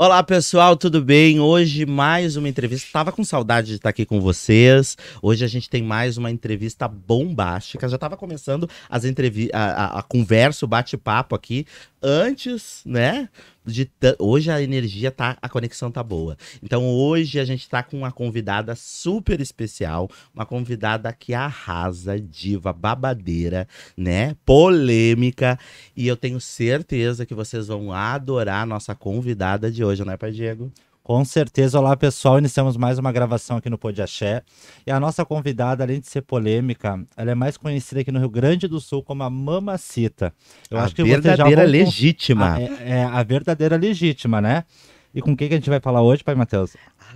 Olá, pessoal, tudo bem? Hoje mais uma entrevista. Tava com saudade de estar aqui com vocês. Hoje a gente tem mais uma entrevista bombástica. Já tava começando as entrevi a, a, a conversa, o bate-papo aqui antes, né? de hoje a energia tá, a conexão tá boa. Então hoje a gente tá com uma convidada super especial, uma convidada que arrasa, diva, babadeira, né? Polêmica. E eu tenho certeza que vocês vão adorar a nossa convidada de hoje, não é, Pai Diego? Com certeza, olá pessoal, iniciamos mais uma gravação aqui no Podiaxé. E a nossa convidada, além de ser polêmica, ela é mais conhecida aqui no Rio Grande do Sul como a Mamacita. Eu a acho que verdadeira vão... legítima. A, é, é, a verdadeira legítima, né? E com quem que a gente vai falar hoje, Pai Matheus?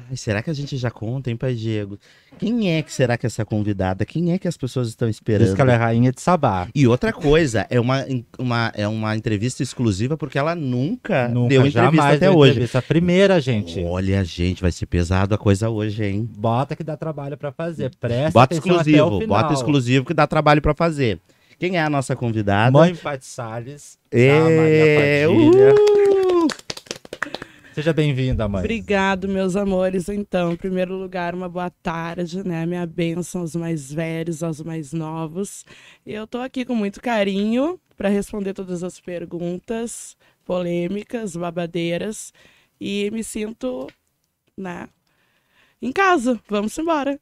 Ai, será que a gente já conta, hein, Pai Diego? Quem é que será que é essa convidada? Quem é que as pessoas estão esperando? Diz que ela é rainha de Sabá. E outra coisa, é uma, uma, é uma entrevista exclusiva porque ela nunca, nunca deu entrevista até deu hoje. Entrevista. A primeira, gente. Olha, gente, vai ser pesado a coisa hoje, hein? Bota que dá trabalho para fazer. Presta bota exclusivo, bota exclusivo que dá trabalho para fazer. Quem é a nossa convidada? Mãe Pati Salles, e... É, a Maria Padilha. Uh! Seja bem-vinda, mãe. Obrigado, meus amores. Então, em primeiro lugar, uma boa tarde, né? Minha bênção aos mais velhos, aos mais novos. Eu estou aqui com muito carinho para responder todas as perguntas polêmicas, babadeiras. E me sinto, né? Em casa. Vamos embora.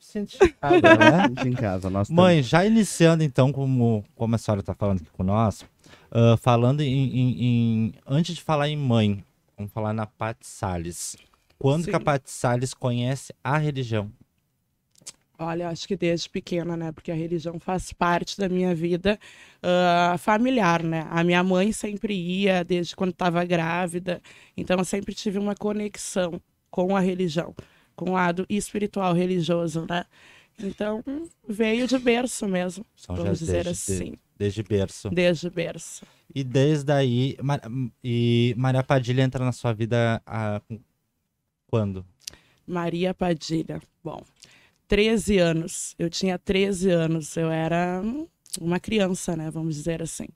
Sentiada, né? em casa, nós Mãe, já iniciando então, como, como a senhora está falando aqui com nós, uh, falando em, em, em, Antes de falar em mãe, Vamos falar na Pat Salles. Quando Sim. que a Pat Salles conhece a religião? Olha, acho que desde pequena, né? Porque a religião faz parte da minha vida uh, familiar, né? A minha mãe sempre ia, desde quando estava grávida. Então, eu sempre tive uma conexão com a religião, com o lado espiritual religioso, né? Então, veio de berço mesmo, São vamos dizer assim. Desde berço. Desde berço. E desde aí, Mar... e Maria Padilha entra na sua vida a... Ah, quando? Maria Padilha. Bom, 13 anos. Eu tinha 13 anos. Eu era uma criança, né? Vamos dizer assim.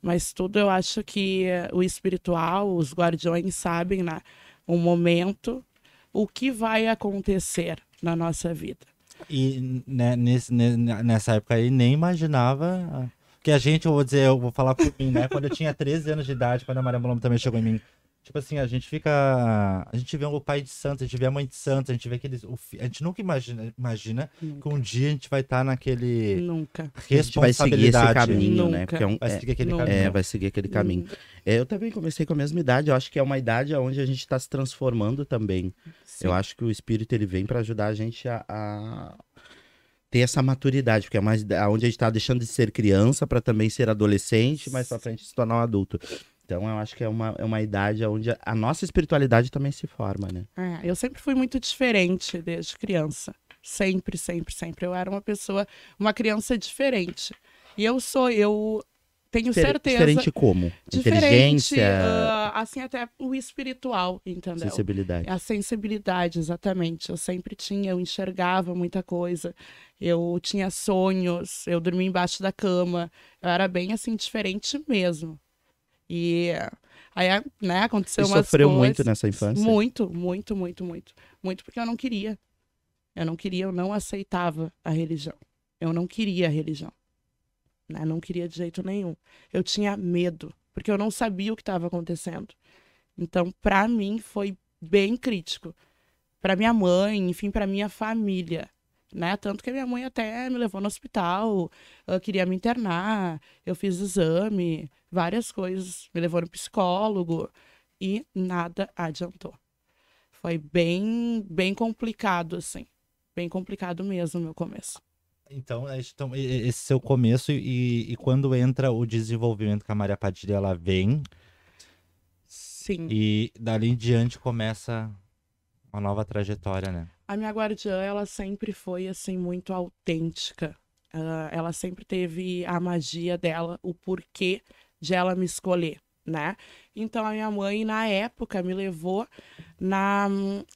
Mas tudo eu acho que o espiritual, os guardiões sabem, né? o momento, o que vai acontecer na nossa vida. E né, nesse, nessa época aí nem imaginava que a gente, eu vou dizer, eu vou falar por mim, né? Quando eu tinha 13 anos de idade, quando a Maria Malombo também chegou em mim, tipo assim, a gente fica. A gente vê o pai de santo, a gente vê a mãe de santo, a gente vê aqueles. A gente nunca imagina, imagina nunca. que um dia a gente vai estar tá naquele. Nunca. A gente vai seguir esse caminho, nunca. né? Porque é um, vai seguir aquele nunca. É, caminho. É, vai seguir aquele caminho. É, eu também comecei com a mesma idade, eu acho que é uma idade onde a gente está se transformando também. Sim. Eu acho que o espírito ele vem para ajudar a gente a, a ter essa maturidade, porque é mais onde a gente está deixando de ser criança para também ser adolescente, mais para frente se tornar um adulto. Então, eu acho que é uma, é uma idade onde a, a nossa espiritualidade também se forma, né? É, eu sempre fui muito diferente desde criança. Sempre, sempre, sempre. Eu era uma pessoa, uma criança diferente. E eu sou, eu tenho Difer certeza. Diferente como? Diferente, Inteligência? Uh, assim, até o espiritual, entendeu? Sensibilidade. A sensibilidade, exatamente. Eu sempre tinha, eu enxergava muita coisa. Eu tinha sonhos, eu dormia embaixo da cama. Eu era bem, assim, diferente mesmo. E aí, né, aconteceu e Você sofreu muito nessa infância? Muito, muito, muito, muito. Muito porque eu não queria. Eu não queria, eu não aceitava a religião. Eu não queria a religião. Né? Não queria de jeito nenhum. Eu tinha medo, porque eu não sabia o que estava acontecendo. Então, para mim, foi bem crítico. Para minha mãe, enfim, para minha família. Né? Tanto que a minha mãe até me levou no hospital, queria me internar, eu fiz exame, várias coisas, me levou no psicólogo e nada adiantou. Foi bem, bem complicado assim, bem complicado mesmo o meu começo. Então, é então, esse seu começo e, e quando entra o desenvolvimento que a Maria Padilha ela vem. Sim. E dali em diante começa uma nova trajetória, né? A minha guardiã, ela sempre foi assim muito autêntica. Uh, ela sempre teve a magia dela, o porquê de ela me escolher, né? Então a minha mãe na época me levou na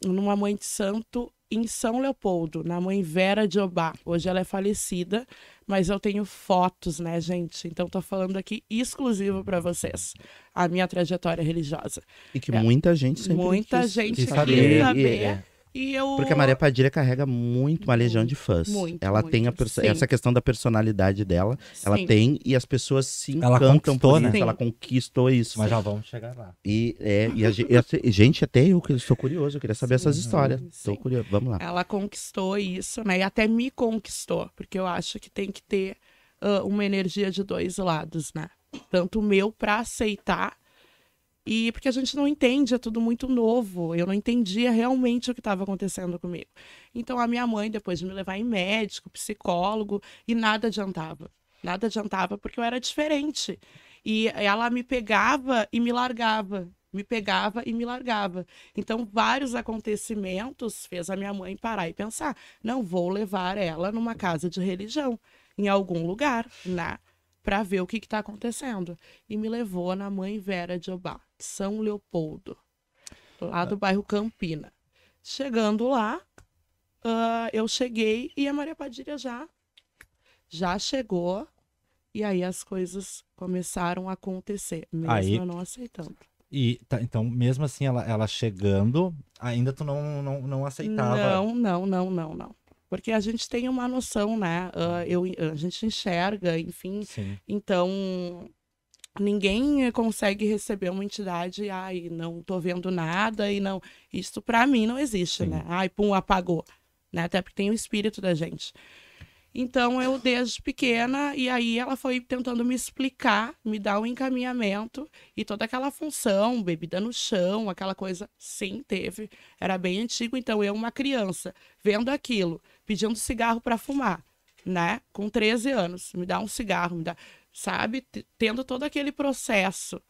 numa mãe de santo em São Leopoldo, na mãe Vera de Obá. Hoje ela é falecida, mas eu tenho fotos, né, gente? Então tô falando aqui exclusivo para vocês a minha trajetória religiosa. E que é, muita gente sempre muita quis gente saber. quis saber. E, é. E eu... Porque a Maria Padilha carrega muito uma legião de fãs. Muito, ela muito, tem a essa questão da personalidade dela. Sim. Ela tem e as pessoas se encantam por né? isso. Sim. Ela conquistou isso. Mas já vamos chegar lá. E, é, e a, gente, até eu que estou curioso. Eu queria saber sim, essas histórias. Estou curioso. Vamos lá. Ela conquistou isso, né? E até me conquistou. Porque eu acho que tem que ter uh, uma energia de dois lados, né? Tanto o meu para aceitar e porque a gente não entende, é tudo muito novo. Eu não entendia realmente o que estava acontecendo comigo. Então a minha mãe, depois de me levar em médico, psicólogo, e nada adiantava. Nada adiantava porque eu era diferente. E ela me pegava e me largava. Me pegava e me largava. Então, vários acontecimentos fez a minha mãe parar e pensar: não vou levar ela numa casa de religião, em algum lugar, né para ver o que está acontecendo. E me levou na mãe Vera de Obá. São Leopoldo, lá ah. do bairro Campina. Chegando lá, uh, eu cheguei e a Maria Padilha já, já chegou. E aí as coisas começaram a acontecer, mesmo aí... eu não aceitando. E tá, então, mesmo assim, ela, ela chegando, ainda tu não, não, não aceitava. Não, não, não, não, não. Porque a gente tem uma noção, né? Uh, eu, a gente enxerga, enfim. Sim. Então, ninguém eh, consegue receber uma entidade, ai, não tô vendo nada e não, isso para mim não existe, né? Sim. né? Ai, pum, apagou, né? Até porque tem o espírito da gente. Então eu desde pequena e aí ela foi tentando me explicar, me dar um encaminhamento e toda aquela função, bebida no chão, aquela coisa, sim, teve. Era bem antigo, então eu uma criança vendo aquilo, pedindo cigarro para fumar, né? Com 13 anos, me dá um cigarro, me dá sabe? tendo todo aquele processo.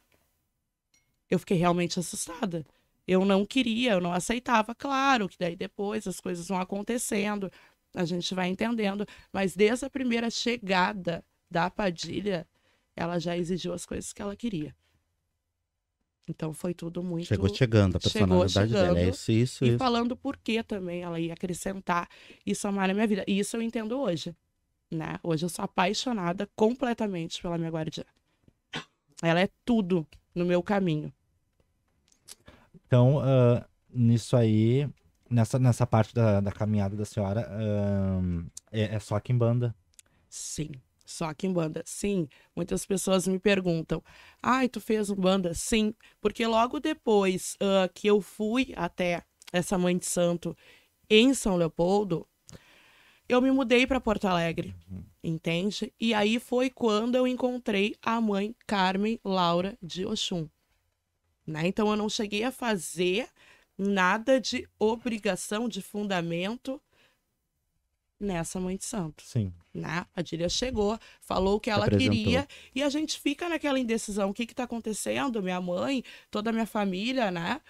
Eu fiquei realmente assustada. Eu não queria, eu não aceitava. Claro que daí depois as coisas vão acontecendo, a gente vai entendendo. Mas desde a primeira chegada da Padilha, ela já exigiu as coisas que ela queria. Então foi tudo muito. Chegou chegando, a personalidade chegou chegando, dela é isso, isso. E isso. falando por que também ela ia acrescentar isso é a minha vida. E isso eu entendo hoje né? Hoje eu sou apaixonada completamente pela minha guardiã. Ela é tudo no meu caminho. Então, uh, nisso aí, nessa, nessa parte da, da caminhada da senhora, uh, é, é só em banda? Sim, só em banda. Sim, muitas pessoas me perguntam: ai, tu fez um banda? Sim, porque logo depois uh, que eu fui até essa mãe de santo em São Leopoldo, eu me mudei para Porto Alegre, uhum. entende? E aí foi quando eu encontrei a mãe Carmen Laura de Oxum. Né? Então eu não cheguei a fazer nada de obrigação, de fundamento nessa mãe de santo. Sim. Né? A Dília chegou, falou o que ela Apresentou. queria e a gente fica naquela indecisão, o que que tá acontecendo? Minha mãe, toda a minha família, né?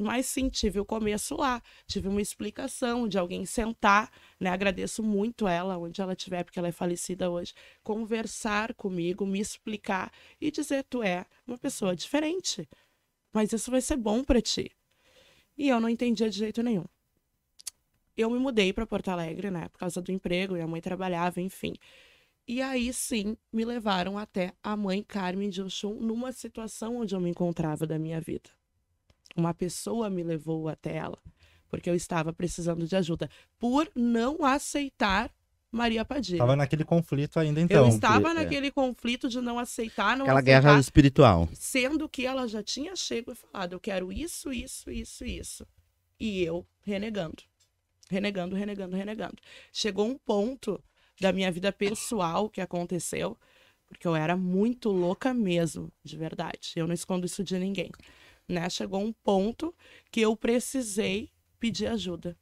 Mas sim, tive o começo lá, tive uma explicação de alguém sentar, né? Agradeço muito ela, onde ela estiver, porque ela é falecida hoje, conversar comigo, me explicar e dizer: tu é uma pessoa diferente, mas isso vai ser bom para ti. E eu não entendia de jeito nenhum. Eu me mudei para Porto Alegre, né? Por causa do emprego, minha mãe trabalhava, enfim. E aí sim me levaram até a mãe Carmen de Oxum numa situação onde eu me encontrava da minha vida. Uma pessoa me levou até ela, porque eu estava precisando de ajuda, por não aceitar Maria Padilha. Estava naquele conflito ainda então. Eu estava que, é. naquele é. conflito de não aceitar, não Aquela aceitar, guerra espiritual. Sendo que ela já tinha chego e falado, eu quero isso, isso, isso, isso. E eu renegando. Renegando, renegando, renegando. Chegou um ponto da minha vida pessoal que aconteceu, porque eu era muito louca mesmo, de verdade. Eu não escondo isso de ninguém né? Chegou um ponto que eu precisei pedir ajuda.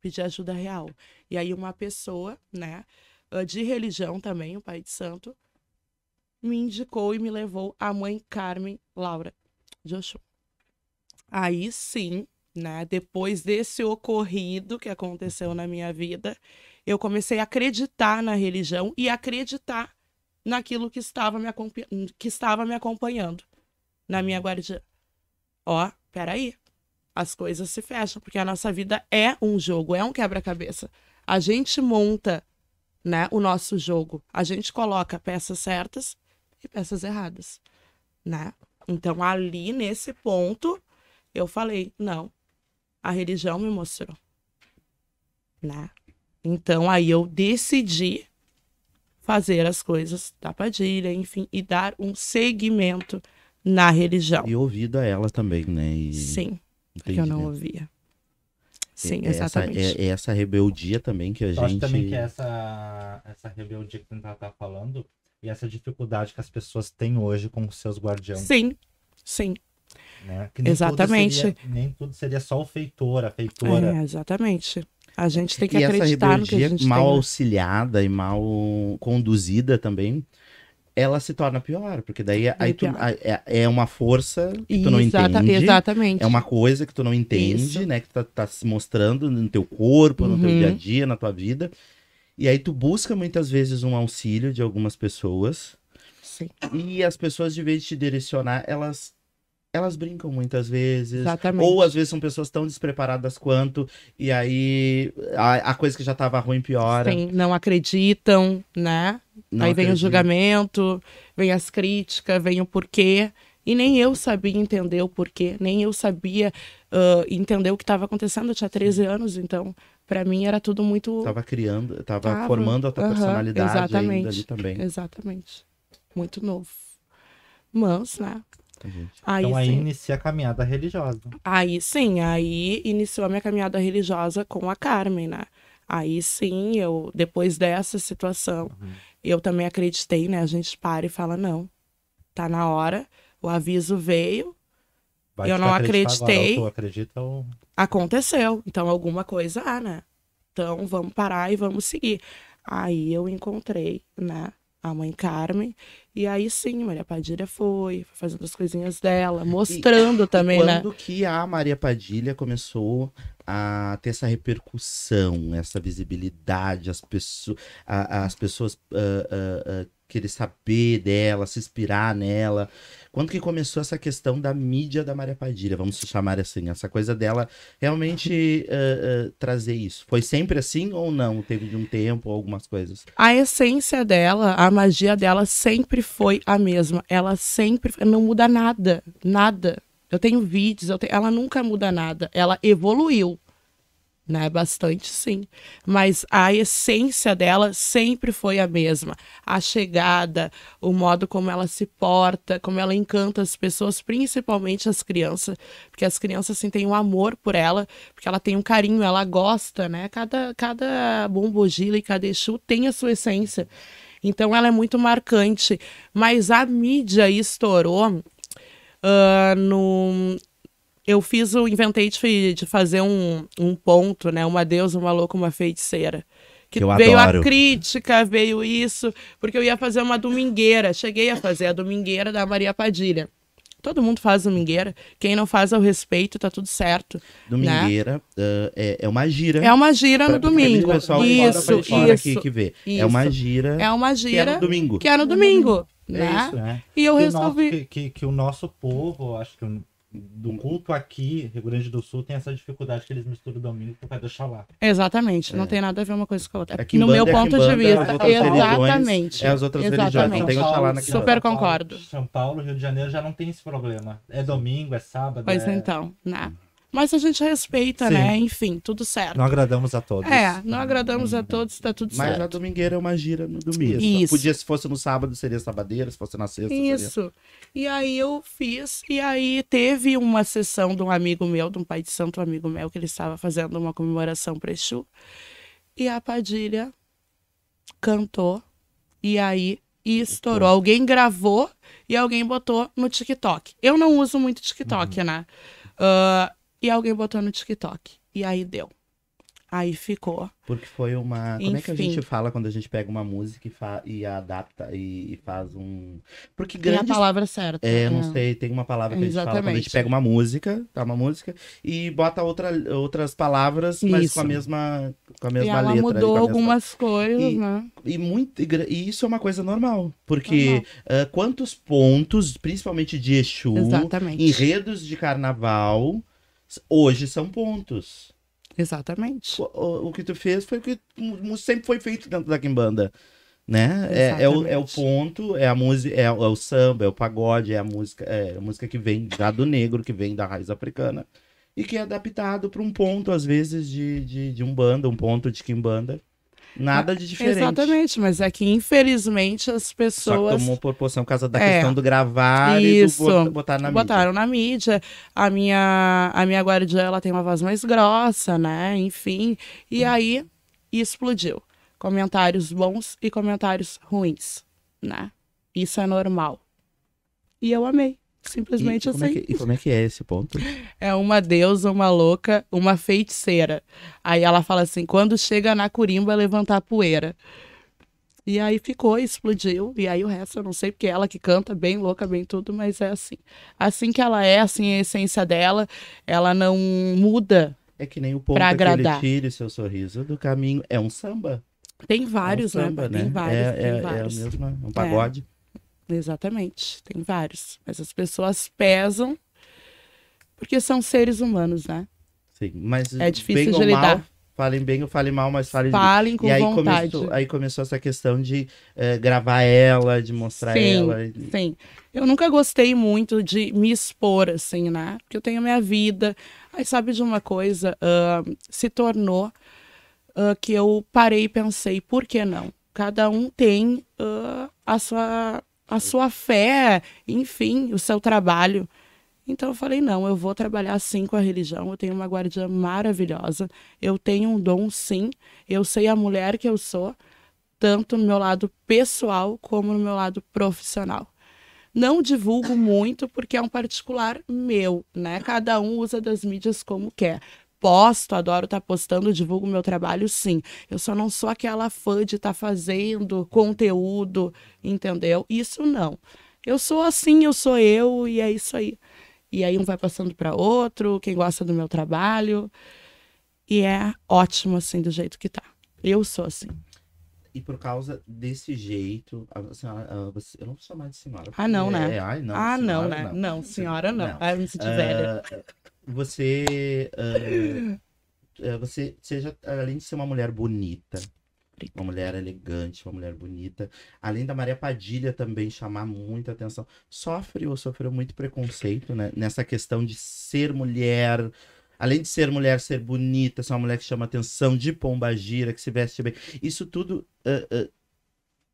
Pedir ajuda real. E aí uma pessoa, né, ah, de religião também, o pai de santo, me indicou e me levou a mãe Carmen Laura de Oxum. Aí sim, né, depois desse ocorrido que aconteceu na minha vida, eu comecei a acreditar na religião e acreditar naquilo que estava me, que estava me acompanhando, na minha guardiã ó, peraí, as coisas se fecham, porque a nossa vida é um jogo, é um quebra-cabeça. A gente monta né, o nosso jogo, a gente coloca peças certas e peças erradas, né? Então ali nesse ponto eu falei, não, a religião me mostrou, né? Então aí eu decidi fazer as coisas da Padilha, enfim, e dar um segmento na religião. E ouvido a ela também, né? E... Sim, porque eu não ouvia. Sim, exatamente. Essa, é, é, essa rebeldia também que a eu gente. Acho também que é essa, essa rebeldia que você está falando e essa dificuldade que as pessoas têm hoje com os seus guardiões. Sim, sim. Né? Nem exatamente. Tudo seria, nem tudo seria só o feitor, a feitora. É, exatamente. A gente tem que e acreditar no que a gente né? mal tem. auxiliada e mal conduzida também ela se torna pior, porque daí aí é tu, é, é, uma força que tu não entende. Exatamente. É uma coisa que tu não entende, Isso. né? Que tu tá, tá, se mostrando no teu corpo, no uhum. teu dia a dia, na tua vida. E aí tu busca muitas vezes um auxílio de algumas pessoas. Sim. E as pessoas, de vez de te direcionar, elas elas brincam muitas vezes. Exatamente. Ou às vezes são pessoas tão despreparadas quanto, e aí a, a coisa que já estava ruim piora. Sim, não acreditam, né? Não aí acredito. vem o julgamento, vem as críticas, vem o porquê. E nem eu sabia entender o porquê, nem eu sabia uh, entender o que estava acontecendo. Eu tinha 13 anos, então para mim era tudo muito. Tava criando, tava, tava. formando a tua uhum, personalidade exatamente, ainda ali também. Exatamente. Muito novo. Mas, né? Aí, então aí sim. inicia a caminhada religiosa. Aí sim, aí iniciou a minha caminhada religiosa com a Carmen, né? Aí sim, eu depois dessa situação, uhum. eu também acreditei, né? A gente para e fala não, tá na hora. O aviso veio. Vai eu não acreditei. Agora, ou acredita ou... Aconteceu. Então alguma coisa há, né? Então vamos parar e vamos seguir. Aí eu encontrei, né? a mãe Carmen. E aí sim, Maria Padilha foi, foi fazendo as coisinhas dela, mostrando e, também, e quando né? Quando que a Maria Padilha começou a ter essa repercussão, essa visibilidade, as pessoas, a, as pessoas uh, uh, uh, querer saber dela, se inspirar nela. Quando que começou essa questão da mídia da Maria Padilha, vamos chamar assim, essa coisa dela realmente uh, uh, trazer isso? Foi sempre assim ou não? Teve de um tempo algumas coisas? A essência dela, a magia dela sempre foi a mesma. Ela sempre não muda nada, nada. Eu tenho vídeos, eu tenho... ela nunca muda nada. Ela evoluiu né? Bastante sim. Mas a essência dela sempre foi a mesma. A chegada, o modo como ela se porta, como ela encanta as pessoas, principalmente as crianças, porque as crianças assim têm um amor por ela, porque ela tem um carinho, ela gosta, né? Cada cada bombogila e cada Exu tem a sua essência. Então ela é muito marcante, mas a mídia estourou Uh, no, eu fiz o inventei de, de fazer um, um ponto, né? Uma deusa, uma louca, uma feiticeira. Que, que veio adoro. a crítica, veio isso, porque eu ia fazer uma domingueira. Cheguei a fazer a domingueira da Maria Padilha. Todo mundo faz domingueira. Quem não faz ao respeito, tá tudo certo. Né? Domingueira né? uh, é, é, uma gira. É uma gira pra, no domingo. Pessoal isso, fora, isso, aqui, que vê. É isso. É uma gira. É uma gira. Que é no domingo. Que é no domingo. É né? isso, né? E eu que resolvi. O nosso, que, que, que o nosso povo, acho que do culto aqui, Rio Grande do Sul, tem essa dificuldade que eles misturam domingo o causa do xalá. Exatamente, é. não tem nada a ver uma coisa com a outra. É no meu é ponto de vista. Exatamente. É as outras Exatamente. religiões, não tem o xalá naquele Super concordo. São Paulo, Rio de Janeiro já não tem esse problema. É domingo, é sábado. Pois é... então, né? Mas a gente respeita, Sim. né? Enfim, tudo certo. Não agradamos a todos. É, não agradamos a todos, tá tudo Mas certo. Mas na domingueira é uma gira no domingo. Isso. Então, podia, se fosse no sábado, seria sabadeira, se fosse na sexta. Isso. Seria... E aí eu fiz, e aí teve uma sessão de um amigo meu, de um pai de santo amigo meu, que ele estava fazendo uma comemoração para Exu. E a Padilha cantou, e aí e estourou. Alguém gravou e alguém botou no TikTok. Eu não uso muito TikTok, uhum. né? Uh, e alguém botou no TikTok. E aí deu. Aí ficou. Porque foi uma. Enfim. Como é que a gente fala quando a gente pega uma música e, fa... e adapta e... e faz um. Porque grandes... Tem a palavra certa. É, é, não sei, tem uma palavra que Exatamente. a gente fala quando a gente pega uma música, tá? Uma música, e bota outra, outras palavras, mas isso. com a mesma. Com a mesma e ela letra. Mudou mesma... algumas coisas, e, né? E, muito... e isso é uma coisa normal. Porque normal. Uh, quantos pontos, principalmente de Exu, Exatamente. enredos de carnaval Hoje são pontos. Exatamente. O, o, o que tu fez foi o que sempre foi feito dentro da Kimbanda. Né? É, é, o, é o ponto, é a música, é, é, o samba, é o pagode, é a música, é a música que vem já do negro, que vem da raiz africana e que é adaptado para um ponto, às vezes, de, de, de um banda, um ponto de quimbanda. Nada de diferente. Exatamente, mas é que infelizmente as pessoas. Só tomou proporção por causa da é, questão do gravar isso, e do botar na botaram mídia. Botaram na mídia. A minha, a minha guardiã ela tem uma voz mais grossa, né? Enfim. E hum. aí explodiu. Comentários bons e comentários ruins, né? Isso é normal. E eu amei. Simplesmente e, e é assim. É que, e como é que é esse ponto? É uma deusa, uma louca, uma feiticeira. Aí ela fala assim: quando chega na curimba, levantar poeira. E aí ficou, explodiu. E aí o resto eu não sei, porque é ela que canta bem louca, bem tudo, mas é assim. Assim que ela é, assim, é a essência dela, ela não muda. É que nem o ponto pra agradar. que ele tire seu sorriso do caminho. É um samba. Tem vários, é um samba, né? né? Tem vários. É, é, vários. é mesmo, um pagode. É. Exatamente, tem vários. Mas as pessoas pesam porque são seres humanos, né? Sim, mas é difícil de lidar. Mal, falem bem ou falem mal, mas falem. Falem com e aí vontade. Começou, aí começou essa questão de eh, gravar ela, de mostrar sim, ela. Sim. Eu nunca gostei muito de me expor assim, né? Porque eu tenho minha vida. Aí sabe de uma coisa? Uh, se tornou uh, que eu parei e pensei, por que não? Cada um tem a sua a sua fé, enfim, o seu trabalho. Então eu falei, não, eu vou trabalhar sim com a religião, eu tenho uma guardiã maravilhosa, eu tenho um dom sim, eu sei a mulher que eu sou, tanto no meu lado pessoal como no meu lado profissional. Não divulgo muito porque é um particular meu, né? Cada um usa das mídias como quer posto, adoro estar tá postando, divulgo meu trabalho, sim. Eu só não sou aquela fã de estar tá fazendo conteúdo, entendeu? Isso não. Eu sou assim, eu sou eu e é isso aí. E aí um vai passando para outro, quem gosta do meu trabalho. E é ótimo assim do jeito que tá. Eu sou assim. E por causa desse jeito, a senhora, a você, eu não vou chamar de senhora. Ah, não, né? É, ai, não, ah, senhora, não, né? Não, senhora não. não. Ah, eu me senti velha. Ah, você. Uh, você seja, além de ser uma mulher bonita, uma mulher elegante, uma mulher bonita. Além da Maria Padilha também chamar muita atenção. Sofre ou sofreu muito preconceito né? nessa questão de ser mulher. Além de ser mulher, ser bonita, ser uma mulher que chama atenção, de pomba gira que se veste bem. Isso tudo uh, uh,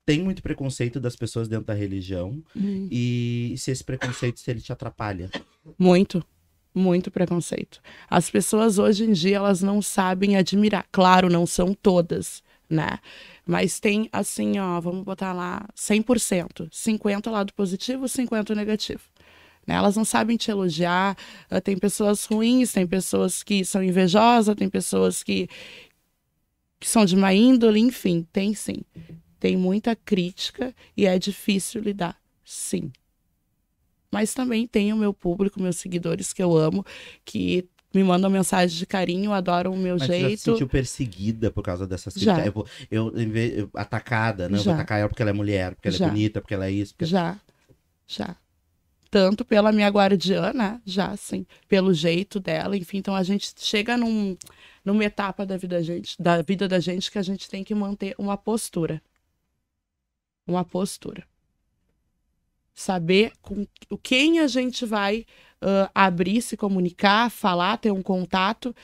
tem muito preconceito das pessoas dentro da religião. Hum. E se esse preconceito, se ele te atrapalha? Muito muito preconceito. As pessoas hoje em dia elas não sabem admirar. Claro, não são todas, né? Mas tem assim, ó, vamos botar lá 100%, 50 lado positivo, 50 negativo. Né? Elas não sabem te elogiar. Ah, tem pessoas ruins, tem pessoas que são invejosas, tem pessoas que, que são de má índole, enfim, tem sim. Tem muita crítica e é difícil lidar, sim. Mas também tenho meu público, meus seguidores que eu amo, que me mandam mensagem de carinho, adoram o meu Mas jeito. Você já se sentiu perseguida por causa dessa crítica? Já. Eu, vou, eu, eu, atacada, né? Já. Eu vou atacar ela porque ela é mulher, porque ela é já. é bonita, porque ela é isso. Porque... Já, já. Tanto pela minha guardiana, já, sim, pelo jeito dela, enfim. Então a gente chega num, numa etapa da vida, gente, da vida da gente que a gente tem que manter uma postura. Uma postura saber com quem a gente vai uh, abrir, se comunicar, falar, ter um contato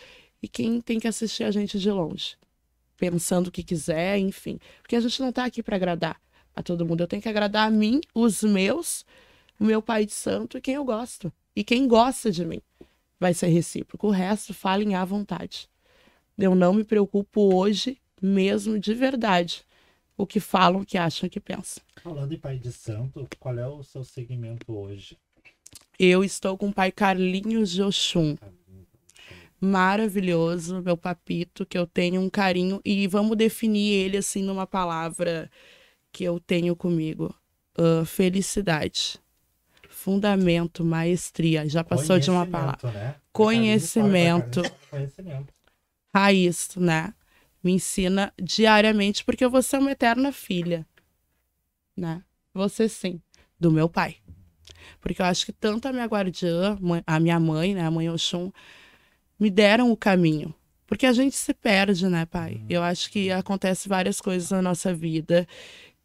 e quem tem que assistir a gente de longe, pensando o que quiser, enfim. Porque a gente não está aqui para agradar a todo mundo. Eu tenho que agradar a mim, os meus, o meu pai de santo e quem eu gosto. E quem gosta de mim vai ser recíproco. O resto, falem à vontade. Eu não me preocupo hoje, mesmo de verdade, o que falam, o que acham, o que pensam. Falando em Pai de Santo, qual é o seu segmento hoje? Eu estou com o pai Carlinhos Joshum. Maravilhoso, meu papito, que eu tenho um carinho. E vamos definir ele assim numa palavra que eu tenho comigo: uh, felicidade. Fundamento, maestria. Já passou de uma palavra. Né? Tá conhecimento. Conhecimento. Raiz, né? Me ensina diariamente, porque eu vou ser é uma eterna filha né? Você sim, do meu pai. Porque eu acho que tanto a minha guardiã, a minha mãe, né, a mãe Oxum, me deram o caminho. Porque a gente se perde, né, pai? Uhum. Eu acho que acontece várias coisas na nossa vida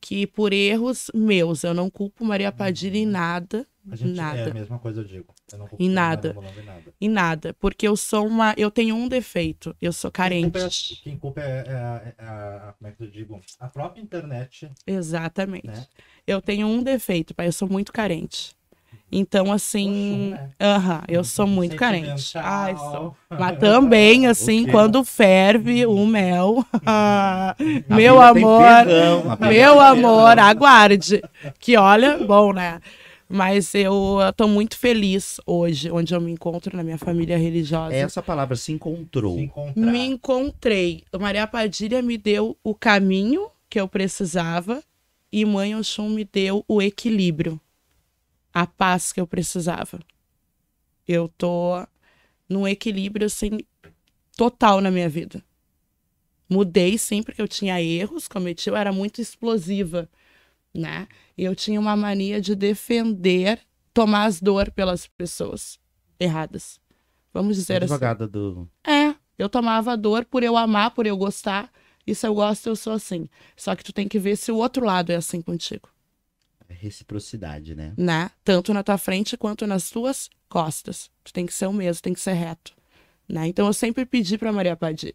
que por erros meus, eu não culpo Maria Padilha em uhum. nada. A gente nada. é a mesma coisa, eu digo. Eu não culpo em nada. em nada. Em nada. Porque eu sou uma. Eu tenho um defeito. Eu sou carente. Quem culpa é, quem culpa é, é, é a, Como é que eu digo? A própria internet. Né? Exatamente. Né? Eu tenho um defeito, pai. Eu sou muito carente. Então, assim, Poxa, né? uh -huh, eu sou muito carente. Ai, sou. Mas também, assim, quando ferve uhum. o mel, uhum. meu amor, perdão, meu amor, aguarde. Que olha, bom, né? Mas eu estou muito feliz hoje, onde eu me encontro na minha família religiosa. Essa palavra se encontrou. Se me encontrei. Maria Padilha me deu o caminho que eu precisava e Mãe Oxum me deu o equilíbrio a paz que eu precisava. Eu tô num equilíbrio assim total na minha vida. Mudei sempre que eu tinha erros, cometi, eu era muito explosiva, né? E eu tinha uma mania de defender, tomar as dor pelas pessoas erradas. Vamos dizer assim. Advogada assim. do É, eu tomava a dor por eu amar, por eu gostar. Isso eu gosto, eu sou assim. Só que tu tem que ver se o outro lado é assim contigo. Reciprocidade, né? né? Tanto na tua frente quanto nas tuas costas. Tu tem que ser o mesmo, tem que ser reto. Né? Então eu sempre pedi para Maria Padilha.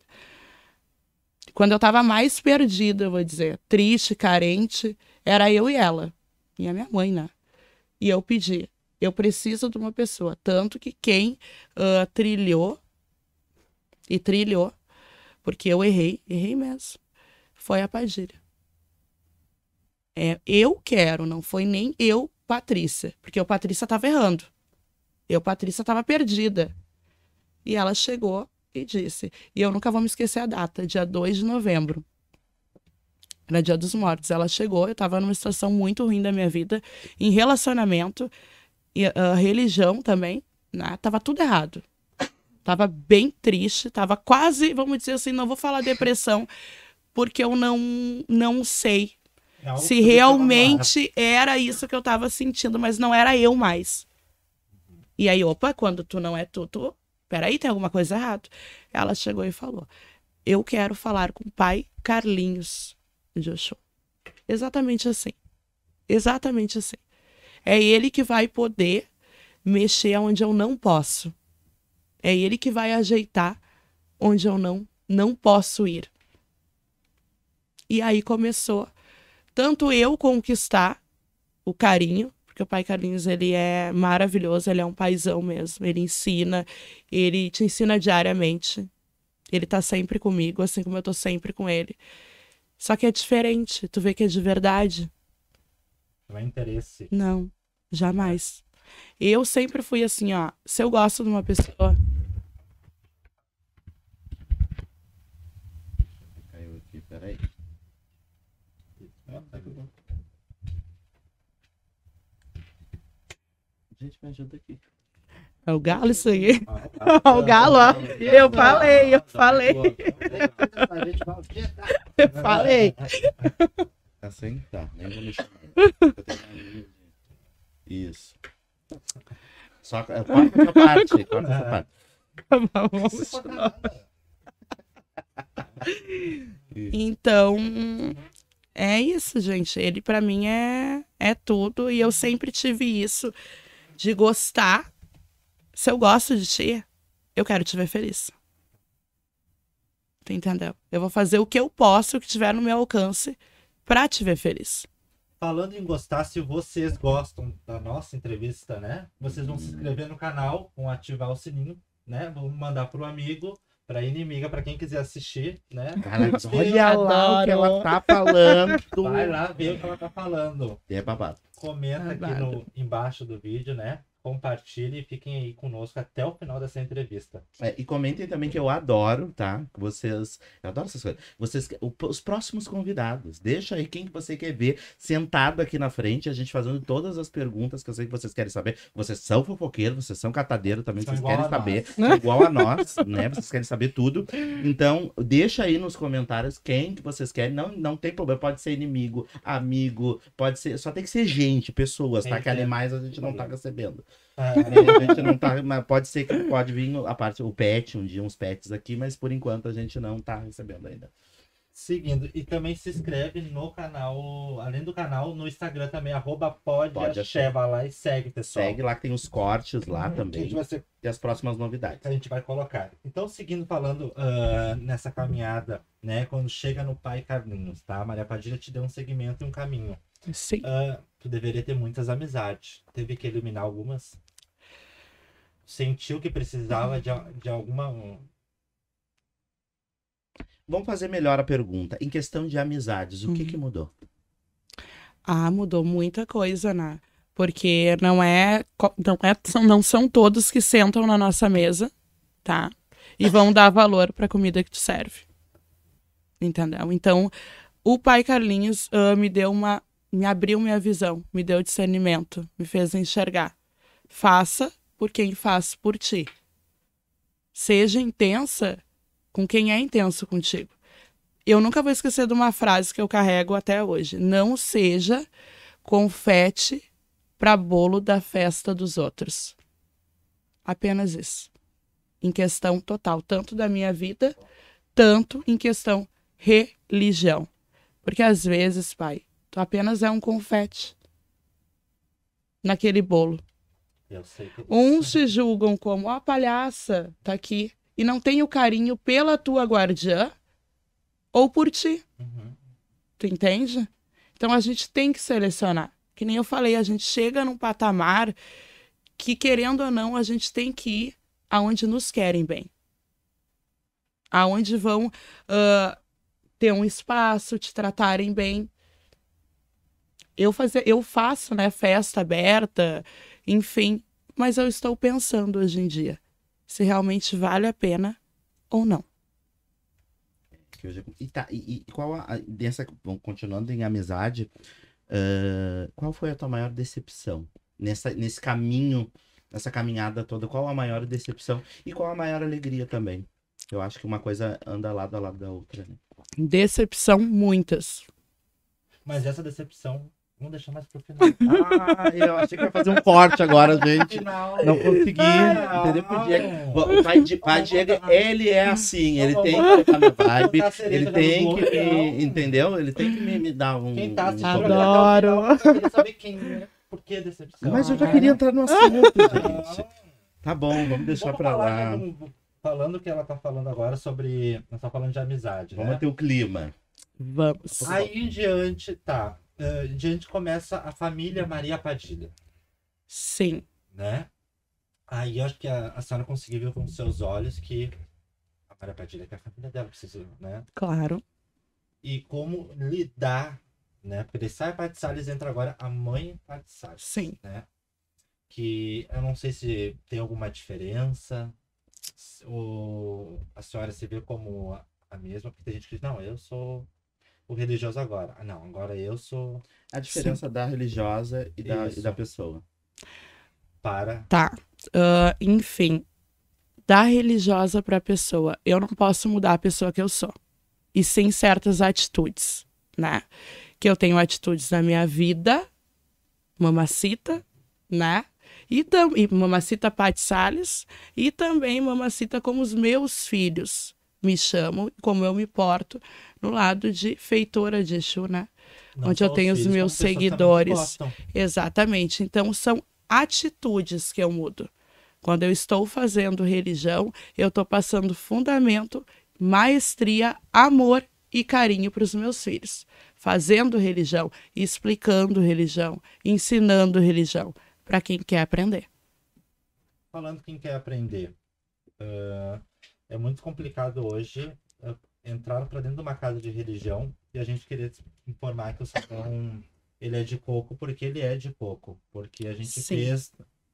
Quando eu estava mais perdida, eu vou dizer, triste, carente, era eu e ela. E a minha mãe, né? E eu pedi. Eu preciso de uma pessoa. Tanto que quem uh, trilhou e trilhou, porque eu errei, errei mesmo, foi a Padilha. É, eu quero, não foi nem eu, Patrícia. Porque eu, Patrícia, estava errando. Eu, Patrícia, estava perdida. E ela chegou e disse. E eu nunca vou me esquecer a data, dia 2 de novembro. Era dia dos mortos. Ela chegou, eu estava numa situação muito ruim da minha vida, em relacionamento, e, uh, religião também, né? Tava tudo errado. Tava bem triste, tava quase, vamos dizer assim, não vou falar depressão, porque eu não, não sei é se realmente era isso que eu estava sentindo, mas não era eu mais. E aí, opa, quando tu não é tu, tu. Peraí, tem alguma coisa errada. Ela chegou e falou: Eu quero falar com o pai Carlinhos de Oxum. Exatamente assim. Exatamente assim. É ele que vai poder mexer onde eu não posso. É ele que vai ajeitar onde eu não não posso ir. E aí começou tanto eu conquistar o carinho, porque o pai Carlinhos ele é maravilhoso, ele é um paizão mesmo, ele ensina, ele te ensina diariamente. Ele tá sempre comigo, assim como eu tô sempre com ele. Só que é diferente, tu vê que é de verdade. Não é interesse. Não, jamais. Eu sempre fui assim, ó, se eu gosto de uma pessoa, Tá, tá, tá, gente, me ajuda aqui. É o galo isso aí. Ah, é o galo, ó. Eu falei, eu falei. Eu falei. Tá sem tá, nem vou mexer. Isso. Só é, corta essa parte, corta essa parte. Então, é isso, gente. Ele para mim é é tudo e eu sempre tive isso de gostar. Se eu gosto de ti, eu quero te ver feliz. Entendeu? Eu vou fazer o que eu posso, o que tiver no meu alcance, para te ver feliz. Falando em gostar, se vocês gostam da nossa entrevista, né? Vocês vão se inscrever no canal, vão ativar o sininho, né? Vão mandar pro amigo pra inimiga, pra quem quiser assistir, né? Caraca, olha lá o que ela tá falando. Vai lá ver o que ela tá falando. E é babado. Comenta aqui no, embaixo do vídeo, né? compartilhem e fiquem aí conosco até o final dessa entrevista. É, e comentem também que eu adoro, tá? Vocês. Eu adoro essas coisas. Vocês, o, os próximos convidados. Deixa aí quem que você quer ver sentado aqui na frente, a gente fazendo todas as perguntas que eu sei que vocês querem saber. Vocês são fofoqueiros, vocês são catadeiros também, são vocês querem saber. Nós. Igual a nós, né? Vocês querem saber tudo. Então, deixa aí nos comentários quem que vocês querem. Não, não tem problema, pode ser inimigo, amigo, pode ser. Só tem que ser gente, pessoas, tá? Que, que animais a gente não tá recebendo a é, gente não tá, mas pode ser que pode vir a parte, o pet, um dia uns pets aqui, mas por enquanto a gente não tá recebendo ainda. Seguindo, e também se inscreve no canal, além do canal, no Instagram também, arroba podacheva lá e segue, pessoal. Segue lá que tem os cortes lá hum, também ser... e as próximas novidades. A gente vai colocar. Então, seguindo falando uh, nessa caminhada, né, quando chega no Pai Carlinhos, tá? Maria Padilha te deu um segmento e um caminho. Sim. Uh, tu deveria ter muitas amizades. Teve que eliminar algumas? sentiu que precisava de, de alguma. Vamos fazer melhor a pergunta. Em questão de amizades, o que, que uhum. mudou? Ah, mudou muita coisa, né? Porque não é, não é, são, não são todos que sentam na nossa mesa, tá? E vão dar valor para a comida que tu serve. Entendeu? Então, o pai Carlinhos uh, me deu uma, me abriu minha visão, me deu discernimento, me fez enxergar. Faça por quem faz por ti. Seja intensa com quem é intenso contigo. Eu nunca vou esquecer de uma frase que eu carrego até hoje: não seja confete para bolo da festa dos outros. Apenas isso. Em questão total, tanto da minha vida, tanto em questão religião. Porque às vezes, pai, tu apenas é um confete naquele bolo. Uns te julgam como, a palhaça, tá aqui. E não tem o carinho pela tua guardiã ou por ti. Uhum. Tu entende? Então a gente tem que selecionar. Que nem eu falei, a gente chega num patamar que, querendo ou não, a gente tem que ir aonde nos querem bem. Aonde vão uh, ter um espaço, te tratarem bem. Eu, fazer, eu faço né, festa aberta, enfim. Mas eu estou pensando hoje em dia se realmente vale a pena ou não. É e, tá, e, e qual a, dessa, bom, continuando em amizade, uh, qual foi a tua maior decepção nessa, nesse caminho, nessa caminhada toda? Qual a maior decepção e qual a maior alegria também? Eu acho que uma coisa anda lado a lado da outra. Né? Decepção, muitas. Mas essa decepção Vamos deixar mais pro final. Ah, eu achei que ia fazer um corte agora, gente. Não, não consegui. Não, entendeu? Não, Diego, é o pai, de, pai Diego, ele é assim. Ele tem que minha vibe. Ele tem que. Me, entendeu? Ele tem que me, me dar um. Quem tá assistindo? Adoro. Eu queria saber quem. É, por que decepção? Mas eu já né? queria entrar no assunto, gente. Tá bom, vamos deixar vamos pra lá. Falando o que ela tá falando agora sobre. Nós tá falando de amizade. Vamos né? ter o clima. Vamos. Aí em diante, tá uh, eh, diante começa a família Maria Padilha. Sim. Né? Aí eu acho que a, a senhora conseguiu ver com seus olhos que a Maria Padilha, que é a família dela precisa, né? Claro. E como lidar, né? Porque sai Pat Salles entra agora a mãe de Salles. Sim. Né? Que eu não sei se tem alguma diferença ou a senhora se vê como a mesma, porque tem gente que diz, não, eu sou o religioso agora. Ah, não, agora eu sou. A diferença Sim. da religiosa e da, e da, pessoa. Para. Tá. Uh, enfim, da religiosa para a pessoa. Eu não posso mudar a pessoa que eu sou. E sem certas atitudes, né? Que eu tenho atitudes na minha vida, mamacita, né? E, tam, e mamacita Pat Salles, e também mamacita como os meus filhos me chamam, como eu me porto no lado de feitora de Exu, né? Não Onde eu tenho filhos, os meus seguidores. Exatamente. Então, são atitudes que eu mudo. Quando eu estou fazendo religião, eu estou passando fundamento, maestria, amor e carinho para os meus filhos. Fazendo religião, explicando religião, ensinando religião para quem quer aprender. Falando quem quer aprender, uh, é muito complicado hoje eh, entrar para dentro de uma casa de religião e a gente querer informar que o sabão é ele é de coco porque ele é de coco, porque a gente Sim. fez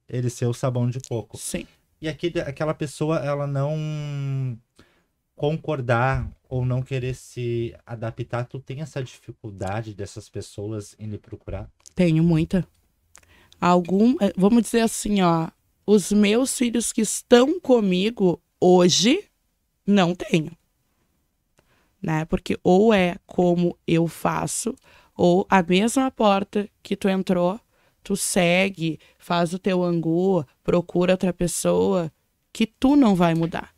ele ser o sabão de coco. Sim. E aquela pessoa ela não concordar ou não querer se adaptar, tu tem essa dificuldade dessas pessoas em lhe procurar? Tenho muita. Algum, eh, vamos dizer assim, ó, os meus filhos que estão comigo, Hoje, não tenho. Né? Porque ou é como eu faço, ou a mesma porta que tu entrou, tu segue, faz o teu angu, procura outra pessoa, que tu não vai mudar.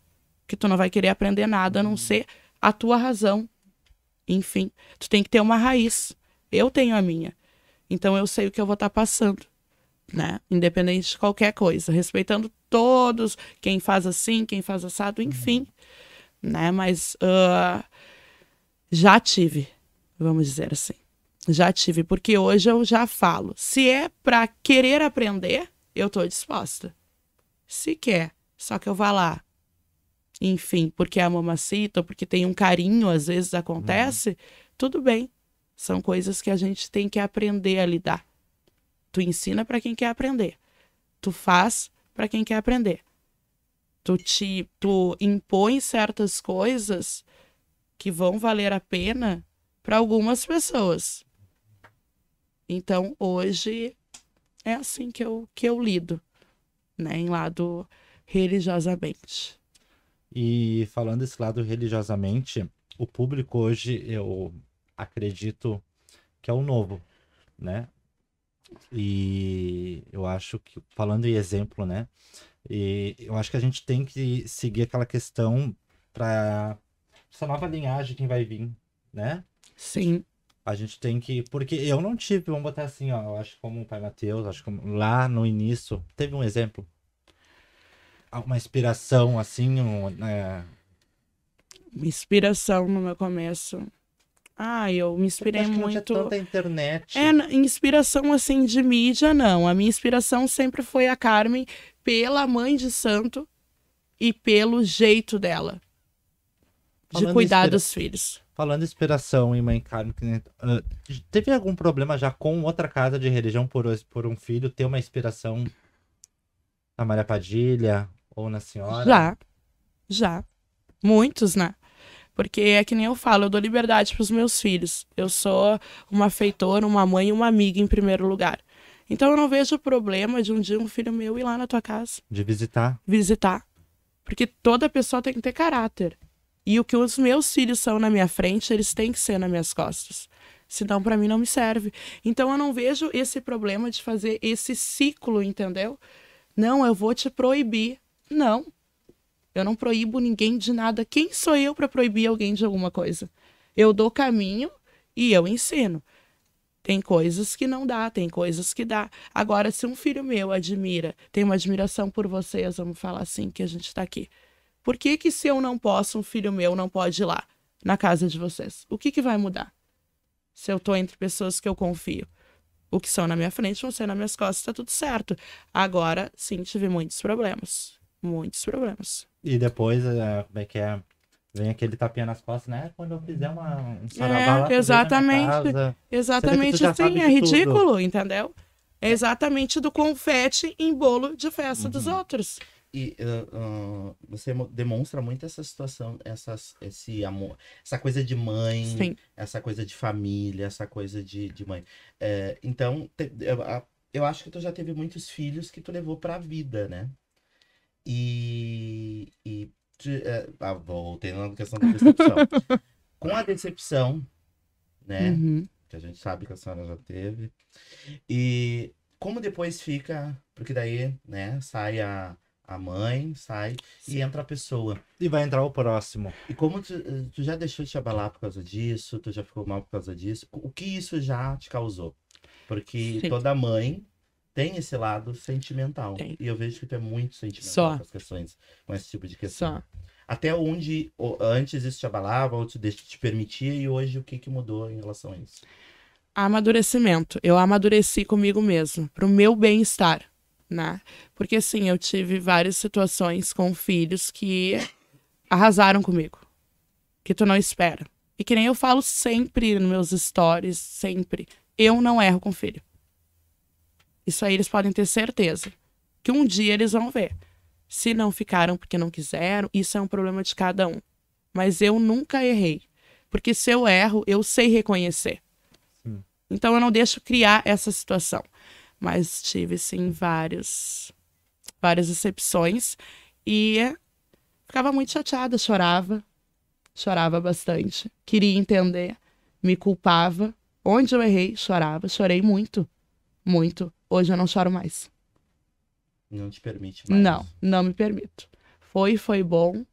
Que tu não vai querer aprender nada a não uhum. ser a tua razão. Enfim, tu tem que ter uma raiz. Eu tenho a minha. Então eu sei o que eu vou estar tá passando né? Independente de qualquer coisa, respeitando todos, quem faz assim, quem faz assado, enfim, uhum. né? Mas uh, já tive, vamos dizer assim, já tive, porque hoje eu já falo, se é para querer aprender, eu tô disposta, se quer, só que eu vá lá, enfim, porque é a mamacita, porque tem um carinho, às vezes acontece, uhum. tudo bem, são coisas que a gente tem que aprender a lidar. Tu ensina para quem quer aprender. Tu faz para quem quer aprender. Tu te tu impõe certas coisas que vão valer a pena para algumas pessoas. Então, hoje é assim que eu que eu lido, né, em lado religiosamente. E falando esse lado religiosamente, o público hoje eu acredito que é o novo, né? E eu acho que, falando em exemplo, né? E eu acho que a gente tem que seguir aquela questão para essa nova linhagem que vai vir, né? Sim. A gente tem que. Porque eu não tive, vamos botar assim, ó. Eu acho como o pai Mateus, acho que lá no início. Teve um exemplo? Alguma inspiração, assim? Um, né? Inspiração no meu começo. Ah, eu me inspirei eu acho muito. não tinha tanta internet. É, inspiração assim de mídia, não. A minha inspiração sempre foi a Carmen pela mãe de santo e pelo jeito dela de Falando cuidar inspira... dos filhos. Falando inspiração e mãe Carmen, uh, teve algum problema já com outra casa de religião por, por um filho ter uma inspiração na Maria Padilha ou na senhora? Já, já. Muitos, né? Porque é que nem eu falo, eu dou liberdade para os meus filhos. Eu sou uma feitora, uma mãe e uma amiga em primeiro lugar. Então eu não vejo problema de um dia um filho meu ir lá na tua casa. De visitar. Visitar. Porque toda pessoa tem que ter caráter. E o que os meus filhos são na minha frente, eles têm que ser nas minhas costas. Senão, para mim, não me serve. Então, eu não vejo esse problema de fazer esse ciclo, entendeu? Não, eu vou te proibir. Não, eu não proíbo ninguém de nada. Quem sou eu para proibir alguém de alguma coisa? Eu dou caminho e eu ensino. Tem coisas que não dá, tem coisas que dá. Agora, se um filho meu admira, tem uma admiração por vocês, vamos falar assim, que a gente está aqui. Por que, que se eu não posso, um filho meu não pode ir lá, na casa de vocês? O que, que vai mudar? Se eu estou entre pessoas que eu confio o que são na minha frente vão ser nas minhas costas, tá tudo certo. Agora, sim, tive muitos problemas muitos problemas. E depois, é, como é que é? Vem aquele tapinha nas costas, né? Quando eu fizer uma, um saravá é, Exatamente. Exatamente assim. É ridículo, tudo. entendeu? É exatamente do confete em bolo de festa uhum. dos outros. E uh, uh, você demonstra muito essa situação, essas, esse amor, essa coisa de mãe, Sim. essa coisa de família, essa coisa de, de mãe. É, então, te, eu, eu acho que tu já teve muitos filhos que tu levou pra vida, né? E. e uh, ah, voltei na questão da decepção. Com a decepção, né? Uhum. Que a gente sabe que a senhora já teve. E como depois fica. Porque daí, né? Sai a, a mãe, sai Sim. e entra a pessoa. E vai entrar o próximo. E como tu, eh, tu já deixou de te abalar por causa disso, tu já ficou mal por causa disso, o que isso já te causou? Porque Sim. toda mãe tem esse lado sentimental. Tem. E eu vejo que tu é muito sentimental Só. com as questões, com esse tipo de questão. Só. Até onde antes isso te abalava, ou te, te permitia, e hoje o que, que mudou em relação a isso? Amadurecimento. Eu amadureci comigo mesmo, pro meu bem-estar, né? Porque assim, eu tive várias situações com filhos que arrasaram comigo. Que tu não espera. E que nem eu falo sempre nos meus stories, sempre. Eu não erro com filho. Isso aí eles podem ter certeza. Que um dia eles vão ver. Se não ficaram porque não quiseram, isso é um problema de cada um. Mas eu nunca errei. Porque se eu erro, eu sei reconhecer. Sim. Então eu não deixo criar essa situação. Mas tive, sim, vários, várias exceções E ficava muito chateada, chorava. Chorava bastante. Queria entender, me culpava. Onde eu errei, chorava. Chorei muito, muito. Hoje eu não choro mais. Não te permite mais. Não, não me permito. Foi, foi bom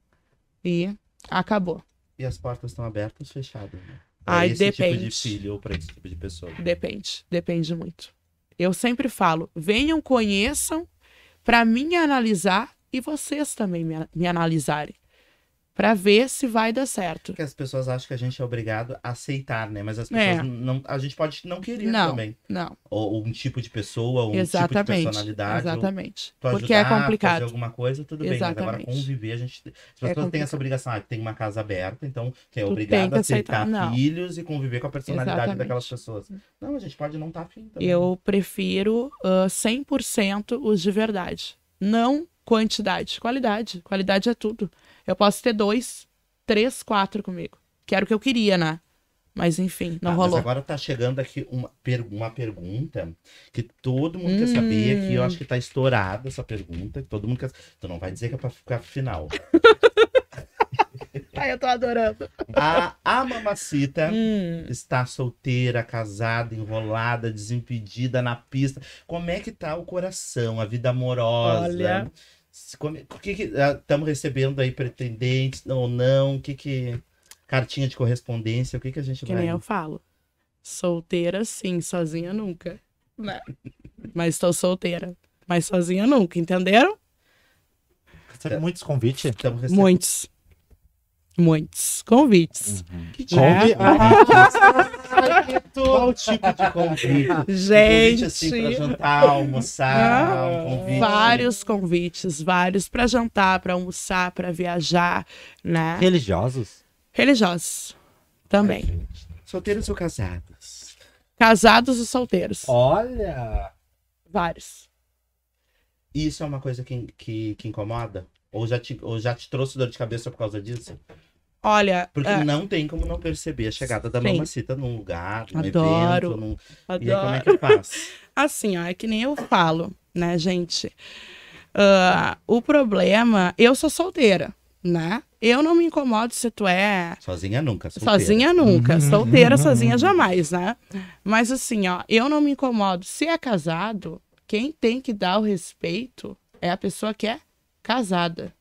e acabou. E as portas estão abertas ou fechadas? Né? Pra Ai, esse depende. tipo de filho ou para esse tipo de pessoa? Depende, depende muito. Eu sempre falo, venham, conheçam, para mim analisar e vocês também me, me analisarem para ver se vai dar certo. Que as pessoas acham que a gente é obrigado a aceitar, né? Mas as pessoas é. não, a gente pode não querer não, também. Não. Ou, ou, um tipo de pessoa, ou um Exatamente. tipo de personalidade. Exatamente. Porque é complicado. Fazer alguma coisa, tudo Exatamente. bem. Mas agora conviver, a gente, as é pessoas é têm essa obrigação, ah, tem uma casa aberta, então é obrigado a aceitar, filhos e conviver com a personalidade Exatamente. daquelas pessoas. Não, a gente pode não estar tá afim também. Eu prefiro uh, 100% os de verdade. Não quantidade, qualidade. Qualidade é tudo. Eu posso ter dois, três, quatro comigo. Que era o que eu queria, né? Mas enfim, não ah, rolou. Mas agora tá chegando aqui uma, per uma pergunta que todo mundo hum. quer saber, que eu acho que tá estourada essa pergunta, que todo mundo quer. Tu não vai dizer que é pra ficar final. Ai, eu tô adorando. A, a mamacita hum. está solteira, casada, enrolada, desimpedida na pista. Como é que tá o coração, a vida amorosa? Olha. O que estamos ah, recebendo aí pretendentes ou não? O que que cartinha de correspondência? O que que a gente que vai? Que nem eu falo. Solteira sim, sozinha nunca. Né? Mas estou solteira, mas sozinha nunca, entenderam? Recebe muitos convites? estamos Muitos. Muitos convites. Uhum. Né? Convi... Ah, Qual tipo de convite? Gente. convite assim pra jantar, almoçar. Ah, convite. Vários convites, vários para jantar, para almoçar, para viajar, né? Religiosos? Religiosos também. solteiros ou casados? Casados e solteiros. Olha! Vários. Isso é uma coisa que, que, que incomoda? Ou já, te, ou já te trouxe dor de cabeça por causa disso? Olha. Porque ah, não tem como não perceber a chegada da sim. mamacita num lugar, num adoro, evento. Num... Adoro. E aí, como é que faz? assim, ó, é que nem eu falo, né, gente? Uh, o problema, eu sou solteira, né? Eu não me incomodo se tu é. Sozinha nunca. Solteira. Sozinha nunca. Uhum. solteira, sozinha uhum. jamais, né? Mas assim, ó, eu não me incomodo. Se é casado, quem tem que dar o respeito é a pessoa que é casada.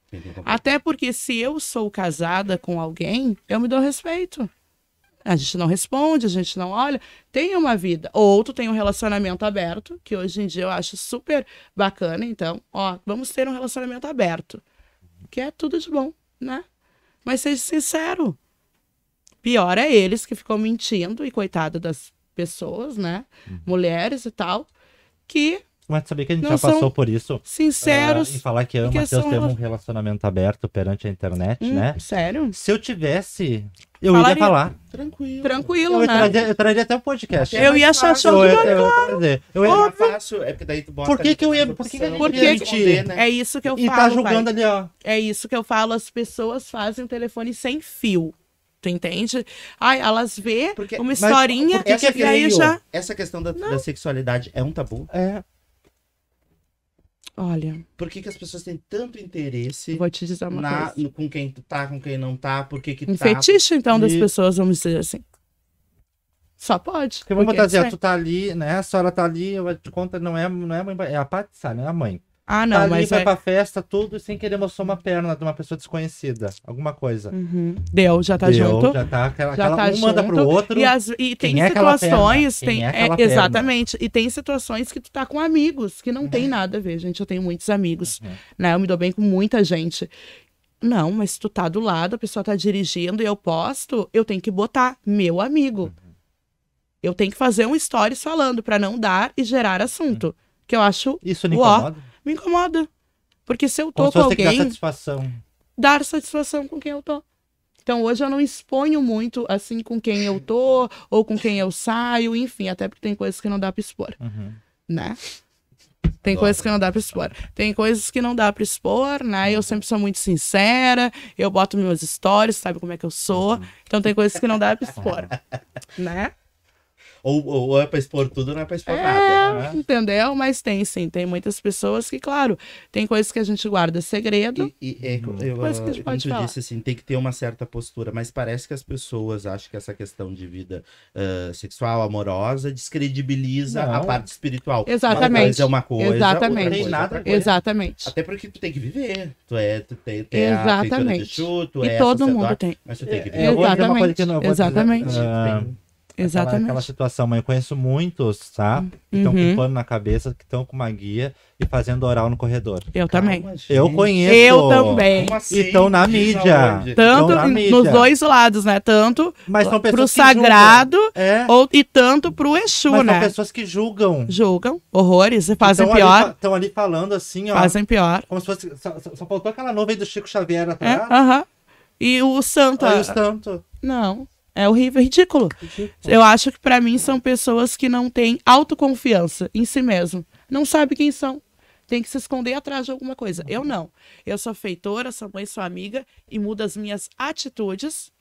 Até porque se eu sou casada com alguém, eu me dou respeito. A gente não responde, a gente não olha. Tem uma vida. Ou tu tem um relacionamento aberto, que hoje em dia eu acho super bacana. Então, ó, vamos ter um relacionamento aberto. Que é tudo de bom, né? Mas seja sincero. Pior é eles que ficam mentindo, e coitada das pessoas, né? Uhum. Mulheres e tal, que mas sabia que a gente não já passou por isso. Sinceros. Uh, falar que ama e o Matheus um relacionamento aberto perante a internet, hum, né? Sério? Se eu tivesse, eu Falaria... ia falar. Tranquilo. Tranquilo, eu né? Traria, eu traria até o um podcast. Eu ia achar show de eu, eu, eu ia fácil. É porque daí tu bota. Por que, que eu ia. Por que, que, por que, que é né? É isso que eu falo. E tá julgando ali, ó. É isso que eu falo. As pessoas fazem o telefone sem fio. Tu entende? Ai, elas vê porque, uma historinha mas, e é aí já. Essa questão da, sexualidade é um tabu. É. Olha. Por que, que as pessoas têm tanto interesse? Vou te dizer uma na, coisa. No, com quem tá, com quem não tá, por que que um tá. fetiche, então, e... das pessoas, vamos dizer assim. Só pode. Porque vamos botar dizer, é tu tá ali, né? A senhora tá ali, eu te conta, não é, não é, mãe, é a parte, sabe? É a mãe. Ah, não, tá mas. Ali, vai é pra festa, tudo, sem querer mostrou uma perna de uma pessoa desconhecida. Alguma coisa. Uhum. Deu, já tá Deu, junto. Já tá aquela. Já aquela tá um junto. manda pro outro. E, as, e tem é situações. É tem, é, é exatamente. E tem situações que tu tá com amigos, que não uhum. tem nada a ver, gente. Eu tenho muitos amigos. Uhum. Né? Eu me dou bem com muita gente. Não, mas tu tá do lado, a pessoa tá dirigindo e eu posto, eu tenho que botar meu amigo. Uhum. Eu tenho que fazer um stories falando para não dar e gerar assunto. Uhum. Que eu acho. Isso não incomoda? me incomoda. Porque se eu tô Como com alguém... dar satisfação. Dar satisfação com quem eu tô. Então hoje eu não exponho muito assim com quem eu tô ou com quem eu saio, enfim, até porque tem coisas que não dá para expor, uhum. né? Tem coisas que não dá para expor. Tem coisas que não dá para expor, né? Eu sempre sou muito sincera, eu boto minhas stories, sabe como é que eu sou. Uhum. Então tem coisas que não dá para expor, né? Ou, ou é pra expor tudo, ou não é pra expor é, nada. Né? Entendeu? Mas tem sim, tem muitas pessoas que, claro, tem coisas que a gente guarda segredo. E, e é, eu, hum. que a ah, gente pode falar. disse assim, tem que ter uma certa postura, mas parece que as pessoas acham que essa questão de vida uh, sexual, amorosa, descredibiliza não. a parte espiritual. Exatamente. Mas é uma coisa, Exatamente. Outra coisa, nada outra coisa. Exatamente. Até porque tu tem que viver. Tu é, tu tem, tem é Exatamente. a de tu e é todo mundo tem. Mas tu tem que viver. Exatamente. Eu vou dizer uma coisa que não, eu vou Exatamente. Dizer, uh, ah, Exatamente. Aquela, aquela situação, mas eu conheço muitos, tá? Que estão com uhum. pano na cabeça, que estão com uma guia e fazendo oral no corredor. Eu Calma, também. Gente. Eu conheço. Eu também. assim? E estão na mídia. Tanto na mídia. nos dois lados, né? Tanto mas são pessoas pro sagrado é. ou, e tanto pro Exu, mas né? são pessoas que julgam. Julgam. Horrores e fazem então, pior. Estão ali, ali, falando assim, ó. Fazem pior. Como se fosse... Só, só faltou aquela nuvem do Chico Xavier atrás. É, aham. É, E o santo. Ah, e o santo. Não. É horrível, ridículo. ridículo. Eu acho que para mim são pessoas que não têm autoconfiança em si mesmo. Não sabe quem são. Tem que se esconder atrás de alguma coisa. Eu não. Eu sou feitora, sou mãe, sou amiga e mudo as minhas atitudes.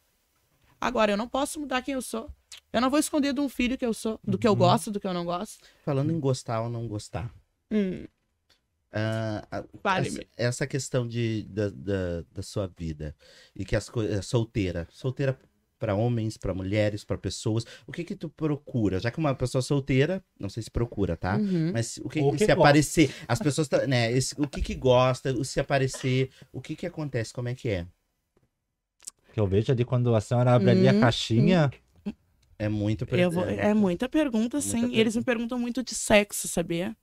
Agora, eu não posso mudar quem eu sou. Eu não vou esconder de um filho que eu sou, do que eu uhum. gosto, do que eu não gosto. Falando em gostar ou não gostar. Hum. Uh, ah, vale essa, essa, questão de, da, da, da, sua vida e que as coisas. É solteira. Solteira para homens, para mulheres, para pessoas. O que que tu procura? Já que uma pessoa solteira, não sei se procura, tá? Uhum. Mas o que, que se gosta. aparecer, as pessoas, tá, né, esse, o que que gosta, se aparecer, o que que acontece, como é que é? Que eu vejo ali quando a senhora abre uhum. ali a uhum, caixinha, uhum. é muito per... vou... É, é, muita pergunta, é muita sim. Pergunta. Eles me perguntam muito de sexo, sabia?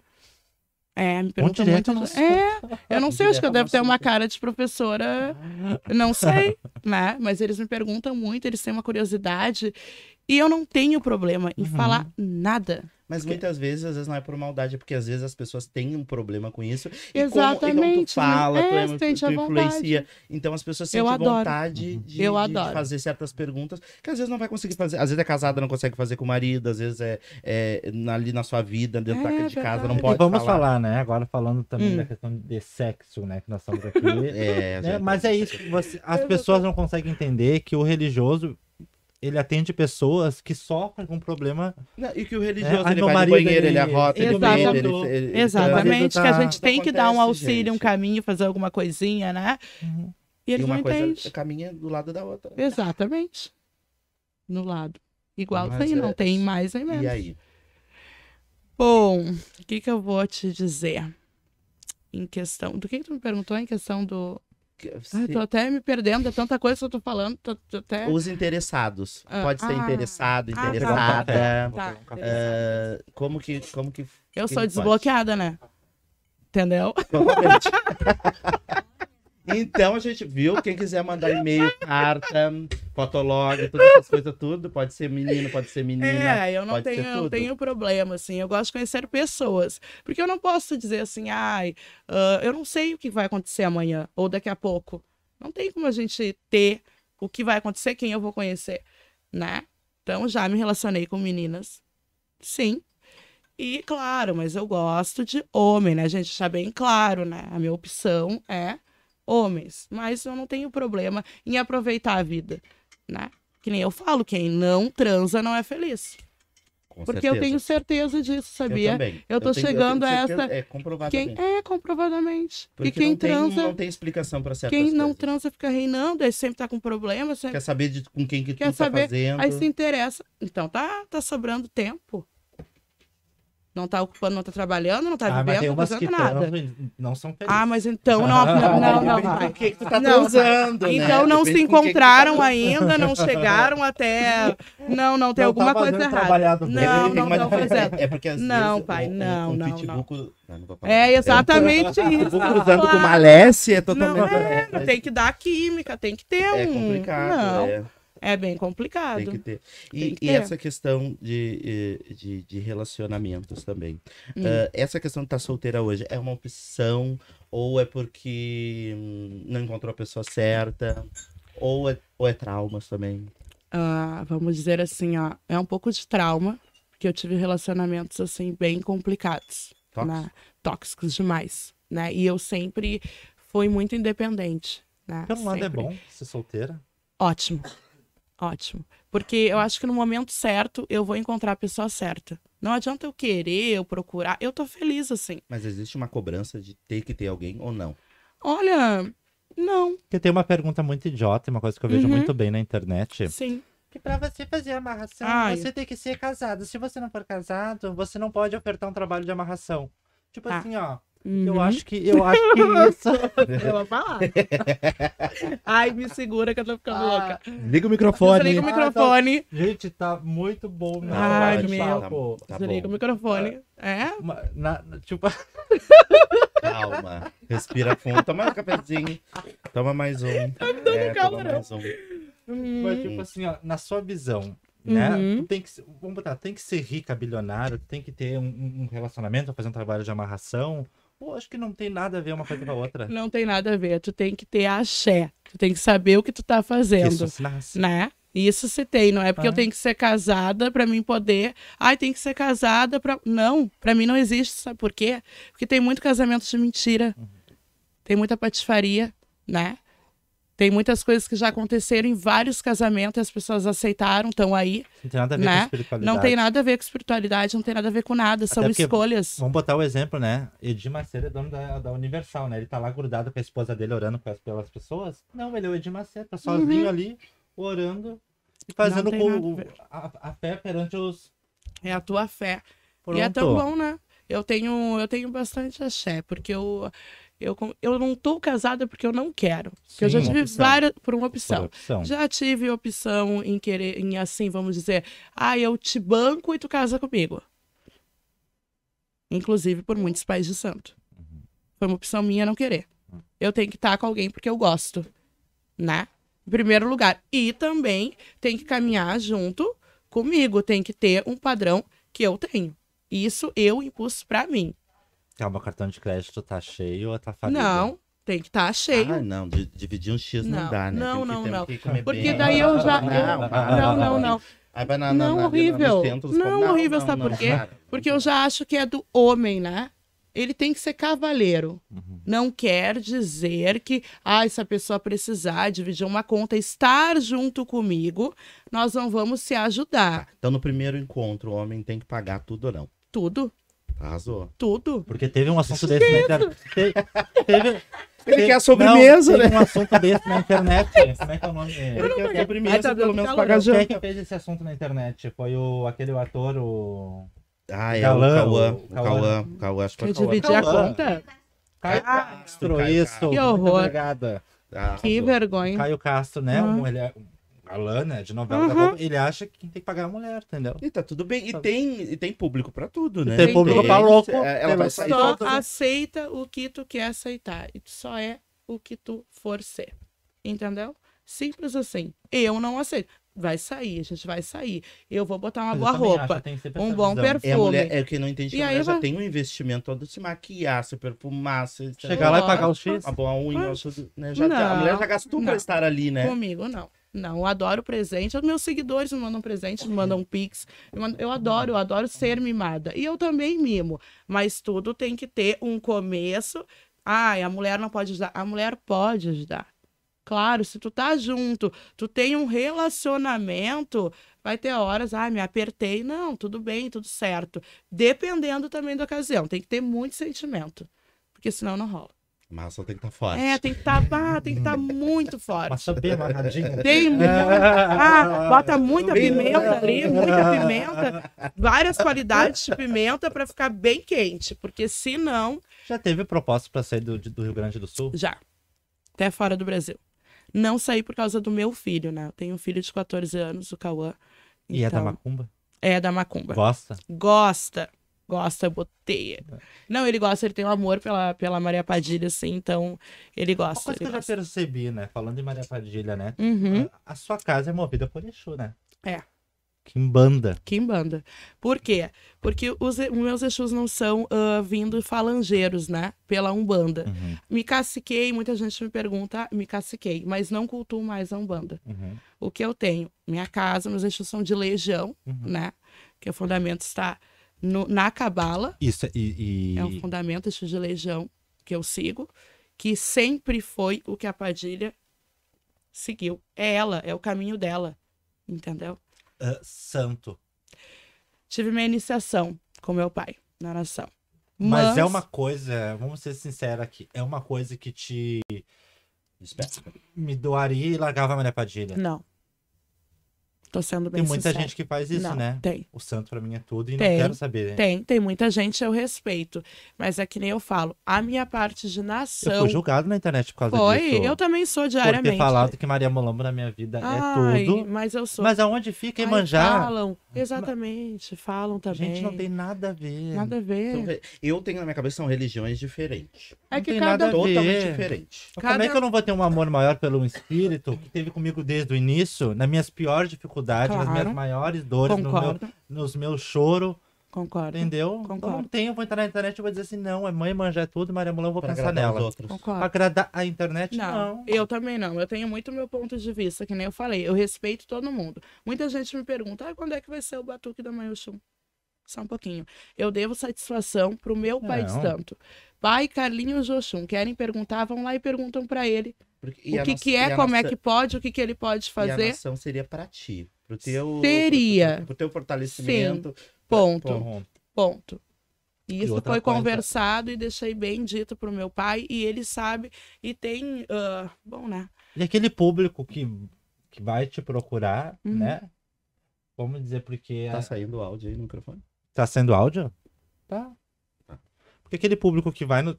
É, me pergunta muito. É, eu não sei, acho que eu devo ter uma cara de professora, não sei, né? Mas eles me perguntam muito, eles têm uma curiosidade e eu não tenho problema em uhum. falar nada. Mas porque... muitas vezes, às vezes não é por maldade, é porque às vezes as pessoas têm um problema com isso. Exatamente. E como, então tu né? fala, é, é, tu, tu, tu influencia. Então as pessoas sentem vontade uhum. de, de fazer certas perguntas que às vezes não vai conseguir fazer. Às vezes é casada, não consegue fazer com o marido, às vezes é, é ali na sua vida, dentro é, da, de casa, não pode e vamos falar. falar. né? Agora falando também hum. da questão de sexo, né? Que nós estamos aqui. é, né? Mas é isso. Você, as pessoas não conseguem entender que o religioso ele atende pessoas que sofrem com problema. Não, e que o né, religioso né? ele vai no banheiro, ele, ele arrota, ele Exatamente, ele, ele, ele, ele Exatamente tá, que a gente tem acontece, que dar um auxílio, gente. um caminho, fazer alguma coisinha, né? Uhum. E ele e uma não coisa entende. caminha do lado da outra. Né? Exatamente. No lado. Igual Mas é tem, é... não tem mais nem menos. E aí? Bom, o que que eu vou te dizer? Em questão... Do que, que tu me perguntou em questão do... Ah, se... tô até me perdendo, é tanta coisa que eu tô falando. Tô, tô até... Os interessados. Ah, Pode ser ah, interessado, ah, tá. interessada. Tá, tá, uh, como que. Como que eu que sou desbloqueada, pode? né? Entendeu? Então a gente viu. Quem quiser mandar e-mail, carta, fotolog, todas essas coisas, tudo. Pode ser menino, pode ser menina. É, eu não, tenho, eu tenho problema, assim. Eu gosto de conhecer pessoas. Porque eu não posso dizer assim, ai, uh, eu não sei o que vai acontecer amanhã ou daqui a pouco. Não tem como a gente ter o que vai acontecer, quem eu vou conhecer, né? Então já me relacionei com meninas. Sim, e claro, mas eu gosto de homem, né, gente? está bem claro, né? A minha opção é homens, mas eu não tenho problema em aproveitar a vida, né? Que nem eu falo, quem não transa não é feliz. Com Porque certeza. eu tenho certeza disso, sabia? Eu, eu tô eu tenho, chegando eu a essa. É comprovadamente. Quem... É, comprovadamente. Porque e quem não transa. Tem, não tem explicação pra certas Quem coisas. não transa fica reinando, aí sempre tá com problema. Sempre... Quer saber de, com quem que Quer tu tá saber, tá fazendo. Aí se interessa. Então tá, tá sobrando tempo. Não tá ocupando, não tá trabalhando, não tá ah, vivendo, não tá fazendo nada. Não são felizes. Ah, mas então não, não, não, não. não o que, que tu tá não, usando? Né? Então não Depende se tá encontraram que que tá ainda, não chegaram até. Não, não, tem não tá alguma tá coisa errada. Não, não, não, fazendo. É porque às não, vezes, pai, não, um, um não, pitbuco... não. É exatamente é, isso. cruzando ah, com uma lesse é totalmente. Não, é, é, tem que dar química, tem que ter é um. É complicado. Não. É. É bem complicado. Tem que ter. E, Tem que ter. e essa questão de, eh, de, de relacionamentos também. Hum. Uh, essa questão de estar tá solteira hoje é uma opção ou é porque hum, não encontrou a pessoa certa ou é, ou é traumas também? Uh, vamos dizer assim, ó, é um pouco de trauma, porque eu tive relacionamentos assim bem complicados, né? tóxicos, né? tóxicos demais, né? E eu sempre fui muito independente, né? Pelo sempre. lado é bom ser solteira. Ótimo. Ótimo. Porque eu acho que no momento certo eu vou encontrar a pessoa certa. Não adianta eu querer, eu procurar. Eu tô feliz assim. Mas existe uma cobrança de ter que ter alguém ou não? Olha, não. Porque tem uma pergunta muito idiota, uma coisa que eu vejo uhum. muito bem na internet. Sim. Que pra você fazer amarração, Ai. você tem que ser casado. Se você não for casado, você não pode ofertar um trabalho de amarração. Tipo ah. assim, ó. Uhum. Eu acho que eu acho que isso. eu vou falar. Ai, me segura que eu tô ficando ah, louca. Liga o microfone. Liga o ah, então, microfone. Ah, Gente, tá muito bom meu. Ai, Ai meu. Tá, tá Desliga o microfone. É? Na, na, tipo. Calma. Respira fundo. Toma um cafezinho. Toma mais um. Eu tô é, calma, toma mais um. Hum. Mas, tipo assim, ó, na sua visão, né? Uhum. Tem que, vamos botar, tem que ser rica, bilionário, tem que ter um, um relacionamento, fazer um trabalho de amarração, pô, acho que não tem nada a ver uma coisa com a outra. Não tem nada a ver. Tu tem que ter axé. Tu tem que saber o que tu tá fazendo. Isso se nasce. Né? Isso se tem, não é porque ah. eu tenho que ser casada para mim poder. Ai, tem que ser casada para Não, para mim não existe, sabe por quê? Porque tem muito casamento de mentira. Uhum. Tem muita patifaria, né? Tem muitas coisas que já aconteceram em vários casamentos e as pessoas aceitaram, estão aí. Não tem nada a ver né? com espiritualidade. Não tem nada a ver com espiritualidade, não tem nada a ver com nada, Até são porque, escolhas. Vamos botar o exemplo, né? Edir Macedo é dono da, da, Universal, né? Ele tá lá grudado com a esposa dele orando pelas pessoas. Não, ele é o Edir Macedo, tá sozinho uhum. ali, orando e fazendo com a, a, fé perante os. É a tua fé. Pronto. E é tão bom, né? Eu tenho, eu tenho bastante axé, porque eu, eu, eu não estou casada porque eu não quero. Sim, eu já tive opção. várias. Por uma opção. por opção. Já tive opção em querer, em assim, vamos dizer, ah, eu te banco e tu casa comigo. Inclusive por muitos pais de santo. Uhum. Foi uma opção minha não querer. Uhum. Eu tenho que estar com alguém porque eu gosto. Né? Em primeiro lugar. E também tem que caminhar junto comigo. Tem que ter um padrão que eu tenho. Isso eu impulso para mim. Calma, é, o cartão de crédito tá cheio ou tá falido? Não, tem que estar tá cheio. Ah, não, dividir um X não, não dá, né? Não, não, não. Porque daí eu já. Não, não, não. não. Ai, banana, não, na, horrível. Centros, não, não, horrível, sabe por quê? Porque eu já acho que é do homem, né? Ele tem que ser cavaleiro. Uhum. Não quer dizer que ah, essa pessoa precisar dividir uma conta, estar junto comigo, nós não vamos se ajudar. Tá. Então, no primeiro encontro, o homem tem que pagar tudo ou não? Tudo. Arrasou. Tudo. Porque teve um assunto desse na internet. Teve, teve, Ele quer sobremesa, não, né? Teve um assunto desse na internet. Como é que é o nome? Ele não, quer sobremesa, tá, pelo menos pagar Quem é que fez esse assunto na internet? Foi o, aquele ator, o... Ah, é Cauã, o Cauã. O Cauã, acho que foi o Cauã. dividir a conta? Caio Castro, Caio isso. Castro. Que horror. Ah, que vergonha. Caio Castro, né? Ah. Um, ele é, a Lana, né, de novela uhum. da Globo, ele acha que tem que pagar é a mulher, entendeu? E tá tudo bem. E, tá tem, e tem público pra tudo, né? E tem, público pra louco. É, ela vai sair só aceita o que tu quer aceitar. E tu só é o que tu for ser. Entendeu? Simples assim. Eu não aceito. Vai sair, a gente vai sair. Eu vou botar uma Mas boa roupa, acho, um bom é perfume. É, mulher, é que não entendi. E a mulher vai... já tem um investimento todo de se maquiar, se perfumar, se... Chegar lá e pagar o X. boa unha, né? já, não, a mulher já gastou não. pra estar ali, né? Comigo, não. Não, eu adoro presente. Os meus seguidores me mandam presente, me mandam pix. Eu adoro, eu adoro ser mimada. E eu também mimo. Mas tudo tem que ter um começo. Ai, a mulher não pode ajudar. A mulher pode ajudar. Claro, se tu tá junto, tu tem um relacionamento, vai ter horas, ah, me apertei. Não, tudo bem, tudo certo. Dependendo também da ocasião. Tem que ter muito sentimento. Porque senão não rola só tem que estar tá é, forte. É, tem que estar, tá, ah, tem que estar tá muito forte. Maçã tá bem amarradinha. Tem muito. Ah, bota muita pimenta ali, muita pimenta, várias qualidades de pimenta para ficar bem quente, porque se não. Já teve proposta para sair do, do Rio Grande do Sul? Já. Até fora do Brasil. Não saí por causa do meu filho, né? Eu tenho um filho de 14 anos, o Cauã. Então... E é da então, Macumba? É da Macumba. Gosta? Gosta gosta, boteia. É. Não, ele gosta, ele tem um amor pela, pela Maria Padilha, assim, então ele gosta. Uma coisa que eu já percebi, né? Falando de Maria Padilha, né? Uhum. A, a sua casa é movida por Exu, né? É. Quimbanda. Quimbanda. Por quê? Porque os meus Exus não são uh, vindo falangeiros, né? Pela Umbanda. Uhum. Me caciquei, muita gente me pergunta, me caciquei, mas não cultuo mais a Umbanda. Uhum. O que eu tenho? Minha casa, meus Exus são de legião, uhum. né? Que o fundamento está no, na Cabala. Isso e, e... é um fundamento isso de legião que eu sigo, que sempre foi o que a Padilha seguiu. É ela, é o caminho dela, entendeu? Uh, santo. Tive minha iniciação com meu pai na oração. Mas... Mas... é uma coisa, vamos ser sinceros aqui, é uma coisa que te me doaria e largava a Maria Padilha. Não. Tô sendo bem Tem muita sincero. gente que faz isso, não, né? Tem. O santo para mim é tudo e tem, não quero saber. Né? Tem, tem muita gente, eu respeito. Mas é que nem eu falo, a minha parte de nação. Eu fui julgado na internet por causa foi, disso. eu também sou diariamente. Por ter falado que Maria Mulambo na minha vida é Ai, é tudo. Mas eu sou. Mas aonde fica em Manjar? Falam, exatamente, falam também. Gente, não tem nada a ver. Nada a ver. Então, eu tenho na minha cabeça são religiões diferentes. É não que cada nada totalmente diferente. Cada... Como é que eu não vou ter um amor maior pelo espírito que teve comigo desde o início, nas minhas piores dificuldades? dificuldade, claro. minhas maiores dores, no meu, nos meus choros. Concordo. Entendeu? Então, Concordo. Então, não tenho, vou entrar na internet e vou dizer assim, não, é mãe, manja é tudo, Maria Mulão, vou pra pensar nela. Concordo. Agradar a internet, não, não, Eu também não. Eu tenho muito meu ponto de vista, que nem eu falei. Eu respeito todo mundo. Muita gente me pergunta, ah, quando é que vai ser o batuque da Mãe Oxum? Só um pouquinho. Eu devo satisfação pro meu pai de santo. Pai Carlinhos Oxum. Querem perguntar, vão lá e perguntam para ele. Porque, o que, que é, como é que pode, o que, que ele pode fazer. E a nação seria para ti, para o teu, seria. Pro, pro teu fortalecimento. Sim. Ponto. Pra, ponto. E isso foi coisa... conversado e deixei bem dito pro meu pai, e ele sabe, e tem. Uh, bom, né? E aquele público que, que vai te procurar, uhum. né? Vamos dizer porque. Tá é saindo áudio aí no microfone? Tá saindo áudio? Tá. Porque aquele público que vai no,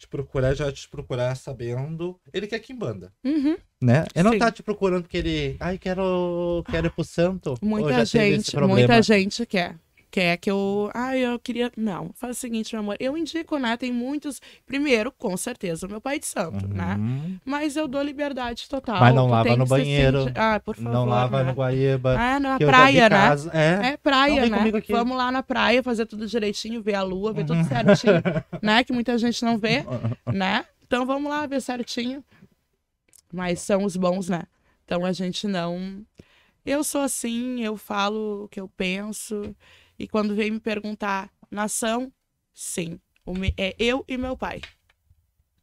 te procurar, já te procurar sabendo. Ele quer que banda. Uhum. Né? Ele não Sim. tá te procurando porque ele. Ai, quero, quero ir pro santo. Muita gente, muita gente quer quer que eu. Ah, eu queria. Não, faz o seguinte, meu amor. Eu indico, né? Tem muitos. Primeiro, com certeza, meu pai de santo, né, uhum. né? Mas eu dou liberdade total. Mas não lava no banheiro. Ah, por favor. Não lava né? no Guaíba. Ah, na praia, né? É, é praia, né? Vamos lá na praia fazer tudo direitinho, ver a lua, ver tudo uhum. certinho, né? Que muita gente não vê, né? Então vamos lá ver certinho. Mas são os bons, né? Então a gente não. Eu sou assim, eu falo o que eu penso. E quando vem me perguntar nação, sim. Me, é eu e meu pai.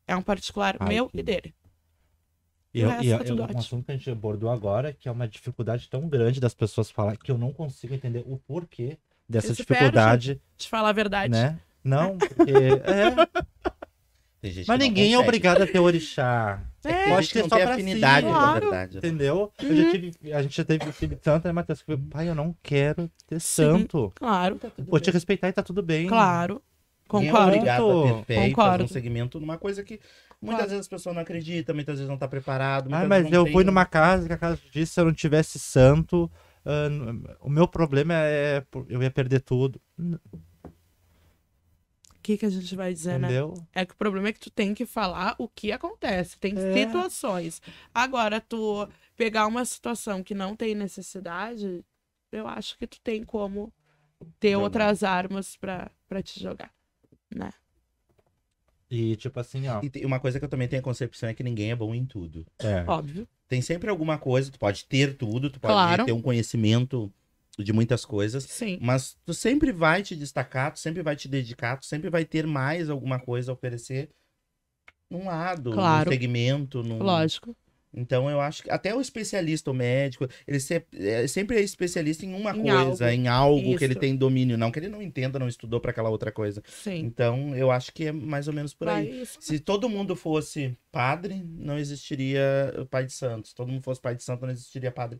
É um particular Ai, meu que... e dele. E, eu, é e é, é um assunto que a gente abordou agora, que é uma dificuldade tão grande das pessoas falar que eu não consigo entender o porquê dessa eu dificuldade. de falar a verdade. Né? Não, porque. é, Mas ninguém é obrigado a ter orixá. É, é que pode ter só tem afinidade, si, na verdade. Né? Entendeu? Uhum. Eu já uhum. tive, a gente já teve filho santo, né, Matheus? Que pai, eu não quero ter santo. Sim, claro. Tá Vou bem. te respeitar e tá tudo bem. Claro. É Concordo. é obrigado a ter fé Concordo. um segmento numa coisa que muitas claro. vezes as pessoas não acreditam, muitas vezes não está preparado. Ah, mas eu tem... fui numa casa que a casa disse se eu não tivesse santo, uh, o meu problema é eu ia perder tudo que, que a gente vai dizer, né? Entendeu? né? É que o problema é que tu tem que falar o que acontece, tem é. situações. Agora, tu pegar uma situação que não tem necessidade, eu acho que tu tem como ter outras armas para te jogar, né? E tipo assim, ó. E uma coisa que eu também tenho a concepção é que ninguém é bom em tudo. É. Óbvio. Tem sempre alguma coisa, tu pode ter tudo, tu pode claro. ter um conhecimento de muitas coisas. Sim. Mas tu sempre vai te destacar, tu sempre vai te dedicar, tu sempre vai ter mais alguma coisa a oferecer num lado, claro. num segmento, num. Lógico. Então eu acho que até o especialista, o médico, ele é, sempre é especialista em uma em coisa, algo. em algo Isso. que ele tem domínio, não que ele não entenda, não estudou para aquela outra coisa. Sim. Então eu acho que é mais ou menos por Vai aí. Isso. Se todo mundo fosse padre, não existiria pai de santos. Se todo mundo fosse pai de santo, não existiria padre.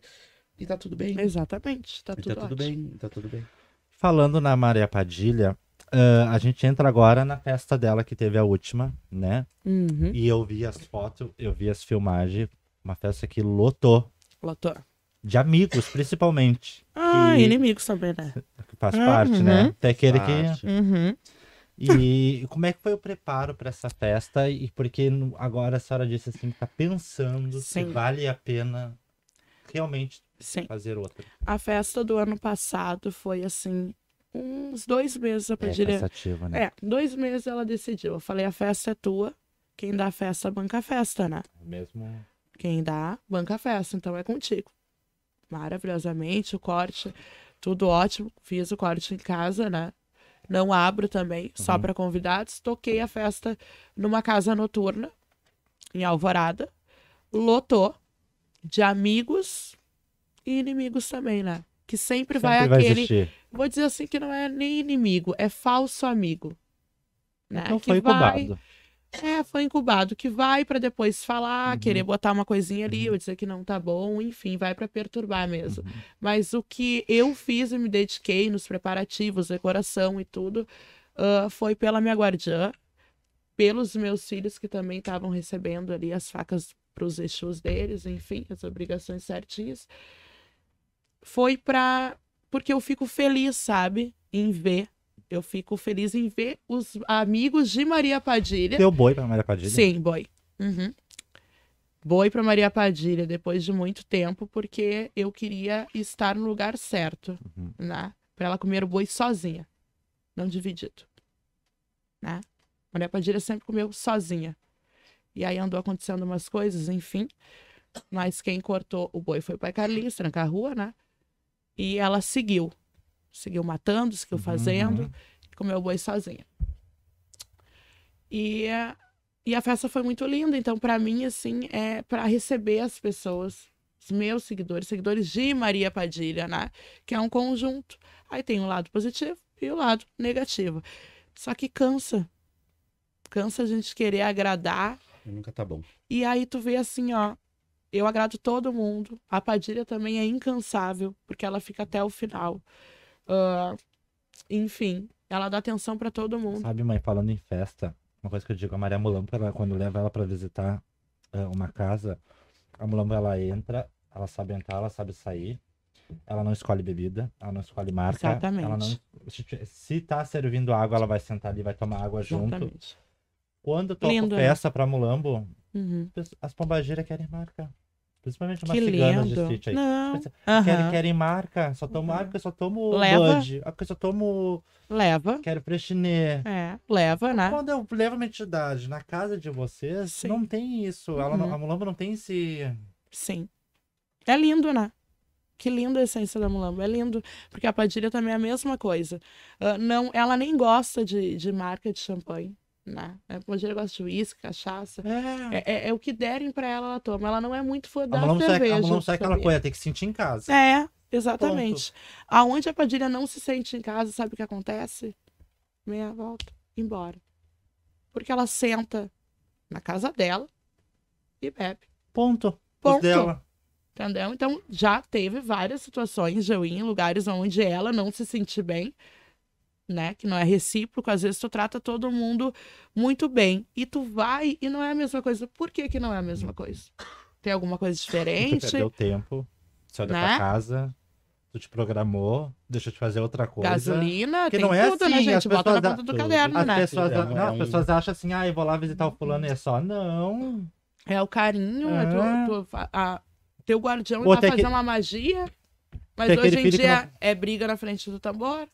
E tá tudo bem. Exatamente. Tá, tudo, tá tudo bem. Tá tudo bem. Falando na Maria Padilha, uh, a gente entra agora na festa dela que teve a última, né? Uhum. E eu vi as fotos, eu vi as filmagens. Uma festa que lotou. Lotou. De amigos, principalmente. ah, que... inimigos também, né? né? Uhum. Que faz uhum. parte, né? Até aquele que. Uhum. E como é que foi o preparo para essa festa? E porque agora a senhora disse assim, tá pensando Sim. se vale a pena realmente Sim. fazer outra. A festa do ano passado foi assim, uns dois meses, eu é, Cansativo, né? É, dois meses ela decidiu. Eu falei, a festa é tua, quem dá festa, banca festa, né? É mesmo. Quem dá, banca festa, então é contigo. Maravilhosamente, o corte, tudo ótimo. Fiz o corte em casa, né? Não abro também, uhum. só para convidados. Toquei a festa numa casa noturna, em Alvorada. Lotou de amigos, e inimigos também, né? Que sempre, sempre vai, vai aquele. Existir. Vou dizer assim que não é nem inimigo, é falso amigo. Né? Então que foi vai... incubado. É, foi incubado, que vai para depois falar, uhum. querer botar uma coisinha ali, uhum. ou dizer que não tá bom, enfim, vai para perturbar mesmo. Uhum. Mas o que eu fiz e me dediquei nos preparativos, decoração e tudo, uh, foi pela minha guardiã, pelos meus filhos que também estavam recebendo ali as facas para os eixos deles, enfim, as obrigações certinhas foi pra. Porque eu fico feliz, sabe? Em ver. Eu fico feliz em ver os amigos de Maria Padilha. Deu boi pra Maria Padilha? Sim, boi. Uhum. Boi pra Maria Padilha depois de muito tempo, porque eu queria estar no lugar certo, uhum. né? Pra ela comer o boi sozinha, não dividido, né? Maria Padilha sempre comeu sozinha. E aí andou acontecendo umas coisas, enfim. Mas quem cortou o boi foi o pai Carlinhos, tranca a rua, né? E ela seguiu. Seguiu matando, seguiu uhum, fazendo, uhum. comeu boi sozinha. E, e a festa foi muito linda. Então, para mim, assim, é para receber as pessoas, os meus seguidores, seguidores de Maria Padilha, né? Que é um conjunto. Aí tem o lado positivo e o lado negativo. Só que cansa. Cansa a gente querer agradar. Nunca tá bom. E aí tu vê assim, ó, eu agrado todo mundo. A Padilha também é incansável, porque ela fica até o final. Uh, enfim, ela dá atenção para todo mundo. Sabe, mãe, falando em festa, uma coisa que eu digo a Maria Mulambo, ela, quando leva ela para visitar uh, uma casa, a Mulambo ela entra, ela sabe entrar, ela sabe sair. Ela não escolhe bebida, ela não escolhe marca. Exatamente. Ela não, se tá servindo água, ela vai sentar ali, vai tomar água junto. Exatamente. Quando toca né? peça para pra Mulambo, Uhum. As pombageiras querem marca. Principalmente umas que lindo. de Stitch aí. Não. Uhum. Querem, querem marca. Só tomo. Uhum. Ah, porque eu só tomo leva. Bud. Ah, porque eu só tomo. Leva. Quero prechiner. É, leva, né? Quando eu levo a minha entidade na casa de vocês, Sim. não tem isso. Uhum. não, a mulamba não tem esse. Sim. É lindo, né? Que linda a essência da mulamba, é lindo. Porque a padilha também é a mesma coisa. Uh, não, ela nem gosta de, de marca de champanhe né? É, a Pomodira gosta de uísque, cachaça. É. É, é, é o que derem para ela, ela toma. Ela não é muito foda da cerveja. É, a não sai aquela coisa, tem que sentir em casa. É, exatamente. Ponto. Aonde a Padilha não se sente em casa, sabe o que acontece? Meia volta, embora. Porque ela senta na casa dela e bebe. Ponto. Ponto. Dela. Entendeu? Então, já teve várias situações de eu ir em lugares onde ela não se sentir bem né? Que não é recíproco. Às vezes tu trata todo mundo muito bem e tu vai e não é a mesma coisa. Por que que não é a mesma uhum. coisa? Tem alguma coisa diferente? perdeu tempo, saiu né? da tua né? casa, tu te programou, deixa eu te fazer outra coisa. Gasolina, que não é tudo, né, assim, né, gente? As Bota na conta do caderno, as né? Pessoas, é, é não, é um... As pessoas acham assim, ah, eu vou lá visitar o fulano e é só, não... É o carinho, é, é tu, tu, a, teu guardião tá fazendo que... uma magia. Mas hoje em dia não... é briga na frente do tambor,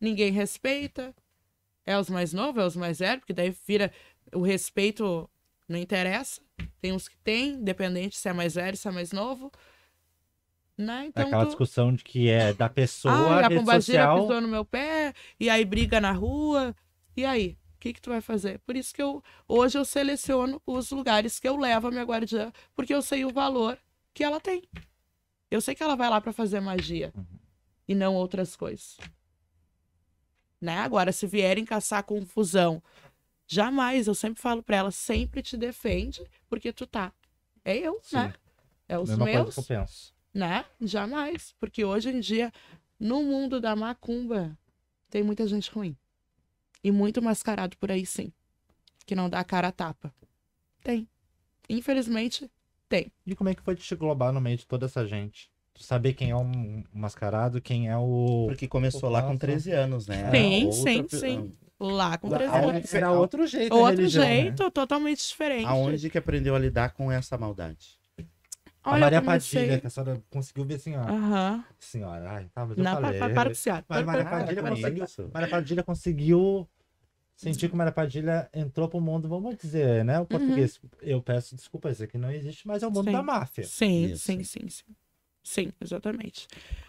ninguém respeita. É os mais novos, é os mais velhos, porque daí vira o respeito não interessa. Tem uns que tem, independente se é mais velho, se é mais novo. Né? É então, Aquela tu... discussão de que é da pessoa, ah, a rede social... pisou no meu pé, e aí briga na rua. E aí? O que, que tu vai fazer? Por isso que eu hoje eu seleciono os lugares que eu levo a minha guardiã, porque eu sei o valor que ela tem. Eu sei que ela vai lá para fazer magia uhum. e não outras coisas né? Agora, se vierem caçar confusão, jamais, eu sempre falo para ela, sempre te defende, porque tu tá. É eu, né? Sim. né? É os Mesma meus. Coisa que eu penso. Né? Jamais. Porque hoje em dia, no mundo da macumba, tem muita gente ruim. E muito mascarado por aí, sim. Que não dá a cara a tapa. Tem. Infelizmente, tem. E como é que foi te englobar no meio de toda essa gente? saber quem é o mascarado, quem é o. Porque começou o lá com 13 anos, né? Sim, sim, outra... sim. Lá com 13 anos. Era outro jeito. Outro né, religião, né? jeito, né? totalmente diferente. Aonde que aprendeu a lidar com essa maldade? Olha, a Maria Padilha, que a senhora conseguiu ver, assim, Aham. Uhum. Senhora, ai, tá, mas eu Não, falei. Para, para, para, para, Maria Padilha conseguiu. Maria Padilha conseguiu sentir que Maria Padilha entrou pro mundo, vamos dizer, né? O uhum. português, uhum. eu peço desculpas, isso é aqui não existe, mas é o mundo sim. da máfia. Sim, sim, sim, sim, sim. Sim, exatamente.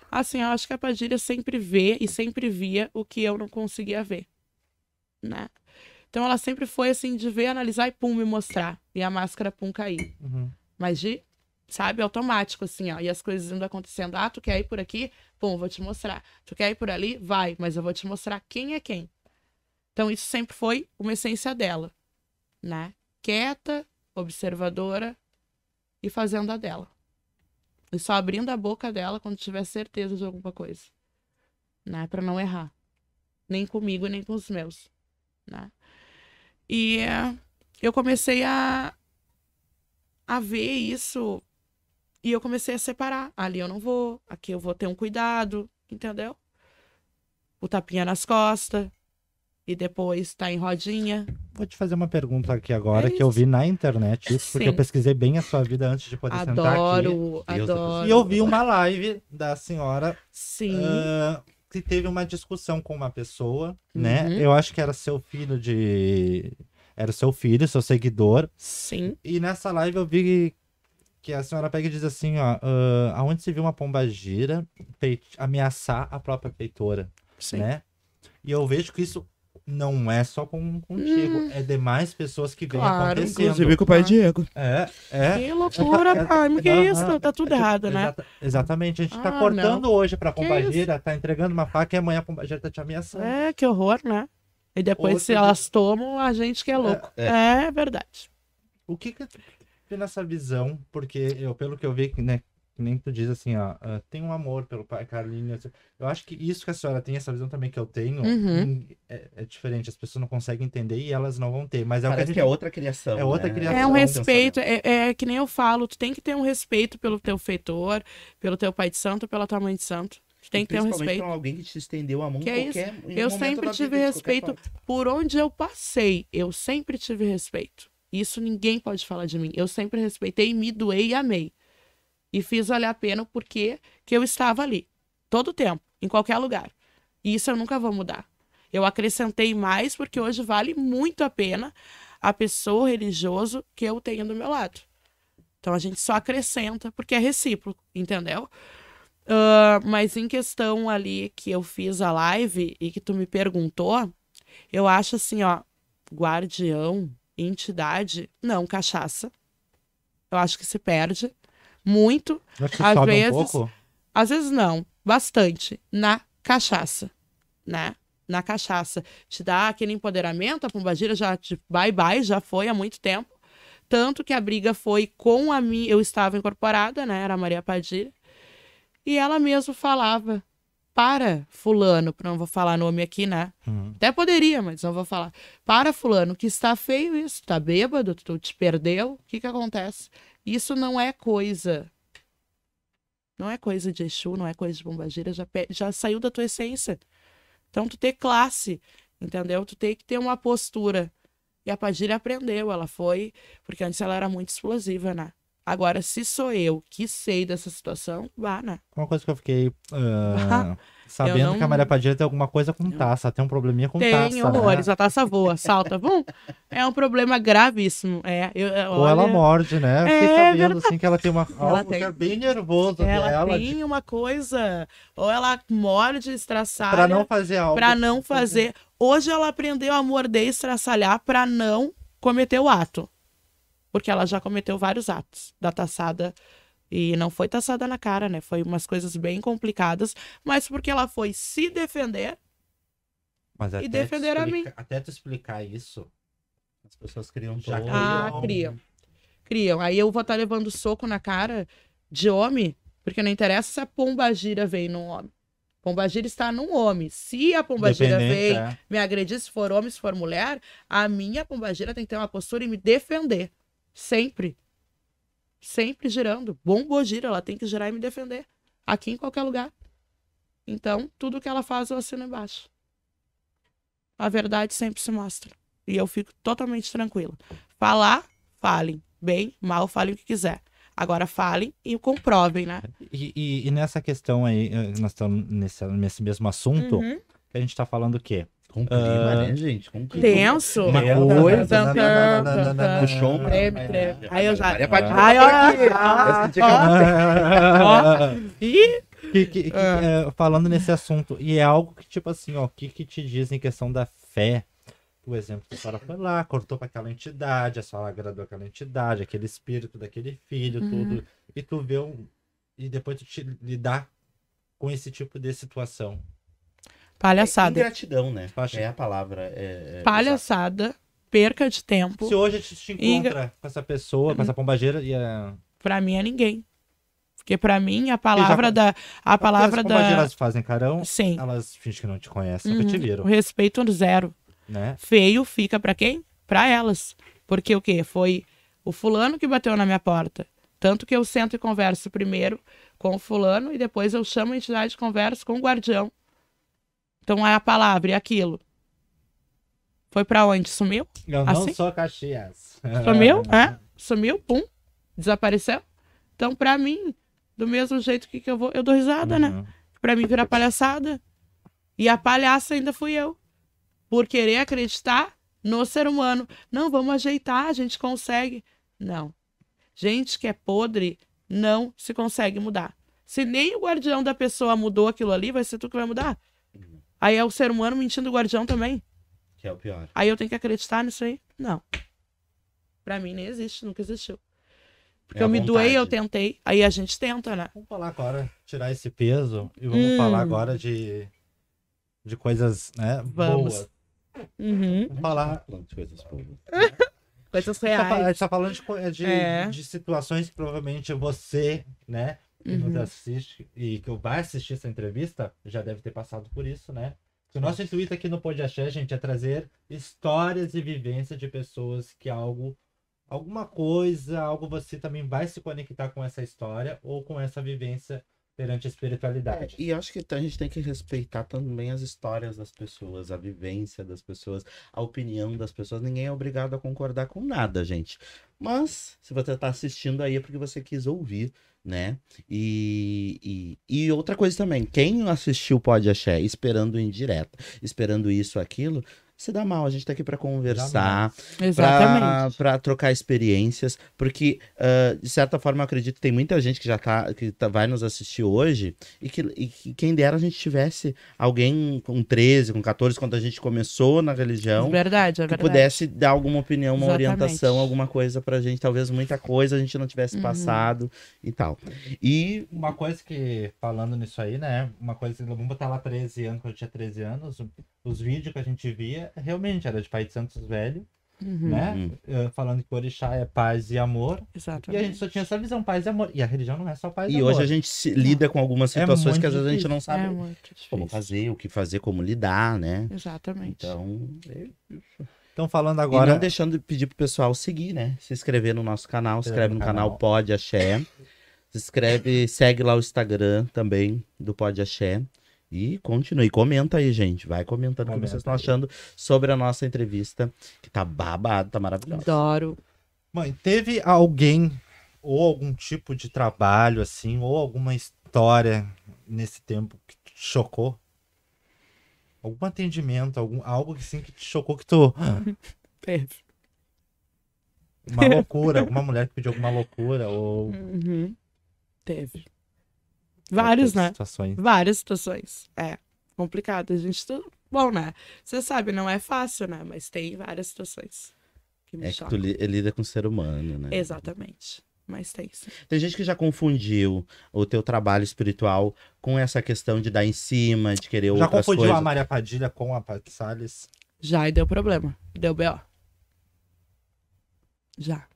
Assim, eu acho que a Padilha sempre vê e sempre via o que eu não conseguia ver, né? Então ela sempre foi assim de ver, analisar e pum, me mostrar. E a máscara pum cair. Uhum. Mas de, sabe, automático, assim, ó. E as coisas indo acontecendo. Ah, tu quer ir por aqui? Pum, vou te mostrar. Tu quer ir por ali? Vai, mas eu vou te mostrar quem é quem. Então isso sempre foi uma essência dela, né? Quieta, observadora e fazendo a dela. E só abrindo a boca dela quando tiver certeza de alguma coisa. Né? Pra não errar. Nem comigo, nem com os meus. Né? E eh, eu comecei a, a ver isso e eu comecei a separar. Ali eu não vou, aqui eu vou ter um cuidado, entendeu? O tapinha nas costas, e depois tá em rodinha. Vou te fazer uma pergunta aqui agora, é que eu vi na internet isso, Sim. porque eu pesquisei bem a sua vida antes de poder adoro, sentar aqui. Adoro, adoro. E eu vi uma live da senhora. Sim. Uh, que teve uma discussão com uma pessoa, né? uhum. né? Eu acho que era seu filho de... Era seu filho, seu seguidor. Sim. E nessa live eu vi que a senhora pega e diz assim, ó... Uh, aonde se viu uma pomba-gira ameaçar a própria peitora, Sim. né? E eu vejo que isso não é só com contigo, hum. é demais pessoas que vêm claro, acontecendo. Inclusive com o pai Diego. É, é. Que loucura, é, pai. É, que é isso? Não, tá tudo é, tipo, errado, né? Exata, exatamente. A gente tá ah, tá cortando não. hoje pra pombageira, tá entregando uma faca e amanhã a pombageira tá te ameaçando. É, que horror, né? E depois, se elas tomam, a gente que é, é louco. É. é, verdade. O que que nessa visão, porque eu, pelo que eu vi, né, nem tu diz assim, ó, uh, tem um amor pelo pai Carolina. Eu acho que isso que a senhora tem, essa visão também que eu tenho, uhum. é, é, diferente. As pessoas não conseguem entender e elas não vão ter. Mas é, é gente... é outra criação. É outra né? criação. É um né? respeito, é, é que nem eu falo, tu tem que ter um respeito pelo teu feitor, pelo teu pai de santo, pela tua mãe de santo tem que ter um respeito. Pra alguém que te estendeu a mão que é qualquer, Eu sempre tive vida, respeito por onde eu passei. Eu sempre tive respeito. Isso ninguém pode falar de mim. Eu sempre respeitei, me doei e amei. E fiz valer a pena porque que eu estava ali, todo o tempo, em qualquer lugar. E isso eu nunca vou mudar. Eu acrescentei mais porque hoje vale muito a pena a pessoa religioso que eu tenho do meu lado. Então a gente só acrescenta porque é recíproco, entendeu? Uh, mas em questão ali que eu fiz a live e que tu me perguntou, eu acho assim, ó, guardião, entidade, não, cachaça. Eu acho que se perde muito. Já às vezes, um pouco? Às vezes não, bastante. Na cachaça, né? Na cachaça. Te dá aquele empoderamento, a pombagira já te bye-bye, já foi há muito tempo. Tanto que a briga foi com a mim Eu estava incorporada, né? Era a Maria Padilha. E ela mesmo falava: para Fulano, não vou falar nome aqui, né? Uhum. Até poderia, mas não vou falar. Para Fulano, que está feio isso, tá bêbado, tu te perdeu, o que que acontece? Isso não é coisa. Não é coisa de Exu, não é coisa de bombageira, já, já saiu da tua essência. Então, tu ter classe, entendeu? Tu tem que ter uma postura. E a Padilha aprendeu, ela foi, porque antes ela era muito explosiva, né? Agora, se sou eu que sei dessa situação, vá, né? Uma coisa que eu fiquei. Uh... Sabendo não... que a Maria Padilha tem alguma coisa com taça, tem um probleminha com tem taça. Tem horrores, né? a taça voa, salta, vamos. É um problema gravíssimo. É, eu, Ou ela morde, né? Eu fiquei é, sabendo assim, verdade. assim que ela tem uma ela algo tem... que é bem nervoso ela dela. tem de... uma coisa, ou ela morde, estraçalha. Pra não fazer algo. Pra não fazer. Hoje ela aprendeu a morder e estraçalhar pra não cometer o ato. Porque ela já cometeu vários atos da taçada e não foi taçada na cara, né? Foi umas coisas bem complicadas, mas porque ela foi se defender mas e defender explica, a mim. Até tu explicar isso, as pessoas criam já todo... Ah, criam. Criam. Aí eu vou estar tá levando soco na cara de homem, porque não interessa se a pombagira vem num homem. Pombagira está num homem. Se a pombagira vem é. me agredir, se for homem, se for mulher, a minha pombagira tem que ter uma postura e me defender. Sempre. Sempre girando. Bombo gira, ela tem que girar e me defender. Aqui em qualquer lugar. Então, tudo que ela faz, eu assino embaixo. A verdade sempre se mostra. E eu fico totalmente tranquila. Falar, falem. Bem, mal, falem o que quiser. Agora falem e comprovem, né? E, e, e nessa questão aí, eh, nós estamos nesse, nesse mesmo assunto, uhum. a gente está falando o quê? Com clima, ah. né, gente? Com clima. Tenso. Uma coisa. Treme, treme. É Aí eu já. Aí é ó. E. Que, que, que, ah. é, falando nesse assunto, e é algo que, tipo assim, ó, o que, que te diz em questão da fé? O exemplo que a senhora foi lá, cortou para aquela entidade, a senhora agradou aquela entidade, aquele espírito daquele filho, uhum. tudo. E tu vê um. E depois tu te lidar com esse tipo de situação. Palhaçada. É ingratidão, né? É a palavra. É, é... Palhaçada, perca de tempo. Se hoje a gente te encontra com essa pessoa, com essa pombageira, e Pra mim é ninguém. Porque para mim a palavra já, da a palavra da elas fazem carão, Sim. elas fingem que não te conhecem, uhum. te viram. O respeito zero, né? Feio fica para quem? Para elas. Porque o quê? Foi o fulano que bateu na minha porta. Tanto que eu sento e converso primeiro com o fulano e depois eu chamo a entidade de converso com o guardião então é a palavra, e é aquilo. Foi para onde? Sumiu? Eu não assim? sou Caxias. Sumiu? é? Sumiu, pum. Desapareceu. Então, para mim, do mesmo jeito que, que eu vou, eu dou risada, né? uhum. né? Para mim virar palhaçada. E a palhaça ainda fui eu. Por querer acreditar no ser humano. Não, vamos ajeitar, a gente consegue. Não. Gente que é podre não se consegue mudar. Se nem o guardião da pessoa mudou aquilo ali, vai ser tu que vai mudar. Aí é o ser humano mentindo o guardião também. Que é o pior. Aí eu tenho que acreditar nisso aí? Não. Pra mim nem existe, nunca existiu. Porque é eu me vontade. doei, eu tentei. Aí a gente tenta, né? Vamos falar agora, tirar esse peso e vamos hum. falar agora de, de coisas, né? Vamos. Boas. Uhum. Vamos falar. de coisas boas. Né? coisas reais. A gente tá, tá falando de, é de, é. de situações que provavelmente você, né? e uhum. nos assiste e que vai assistir essa entrevista já deve ter passado por isso, né? O nosso intuito aqui no Pode Achar gente, é trazer histórias e vivências de pessoas que algo, alguma coisa, algo você também vai se conectar com essa história ou com essa vivência perante a espiritualidade. É, e acho que a gente tem que respeitar também as histórias das pessoas, a vivência das pessoas, a opinião das pessoas. Ninguém é obrigado a concordar com nada, gente. Mas, se você está assistindo aí é porque você quis ouvir né? E, e, e outra coisa também, quem assistiu pode achar esperando indireta, esperando isso, aquilo, se dá mal. A gente tá aqui para conversar, para trocar experiências, porque uh, de certa forma eu acredito que tem muita gente que já tá, que tá, vai nos assistir hoje e que, e que quem dera a gente tivesse alguém com 13, com 14, quando a gente começou na religião. É verdade, é verdade. Que pudesse dar alguma opinião, uma Exatamente. orientação, alguma coisa pra gente. Talvez muita coisa a gente não tivesse uhum. passado e tal. E uma coisa que, falando nisso aí, né? Uma coisa que vamos botar lá 13 anos, quando eu tinha 13 anos, os vídeos que a gente via realmente era de Pai de Santos Velho, uhum. né? Uhum. Ah, falando que o orixá é paz e amor. Exatamente. E a gente só tinha essa visão, paz e amor. E a religião não é só paz e, e amor. E hoje a gente se lida com algumas é situações é que às vezes a gente não sabe é como fazer, o que fazer, como lidar, né? Exatamente. Então, é Estão falando agora. E não deixando de pedir pro pessoal seguir, né? Se inscrever no nosso canal, se inscreve no, no canal, canal Pode Axé. Se inscreve, segue lá o Instagram também do Pode Axé. E continue, comenta aí, gente. Vai comentando comenta o que vocês estão achando sobre a nossa entrevista, que tá babado, tá maravilhosa. Adoro. Mãe, teve alguém ou algum tipo de trabalho, assim, ou alguma história nesse tempo que te chocou? Algum atendimento, algum, algo assim que te chocou que tu. Teve. Ah, uma loucura, alguma mulher que pediu alguma loucura, ou. Uhum. Teve. Várias, né? Situações. Várias situações. É. Complicado. A gente. Tudo... Tá, bom, né? Você sabe, não é fácil, né? Mas tem várias situações. Que me é chocam. que tu lida com o ser humano, né? Exatamente. Mas tem isso Tem gente que já confundiu o teu trabalho espiritual com essa questão de dar em cima, de querer já Já confundiu a Maria Padilha com a Pat Salles? Já, e deu problema. Deu B.O. Já.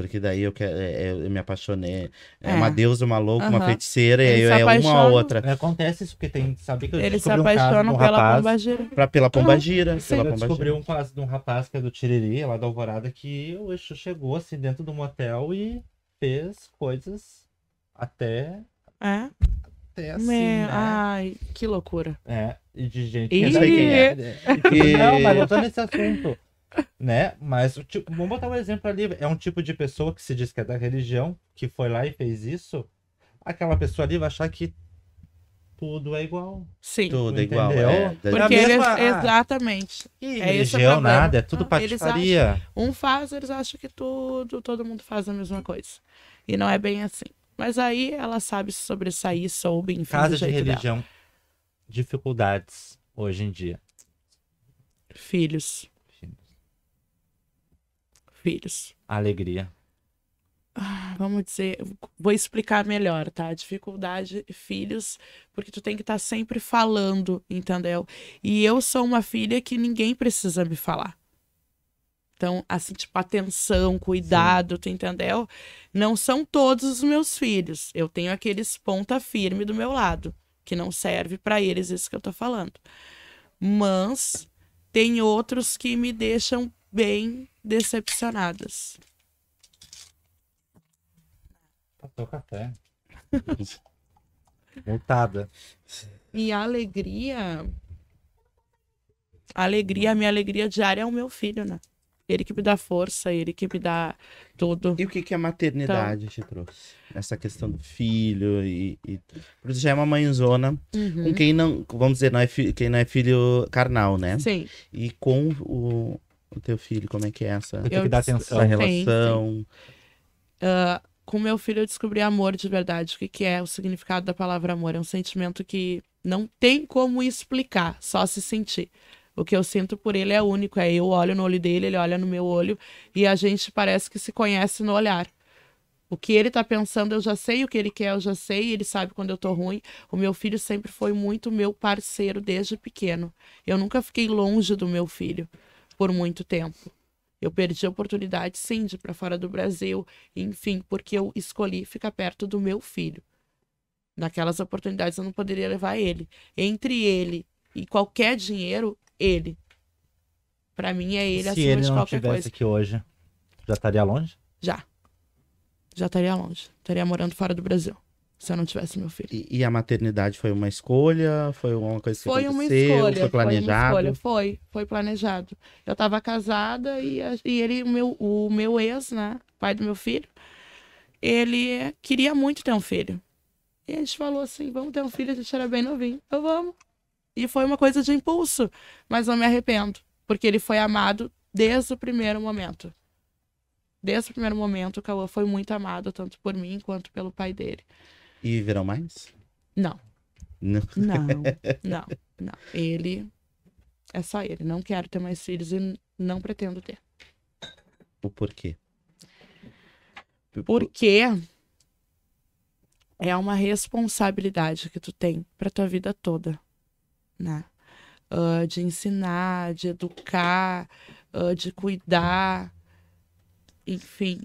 Porque daí eu, quero, é, é, eu me apaixonei. É, é. uma deusa, uma louca, uhum. uma feiticeira, e é uma outra. É, acontece isso, porque tem. saber que eu Eles se apaixonam um pela rapaz, pombagira. Pra, pela pombagira. Ah, pela eu descobri um caso de um rapaz que é do Tiriri, lá da Alvorada, que o Exu chegou assim dentro do motel e fez coisas até. É. Até assim. Me... Né? Ai, que loucura. É, e de gente que é. Não, mas nesse assunto né? Mas, tipo, vamos botar um exemplo ali. É um tipo de pessoa que se diz que é da religião, que foi lá e fez isso. Aquela pessoa ali vai achar que tudo é igual. Sim. Tudo é igual. É, Porque é mesma... eles, exatamente. E é religião, nada, é tudo ah, patifaria. Acham, um faz, eles acham que tudo, todo mundo faz a mesma coisa. E não é bem assim. Mas aí ela sabe se sobressair, soube, enfim. Casa de religião. Dela. Dificuldades hoje em dia. Filhos filhos? Alegria. Ah, vamos dizer, vou explicar melhor, tá? Dificuldade, filhos, porque tu tem que estar tá sempre falando, entendeu? E eu sou uma filha que ninguém precisa me falar. Então, assim, tipo, atenção, cuidado, Sim. tu entendeu? Não são todos os meus filhos. Eu tenho aqueles ponta firme do meu lado, que não serve para eles isso que eu tô falando. Mas tem outros que me deixam bem decepcionadas. Passou café. Voltada. E a alegria. A alegria, a minha alegria diária é o meu filho, né? Ele que me dá força, ele que me dá tudo. E o que, que a maternidade então... te trouxe? Essa questão do filho e. e... você já é uma mãezona uhum. com quem não. Vamos dizer, não é fi... quem não é filho carnal, né? Sim. E com o o teu filho? Como é que é essa, eu, que dar atenção. à relação? Uh, com meu filho eu descobri amor de verdade. O que, que é o significado da palavra amor? É um sentimento que não tem como explicar, só se sentir. O que eu sinto por ele é único. É eu olho no olho dele, ele olha no meu olho e a gente parece que se conhece no olhar. O que ele tá pensando, eu já sei. O que ele quer, eu já sei. Ele sabe quando eu tô ruim. O meu filho sempre foi muito meu parceiro desde pequeno. Eu nunca fiquei longe do meu filho por muito tempo. Eu perdi oportunidades, sim, de ir para fora do Brasil, enfim, porque eu escolhi ficar perto do meu filho. Naquelas oportunidades eu não poderia levar ele. Entre ele e qualquer dinheiro, ele. Para mim é ele Se acima ele de coisa. Se ele não estivesse aqui hoje, já estaria longe? Já. Já estaria longe. Estaria morando fora do Brasil se eu não tivesse meu filho. E, e, a maternidade foi uma escolha? Foi uma coisa que foi aconteceu? Uma escolha, foi planejado? Foi, escolha, foi, foi, planejado. Eu estava casada e, e ele, o meu, o meu ex, né, pai do meu filho, ele queria muito ter um filho. E a gente falou assim, vamos ter um filho, a gente era bem novinho. Eu então, vamos. E foi uma coisa de impulso, mas não me arrependo, porque ele foi amado desde o primeiro momento. Desde o primeiro momento, o Cauã foi muito amado, tanto por mim quanto pelo pai dele. E viveram mais? Não. Não. Não, não, não. Ele. É só ele. Não quero ter mais filhos e não pretendo ter. O porquê? Porque é uma responsabilidade que tu tem para tua vida toda, né? Uh, de ensinar, de educar, uh, de cuidar, enfim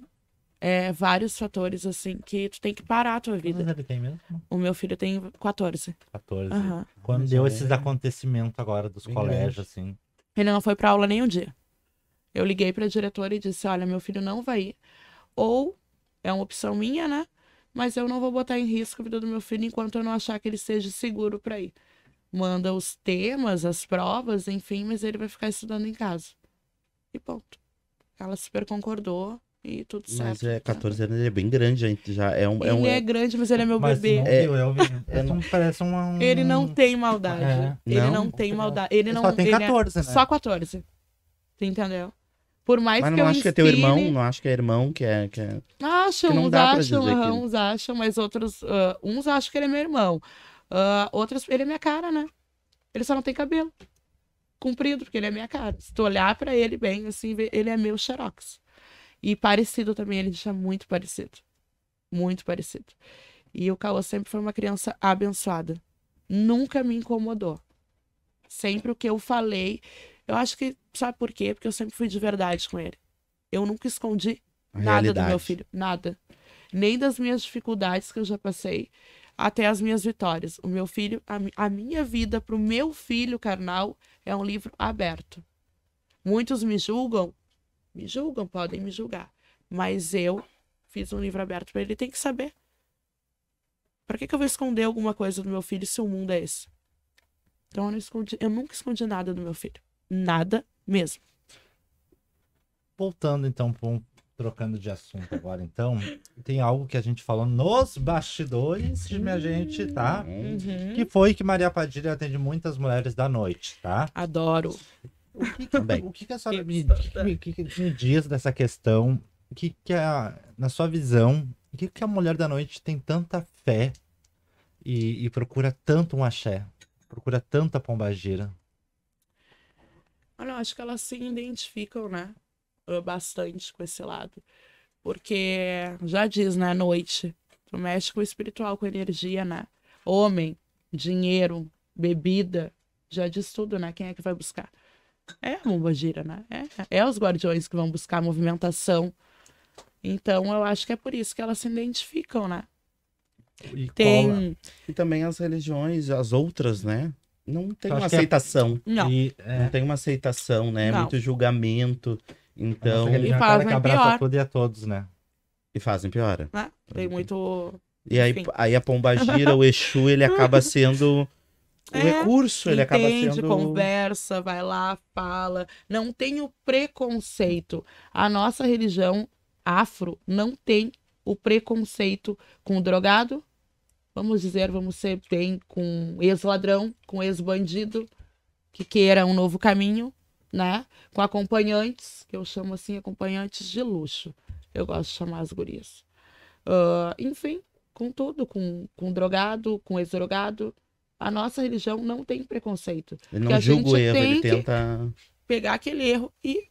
é, vários fatores, assim, que tu tem que parar a tua vida. Quantos ele é tem mesmo? O meu filho tem 14. 14. Uhum. Quando deu é esses acontecimentos agora dos Bem colégios, grande. assim. Ele não foi pra aula nenhum dia. Eu liguei pra diretora e disse: olha, meu filho não vai ir. Ou é uma opção minha, né? Mas eu não vou botar em risco a vida do meu filho enquanto eu não achar que ele seja seguro para ir. Manda os temas, as provas, enfim, mas ele vai ficar estudando em casa. E ponto. Ela super concordou. E tudo certo. Mas é 14 né? anos, ele é bem grande, já é, é um. Ele é, um, é grande, mas ele é meu mas bebê. Não, é, é, é não, parece um, Ele não tem maldade. É. Ele não, não tem maldade. Ele, não. Só tem 14, né? Só 14. Você entendeu? Por mais mas que não acho que é teu irmão, não acho que é irmão, que é. Que é... Acham, que uns acham, uhum, uns acham, mas outros. Uh, uns acham que ele é meu irmão. Uh, outros, ele é minha cara, né? Ele só não tem cabelo comprido, porque ele é minha cara. Se tu olhar pra ele bem, assim, ele é meu xerox. E parecido também, ele deixa muito parecido. Muito parecido. E o Cauã sempre foi uma criança abençoada. Nunca me incomodou. Sempre o que eu falei. Eu acho que, sabe por quê? Porque eu sempre fui de verdade com ele. Eu nunca escondi nada do meu filho. Nada. Nem das minhas dificuldades que eu já passei, até as minhas vitórias. O meu filho, a, a minha vida para o meu filho carnal é um livro aberto. Muitos me julgam me julgam, podem me julgar. Mas eu fiz um livro aberto para ele, tem que saber. Para que, que eu vou esconder alguma coisa do meu filho se o mundo é esse? Então eu, escondi, eu nunca escondi nada do meu filho. Nada mesmo. Voltando então um trocando de assunto agora, então, tem algo que a gente falou nos bastidores de minha gente, tá? Uhum. Que foi que Maria Padilha atende muitas mulheres da noite, tá? Adoro. O que, o que, que a senhora me, que, que me diz dessa questão? O que, que a, na sua visão, o que, que a mulher da noite tem tanta fé e, e procura tanto um axé? Procura tanta pombageira? Olha, eu acho que elas se identificam, né? Bastante com esse lado. Porque, já diz, né? Noite. Tu mexe com o espiritual, com energia, né? Homem, dinheiro, bebida. Já diz tudo, né? Quem é que vai buscar? É a pomba-gira, né? É, é os guardiões que vão buscar a movimentação. Então, eu acho que é por isso que elas se identificam, né? E tem cola. É? e também as religiões as outras né não tem uma é aceitação é... não. E, é... não tem uma aceitação né é não. muito julgamento então e fazem que abraça pior. tudo e a todos né e fazem pior né? tem muito e aí, a aí a o exu ele acaba sendo o é, recurso, ele entende, acaba sendo... conversa, vai lá, fala. Não tem o preconceito. A nossa religião afro não tem o preconceito com o drogado, vamos dizer, vamos ser bem com ex-ladrão, com ex-bandido, que queira um novo caminho, né? Com acompanhantes, que eu chamo assim, acompanhantes de luxo. Eu gosto de chamar as gurias. Uh, enfim, com tudo, com, com drogado, com ex-drogado, a nossa religião não tem preconceito. Ele não julga o erro, ele tenta pegar aquele erro e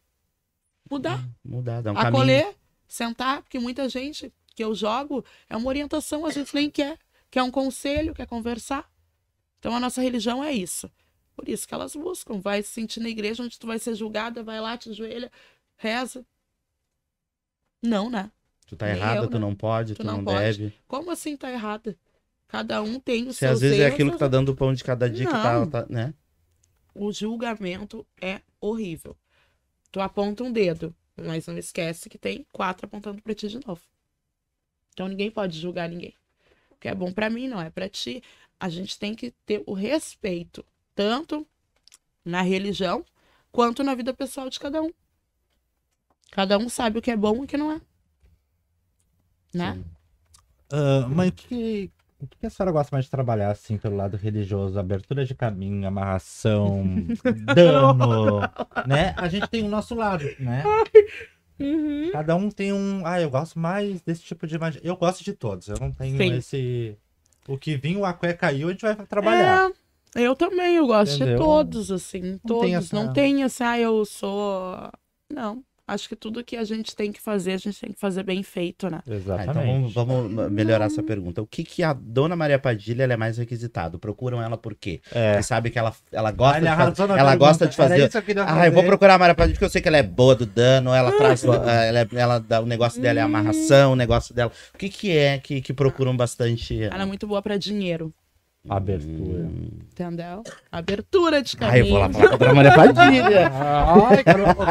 mudar. Mudar, dar um Acolher, caminho. sentar, porque muita gente que eu jogo é uma orientação, a gente nem quer. Quer um conselho, quer conversar. Então a nossa religião é isso. Por isso que elas buscam. Vai se sentir na igreja onde tu vai ser julgada, vai lá, te ajoelha, reza. Não, né? Tu tá errada, tu né? não pode, tu, tu não, não deve. Como assim tá errada? Cada um tem o Se seu às vezes é aquilo que tá dando o pão de cada dia Não. que tá, tá, né? O julgamento é horrível. Tu aponta um dedo, mas não esquece que tem quatro apontando para ti de novo. Então ninguém pode julgar ninguém. O que é bom para mim não é para ti. A gente tem que ter o respeito tanto na religião quanto na vida pessoal de cada um. Cada um sabe o que é bom e o que não é. Né? Uh, mas que, o que a senhora gosta mais de trabalhar, assim, pelo lado religioso? Abertura de caminho, amarração, dano, né? A gente tem o nosso lado, né? Uhum. Cada um tem um. Ah, eu gosto mais desse tipo de magia. Eu gosto de todos. Eu não tenho Sim. esse. O que vinha, o aqué caiu, a gente vai trabalhar. É... Eu também, eu gosto Entendeu? de todos, assim. Não todos. Tem essa... Não tem assim. ah, eu sou. Não. Acho que tudo que a gente tem que fazer, a gente tem que fazer bem feito, né? Exatamente. Ah, então vamos, vamos, melhorar essa pergunta. O que que a Dona Maria Padilha é mais requisitado? Procuram ela por quê? É. Porque sabe que ela, ela gosta de fazer. Ela gosta de fazer. ah, fazer. eu vou procurar a Maria Padilha porque eu sei que ela é boa do dano, ela traz. ela, é, ela, o negócio dela é amarração, o negócio dela. O que que é que, que procuram bastante? Ela é muito boa para dinheiro. Abertura. Entendeu? Abertura de caminho. Ai, eu vou lá falar com a Maria Padilha. Ai, cara, eu com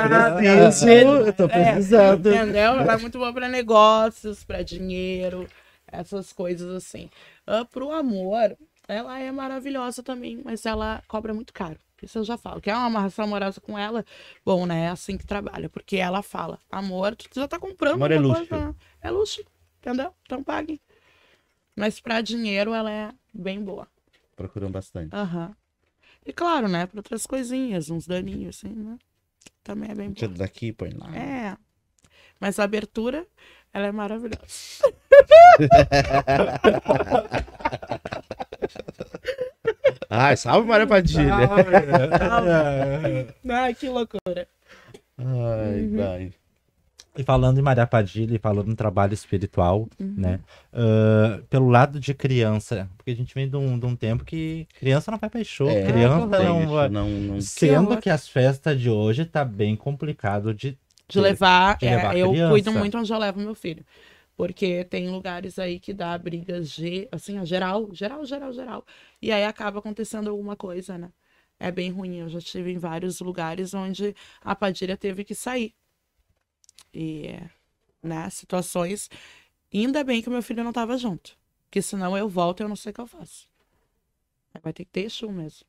ela. Eu preciso, é. eu tô ah, precisando. É, entendeu? Ela é muito boa pra negócios, pra dinheiro, essas coisas assim. Ah, pro amor, ela é maravilhosa também, mas ela cobra muito caro. Isso eu já falo. Quer uma amarração amorosa com ela? Bom, né? É assim que trabalha. Porque ela fala, amor, tu já tá comprando. Amor é luxo. Coisa, né? É luxo, entendeu? Então pague. Mas para dinheiro ela é bem boa. Procuram bastante. Aham. Uhum. E claro, né? Para outras coisinhas, uns daninhos, assim, né? Também é bem boa. Tira daqui, põe lá. É. Mas a abertura, ela é maravilhosa. Ai, salve Maria Padilha. Ai, Ai que loucura. Ai, uhum. vai. E falando em Maria Padilha e falando em trabalho espiritual, uhum. né? Uh, pelo lado de criança, porque a gente vem de um, de um tempo que criança não vai pra show, é, criança não, vai... não, não, Sendo que as festas de hoje tá bem complicado de... De levar, de levar é, eu cuido muito onde eu levo meu filho. Porque tem lugares aí que dá brigas de, assim, geral, geral, geral, geral. E aí acaba acontecendo alguma coisa, né? É bem ruim. Eu já estive em vários lugares onde a Padilha teve que sair e né, situações. Ainda bem que meu filho não estava junto. Porque senão eu volto e eu não sei o que eu faço. Vai ter que ter Exu mesmo.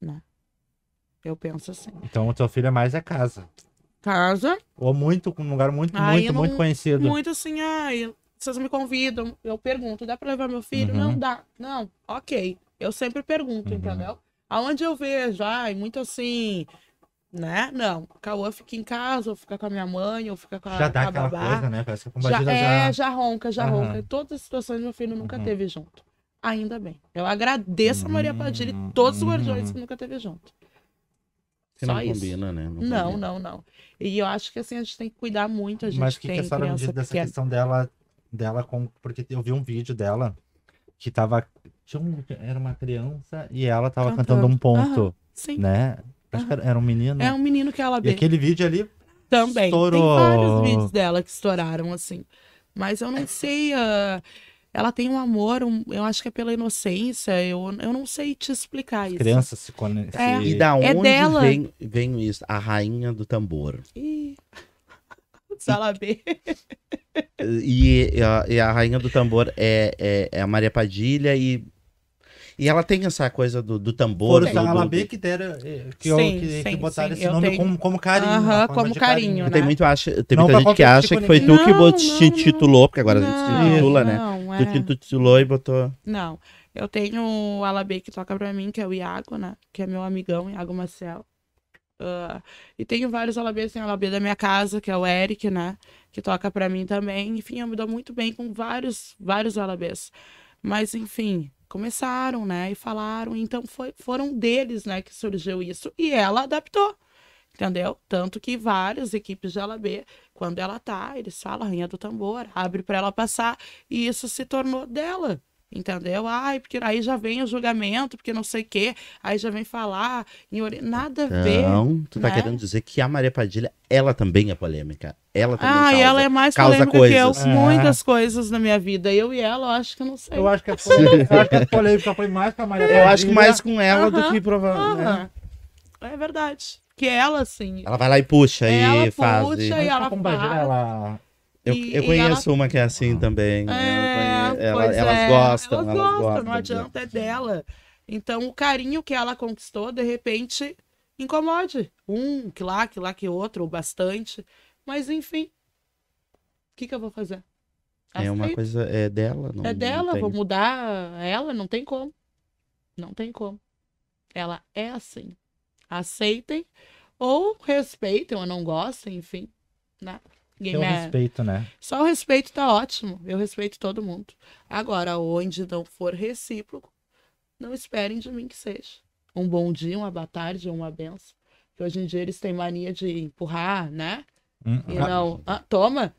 Né? Eu penso assim. Então o teu filho é mais a casa. Casa. Ou muito, um lugar muito, aí muito, não, muito conhecido. Muito assim, ai, vocês me convidam, eu pergunto, dá pra levar meu filho? Uhum. Não dá. Não, ok. Eu sempre pergunto, uhum. entendeu? Aonde eu vejo, ai, muito assim, né? Não, Cauã fica em casa, ou fica com a minha mãe, ou fica com a Já dá a aquela coisa, né? Parece que já, é, já... É, já ronca, já Aham. ronca. Todas as situações meu filho nunca Uhum. teve junto. Ainda bem. Eu agradeço a Maria Padilha e todos os Hum. guardiões que nunca teve junto. Que não Só isso. combina, né? Não, combina. não, não. E eu acho que assim, a gente tem que cuidar muito, a gente Mas o que, que a senhora me diz dessa questão dela, dela com. Porque eu vi um vídeo dela que tava. tinha um- era uma criança e ela tava cantando, Cantando. um ponto, Sim. né? Acho uhum. que era um menino. É um menino que ela vê. E aquele vídeo ali também. Estourou. Tem vários vídeos dela que estouraram, assim. Mas eu não sei. Uh, ela tem um amor, um, eu acho que é pela inocência. Eu, eu não sei te explicar As isso. Criança se conhece. É. E da é onde dela... vem, vem isso? A rainha do tambor. E... Salabê. E, e, a, e a rainha do tambor é, é, é a Maria Padilha e e ela tem essa coisa do, do tambor. Foram os Alabê que deram, que, eh, eu, que, sim, que botaram sim, esse nome tenho... como, como carinho. Aham, como carinho, carinho. Né? né? Tem, muito, acha, tem muita gente que acha que foi tu que não, te intitulou, porque agora não, a gente se intitula, né? É. Tu te intitulou e botou... Não, eu tenho o Alabê que toca pra mim, que é o Iago, né? Que é meu amigão, Iago Marcel. Uh, e tenho vários alabês, tem o alabê da minha casa, que é o Eric, né? Que toca para mim também. Enfim, eu me dou muito bem com vários, vários alabês. Mas, enfim, começaram, né? E falaram. Então foi, foram deles, né, que surgiu isso. E ela adaptou. Entendeu? Tanto que várias equipes de b, quando ela tá, eles falam Rainha do Tambor, abre para ela passar. E isso se tornou dela. Entendeu? Ai, porque aí já vem o julgamento, porque não sei o quê, aí já vem falar, em ori... nada então, a ver. Não, tu tá né? querendo dizer que a Maria Padilha, ela também é polêmica. Ela também ah, causa, ela é mais causa polêmica coisas. que eu, é. muitas coisas na minha vida. Eu e ela, eu acho que não sei. Eu acho que a polêmica, polêmica foi mais com a Maria Padilha. Eu acho que mais com ela uh -huh, do que provavelmente. Uh -huh. é. é verdade. Que ela, assim. Ela vai lá e puxa ela e puxa faz. Puxa e, e ela, faz. Né? ela... Eu, eu conheço ela... uma que é assim ah. também. Né? É... É, ela, elas, é, gostam, elas, elas gostam. gostam, não adianta, é dela. Então, o carinho que ela conquistou, de repente, incomode. Um, que lá, que lá, que outro, ou bastante. Mas, enfim, o que, que eu vou fazer? Aceito. É uma coisa é dela. Não, é dela, não vou mudar ela, não tem como. Não tem como. Ela é assim. Aceitem ou respeitem ou não gostem, enfim. Né? Game Tem um respeito, né? Só o respeito tá ótimo. Eu respeito todo mundo. Agora, onde não for recíproco, não esperem de mim que seja. Um bom dia, uma boa tarde, uma benção. Que hoje em dia eles têm mania de empurrar, né? Hum, e ah. não, ah, toma,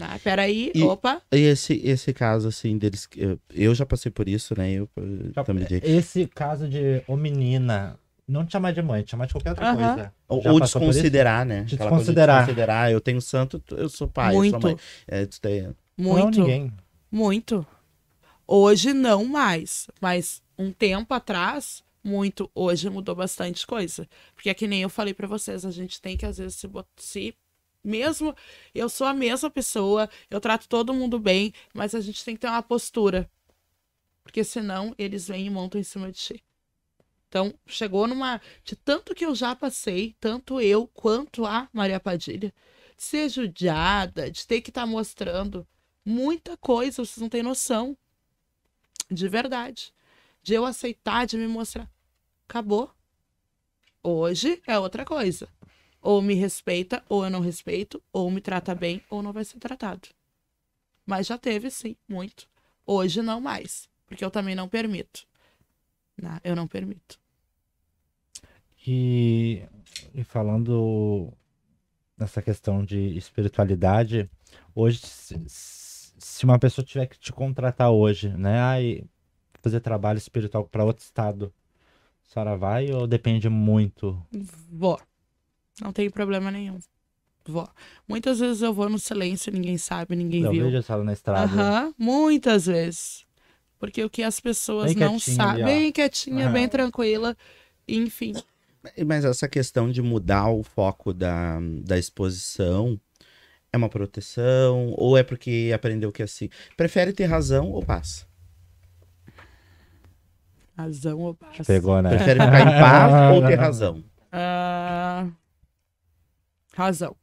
ah, peraí, e, opa. E esse, esse caso, assim, deles. Eu, eu já passei por isso, né? Eu, também. Esse caso de ô menina, não te chamar de mãe, te chamar de qualquer outra uhum. coisa. Ou, ou desconsiderar, né? De desconsiderar. De desconsiderar. Eu tenho santo, eu sou pai, Muito. eu sou mãe. É, tu tem... É muito. Não, ninguém. Muito. Hoje não mais, mas um tempo atrás, muito. Hoje mudou bastante coisa. Porque é que nem eu falei para vocês, a gente tem que às vezes se, se mesmo eu sou a mesma pessoa, eu trato todo mundo bem, mas a gente tem que ter uma postura. Porque senão eles vêm e montam em cima de ti. Então, chegou numa. De tanto que eu já passei, tanto eu quanto a Maria Padilha, de ser judiada, de ter que estar tá mostrando muita coisa, vocês não têm noção. De verdade. De eu aceitar, de me mostrar. Acabou. Hoje é outra coisa. Ou me respeita, ou eu não respeito, ou me trata bem, ou não vai ser tratado. Mas já teve, sim, muito. Hoje não mais, porque eu também não permito. Não, eu não permito. E, e falando nessa questão de espiritualidade, hoje, se, uma pessoa tiver que te contratar hoje, né? Ai, fazer trabalho espiritual para outro estado, a senhora vai ou depende muito? Vou. Não tem problema nenhum. Vou. Muitas vezes eu vou no silêncio, ninguém sabe, ninguém viu. Eu vejo a senhora na estrada. muitas vezes. Porque o que as pessoas não sabem, bem quietinha, uhum. bem tranquila, enfim. Mas essa questão de mudar o foco da, da exposição é uma proteção? Ou é porque aprendeu que é assim? Prefere ter razão ou paz? Razão ou paz? Pegou, né? Prefere ficar em paz ou ter razão? Uh... Razão.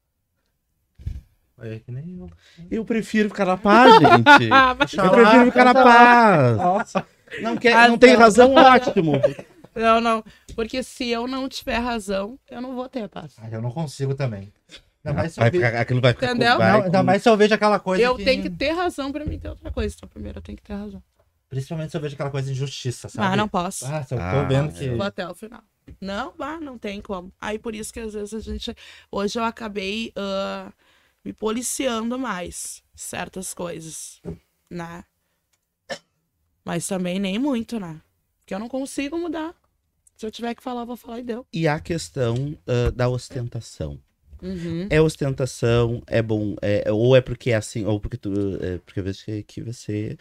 É que nem eu. Eu prefiro ficar na paz, gente. eu tá prefiro ficar na tá paz. Nossa. Não, quer, não tem razão, ótimo. Não, não. Porque se eu não tiver razão, eu não vou ter paz. Ah, eu não consigo também. Ainda mais se eu vejo... aquilo vai ficar Entendeu? Vai não, ainda mais se eu vejo aquela coisa. Eu que... tenho que ter razão pra mim ter outra coisa. Então, primeiro eu tenho que ter razão. Principalmente se eu vejo aquela coisa de injustiça, ah, sabe? Ah, não posso. Ah, se eu ah, tô vendo que. Vou até o final. Não, bah, não tem como. Aí por isso que às vezes a gente. Hoje eu acabei. Uh me policiando mais certas coisas, né? Mas também nem muito, né? Porque eu não consigo mudar. Se eu tiver que falar, eu vou falar e deu. E a questão uh, da ostentação. Uhum. É ostentação, é bom, é, ou é porque é assim, ou porque tu, é porque eu vejo que, você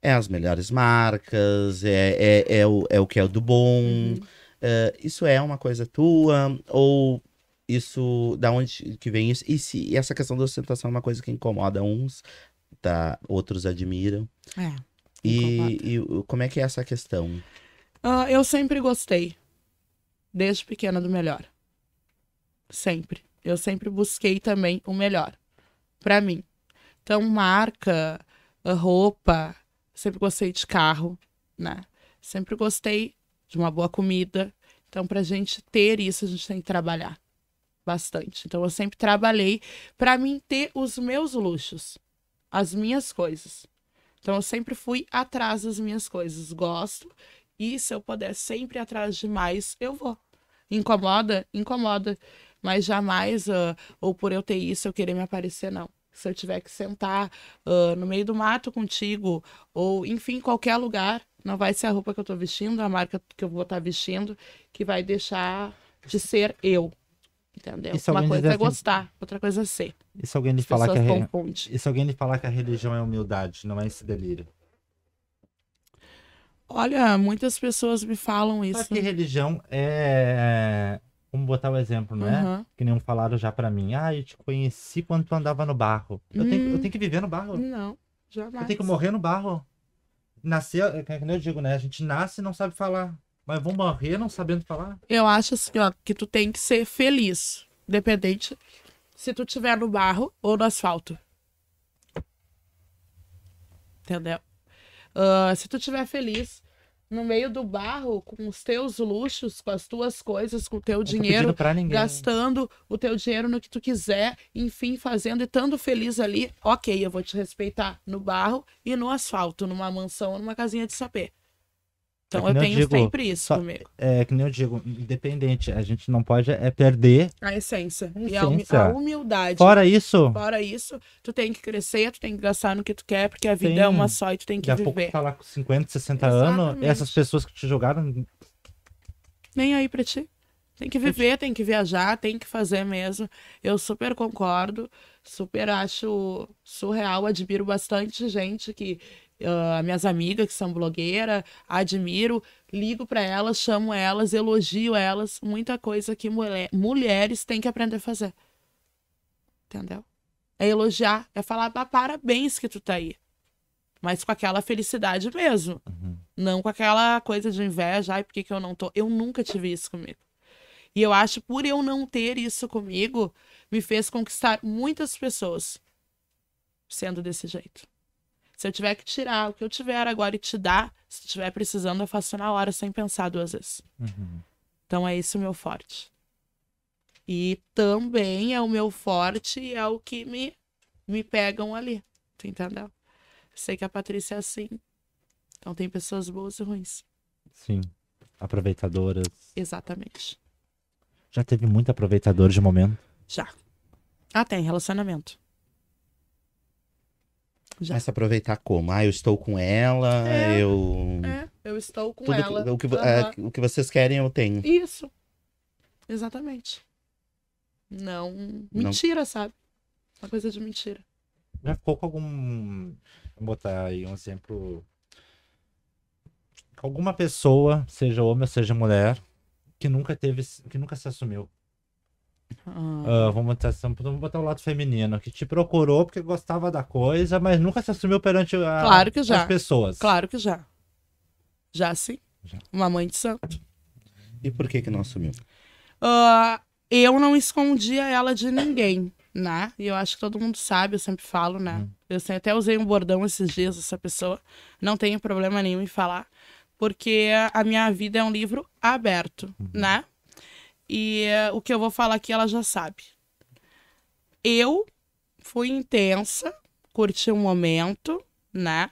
é as melhores marcas, é, é, é, o, é o que é o do bom. Uhum. Uh, isso é uma coisa tua? Ou isso, da onde que vem isso? E se e essa questão da ostentação é uma coisa que incomoda uns, tá? Outros admiram. É. E, e, como é que é essa questão? Uh, eu sempre gostei, desde pequena, do melhor. Sempre. Eu sempre busquei também o melhor para mim. Então, marca, ah, roupa, sempre gostei de carro, né? Sempre gostei de uma boa comida. Então, para a gente ter isso, a gente tem que trabalhar bastante. Então eu sempre trabalhei para mim ter os meus luxos, as minhas coisas. Então eu sempre fui atrás das minhas coisas, gosto e se eu puder sempre atrás de mais, eu vou. Incomoda? Incomoda. Mas jamais, uh, ou por eu ter isso, eu querer me aparecer, não. Se eu tiver que sentar uh, no meio do mato contigo, ou enfim, qualquer lugar, não vai ser a roupa que eu tô vestindo, a marca que eu vou estar tá vestindo, que vai deixar de ser eu. Entendeu? Uma coisa é gostar, outra coisa é ser. E se alguém lhe falar que a re... E se alguém lhe falar que a religião é humildade, não é esse delírio? Olha, muitas pessoas me falam isso. Só que religião é, é. Vamos botar o um exemplo, não é? Uhum. Que nem falaram já para mim. Ah, eu te conheci quando tu andava no barro. Eu, hum. tenho, eu tenho que viver no barro? Não, jamais. Eu tenho que morrer no barro? Nascer, é, como é eu digo, né? A gente nasce e não sabe falar. Mas vão morrer não sabendo falar? Eu acho assim, ó, que tu tem que ser feliz, independente se tu tiver no barro ou no asfalto. Entendeu? Uh, se tu tiver feliz no meio do barro, com os teus luxos, com as tuas coisas, com o teu pra dinheiro, gastando o teu dinheiro no que tu quiser, enfim, fazendo e estando feliz ali, ok, eu vou te respeitar no barro e no asfalto, numa mansão ou numa casinha de sapê. Então é eu tenho eu digo, sempre isso só, comigo. É que nem eu digo, independente, a gente não pode é perder a essência, a essência. e a, humildade. Fora né? isso. Fora isso, tu tem que crescer, tu tem que gastar no que tu quer, porque a vida é Sim. é uma só e tu tem que Daqui viver. Daqui a pouco tá lá com 50, 60 Exatamente. anos, essas pessoas que te jogaram nem aí para ti. Tem que viver, tem que viajar, tem que fazer mesmo. Eu super concordo, super acho surreal, admiro bastante gente que uh, minhas amigas que são blogueiras, admiro, ligo para elas, chamo elas, elogio elas, muita coisa que mulher, mulheres têm que aprender a fazer. Entendeu? É elogiar, é falar, ah, parabéns que tu tá aí. Mas com aquela felicidade mesmo. Uhum. Não com aquela coisa de inveja, ai, por que, que eu não tô? Eu nunca tive isso comigo. E eu acho, por eu não ter isso comigo, me fez conquistar muitas pessoas sendo desse jeito. Se eu tiver que tirar o que eu tiver agora e te dar, se tiver precisando, eu faço na hora sem pensar duas vezes. Uhum. Então é esse o meu forte. E também é o meu forte e é o que me, me pegam ali. Tu entendeu? sei que a Patrícia é assim. Então tem pessoas boas e ruins. Sim. Aproveitadoras. Exatamente. Já teve muito aproveitador de momento? Já. Ah, tem relacionamento. Tipo, já. Mas aproveitar como? Ah, eu estou com ela, é, eu. É, eu estou com Tudo ela. Que, o, que, uhum. é, o que vocês querem, eu tenho. Isso. Exatamente. Não. Mentira, Não... sabe? Uma coisa de mentira. Já ficou com algum. Vou botar aí um exemplo. Alguma pessoa, seja homem ou seja mulher, que nunca teve. que nunca se assumiu. Ah. Uh, vamos, vamos, botar o lado feminino, que te procurou porque gostava da coisa, mas nunca se assumiu perante a, claro que já. as pessoas. Claro que já. Já sim. Já. Uma mãe de santo. E por que que não assumiu? Uh, eu não escondia ela de ninguém, né? E eu acho que todo mundo sabe, eu sempre falo, né? Hum. Eu até usei um bordão esses dias, essa pessoa. Não tenho problema nenhum em falar, porque a minha vida é um livro aberto, uhum. né? E eh, o que eu vou falar aqui, ela já sabe. Eu fui intensa, curti um momento, né?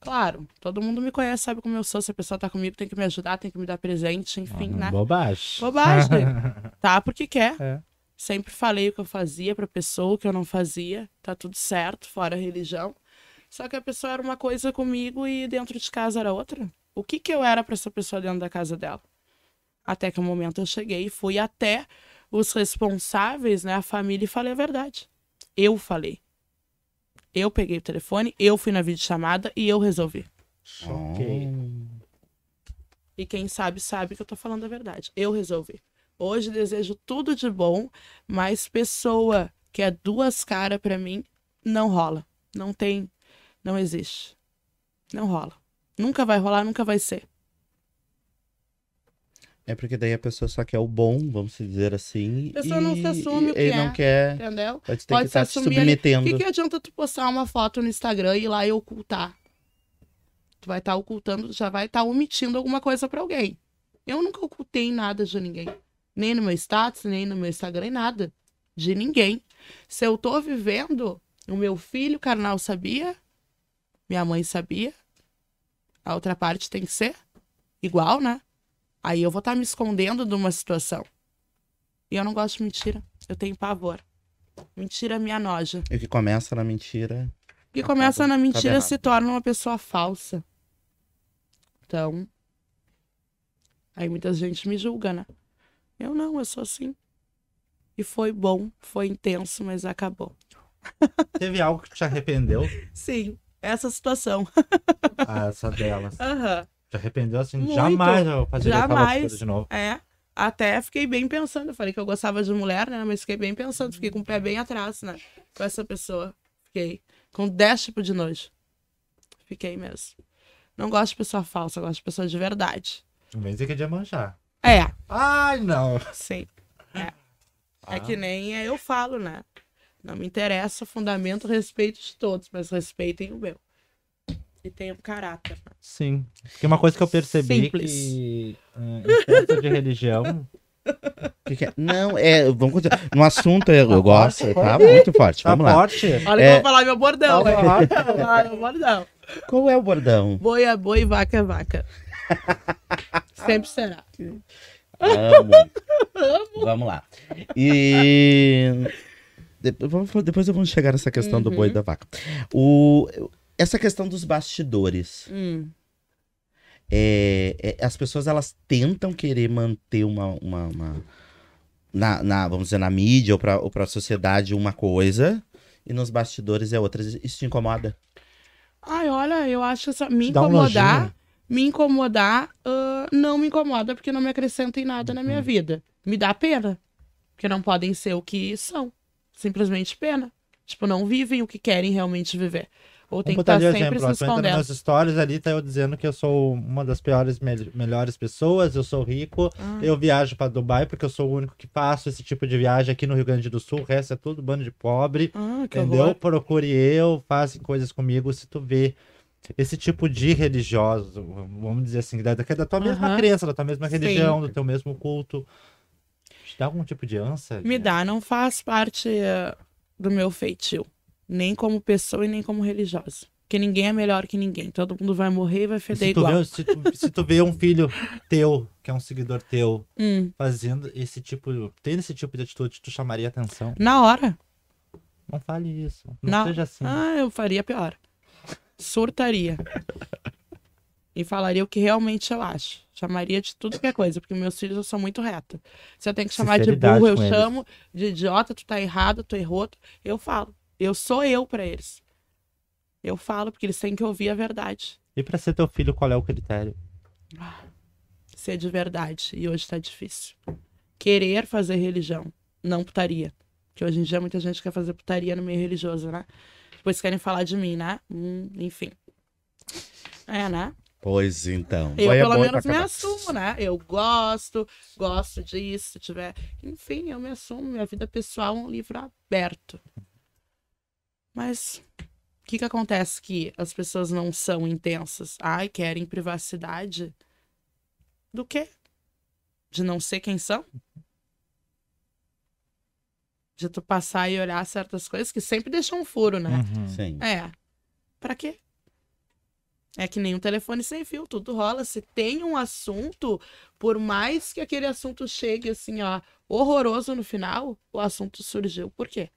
Claro, todo mundo me conhece, sabe como eu sou. Se a pessoa tá comigo, tem que me ajudar, tem que me dar presente, enfim, ah, né? Bobagem. Bobagem. tá porque quer. É. Sempre falei o que eu fazia pra pessoa, o que eu não fazia. Tá tudo certo, fora religião. Só que a pessoa era uma coisa comigo e dentro de casa era outra. O que que eu era para essa pessoa dentro da casa dela? Até que o momento eu cheguei e fui até os responsáveis, né, a família, e falei a verdade. Eu falei. Eu peguei o telefone, eu fui na videochamada e eu resolvi. Ok. E quem sabe, sabe que eu tô falando a verdade. Eu resolvi. Hoje desejo tudo de bom, mas pessoa que é duas caras para mim não rola. Não tem, não existe. Não rola. Nunca vai rolar, nunca vai ser. É porque daí a pessoa só quer o bom, vamos dizer assim. A pessoa e, não se assume o que é. não quer. Entendeu? Pode ter Pode que estar se, tá submetendo. O que, que, adianta tu postar uma foto no Instagram e ir lá e ocultar? Tu vai estar tá ocultando, já vai estar tá omitindo alguma coisa para alguém. Eu nunca ocultei nada de ninguém. Nem no meu status, nem no meu Instagram, nada. De ninguém. Se eu tô vivendo, o meu filho carnal sabia, minha mãe sabia, a outra parte tem que ser igual, né? Aí eu vou estar tá me escondendo de uma situação. E eu não gosto de mentira. Eu tenho pavor. Mentira é me anoja. E o que começa na mentira. O que começa na mentira se torna uma pessoa falsa. Então. Aí muita gente me julga, né? Eu não, eu sou assim. E foi bom, foi intenso, mas acabou. Teve algo que te arrependeu? Sim, essa situação. Ah, essa delas. Aham. Uhum. Se arrependeu assim, Muito. jamais eu fazer aquela coisa de novo. É. Até fiquei bem pensando. Eu falei que eu gostava de mulher, né? Mas fiquei bem pensando, fiquei com o pé bem atrás, né? Com essa pessoa. Fiquei com 10 tipos de nojo. Fiquei mesmo. Não gosto de pessoa falsa, gosto de pessoa de verdade. Vem dizer que é de manchar. É. Ai, não. Sim. É. é ah. é que nem eu falo, né? Não me interessa o fundamento, respeito de todos, mas respeitem o meu e tenha o caráter. Sim. Porque uma coisa que eu percebi Simples. que é, de religião. Que que é? Não, é. Vamos continuar. No assunto eu, eu tá gosto, forte, tá forte. muito forte. Tá vamos lá. Forte. Olha, é... eu vou falar meu bordão. Né? Vou falar meu bordão. Qual é o bordão? Boi é boi, vaca é vaca. Sempre será. Amo. Amo. Vamos lá. E. Depois eu vamos chegar nessa questão uhum. do boi e uhum. da vaca. O, essa questão dos bastidores. Hum. É, é, as pessoas elas tentam querer manter uma, uma, uma na, na, vamos dizer, na mídia ou para ou a sociedade uma coisa e nos bastidores é outra. Isso te incomoda? Ai, olha, eu acho essa... me incomodar, né? me incomodar, uh, não me incomoda porque não me acrescenta em nada uhum. na minha uhum. vida. Me dá pena, porque não podem ser o que são. Simplesmente pena. Tipo, não vivem o que querem realmente viver. Ou tem Vamos que estar tá sempre exemplo. se escondendo. Nas histórias ali tá eu dizendo que eu sou uma das piores, me melhores pessoas, eu sou rico, ah. eu viajo para Dubai porque eu sou o único que faço esse tipo de viagem aqui no Rio Grande do Sul, o resto é tudo bando de pobre, ah, entendeu? Horror. Procure eu, faço coisas comigo, se tu vê esse tipo de religioso, vamos dizer assim, da, da é tua uhum. mesma crença, da tua mesma religião, Sim. do teu mesmo culto. Te dá algum tipo de ânsia? Me dá, não faz parte eh, do meu feitio nem como pessoa e nem como religiosa. Porque ninguém é melhor que ninguém. Todo mundo vai morrer e vai feder se igual. Vê, se, tu, se, tu, vê um filho teu, que é um seguidor teu, hum. fazendo esse tipo, tendo esse tipo de atitude, tu chamaria atenção? Na hora. Não fale isso. Não, não seja assim. Ah, eu faria pior. Surtaria. e falaria o que realmente eu acho. Chamaria de tudo que é coisa, porque meus filhos eu sou muito reta. Se eu tenho que chamar de burro, eu eles. chamo. De idiota, tu tá errado, tu errou. Eu falo. Eu sou eu para eles. Eu falo porque eles têm que ouvir a verdade. E para ser teu filho, qual é o critério? Ah, ser de verdade. E hoje tá difícil. Querer fazer religião, não putaria. Que hoje em dia muita gente quer fazer putaria no meio religioso, né? Depois querem falar de mim, né? Hum, enfim. É, né? Pois então. Eu, pelo menos, me assumo, né? Eu gosto, gosto disso, se tiver. Enfim, eu me assumo. Minha vida pessoal é um livro aberto. Mas o que, que acontece que as pessoas não são intensas? Ai, querem privacidade? Do quê? De não ser quem são? De tu passar e olhar certas coisas que sempre deixam um furo, né? Uhum. Sim. É. Pra quê? É que nem um telefone sem fio, tudo rola. Se tem um assunto, por mais que aquele assunto chegue assim, ó, horroroso no final, o assunto surgiu. Por quê?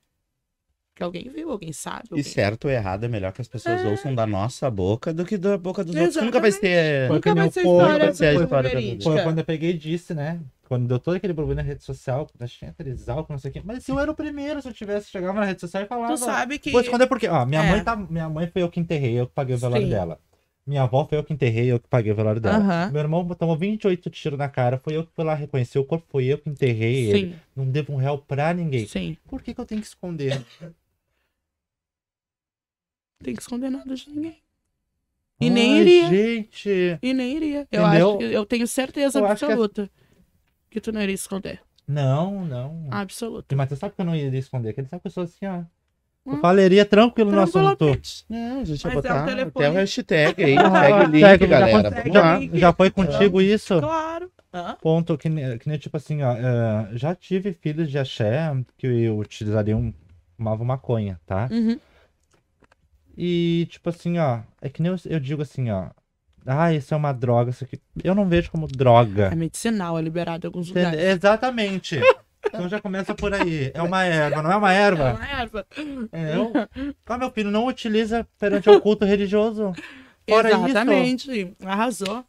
que alguém viu, alguém sabe. Alguém... E certo ou errado é melhor que as pessoas é. ouçam da nossa boca do que da boca dos Exatamente. outros. Nunca vai ser. Nunca vai ser história, vai ser a história foi quando eu peguei disse, né? Quando deu todo aquele problema na rede social, nós tinha três não sei o quê. Mas se eu era o primeiro, se eu tivesse, chegado na rede social e falava. Tu sabe que. Pois quando é porque. Ó, minha é. mãe tá. Minha mãe foi eu que enterrei, eu que paguei o velório dela. Minha avó foi eu que enterrei, eu que paguei o velório dela. Uhum. Meu irmão tomou 28 tiros na cara, foi eu que fui lá reconhecer o corpo, foi eu que enterrei Sim. ele. Não devo um réu pra ninguém. Sim. Por que, que eu tenho que esconder? tem que esconder nada de ninguém. E Ai, nem iria. Gente. E nem iria. Eu, Entendeu? acho, eu tenho certeza eu é absoluta que... que... tu não iria esconder. Não, não. Absoluta. Mas você sabe que eu não iria esconder, que ele sabe que eu sou assim, ó. Eu hum? falaria tranquilo no assunto. Não, a gente vai é botar até o hashtag aí. Segue o link, galera. já lá. Já foi contigo isso? Claro. Ah. Ponto que, que nem tipo assim, ó. É, já tive filhos de axé que eu utilizaria um, fumava maconha, tá? Uhum. E, tipo assim, ó. É que nem eu, digo assim, ó. Ah, isso é uma droga, isso aqui. Eu não vejo como droga. É medicinal, é liberado em alguns lugares. Exatamente. Então já começa por aí. É uma erva, não é uma é erva? É uma erva. É, eu... Ah, meu filho, não utiliza perante o culto religioso. Fora Exatamente. Isso. Arrasou.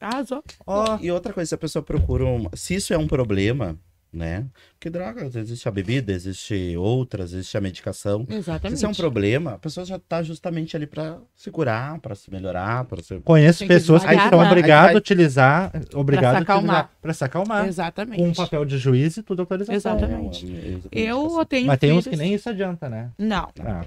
Arrasou. Oh. E outra coisa, se a pessoa procura um... Se isso é um problema, né? Porque droga, existe a bebida, existe outras, existe a medicação. Exatamente. Se é um problema, a pessoa já está justamente ali para se curar, para se melhorar, para se... Conheço que pessoas que são né? obrigadas a utilizar, obrigado para se acalmar. Exatamente. Com um papel de juiz e tudo autorizado. Exatamente. eu, eu tenho Mas tem filhos... uns que nem isso adianta, né? Não. Ah.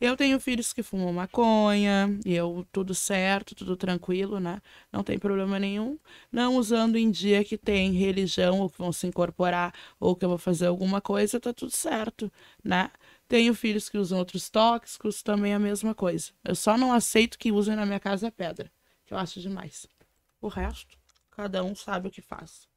Eu tenho filhos que fumam maconha, e eu tudo certo, tudo tranquilo, né? Não tem problema nenhum. Não usando em dia que tem religião, ou que vão se incorporar, ou que eu vou fazer alguma coisa, tá tudo certo, né? Tenho filhos que usam outros tóxicos, também a mesma coisa. Eu só não aceito que usem na minha casa pedra, que eu acho demais. O resto, cada um sabe o que faz.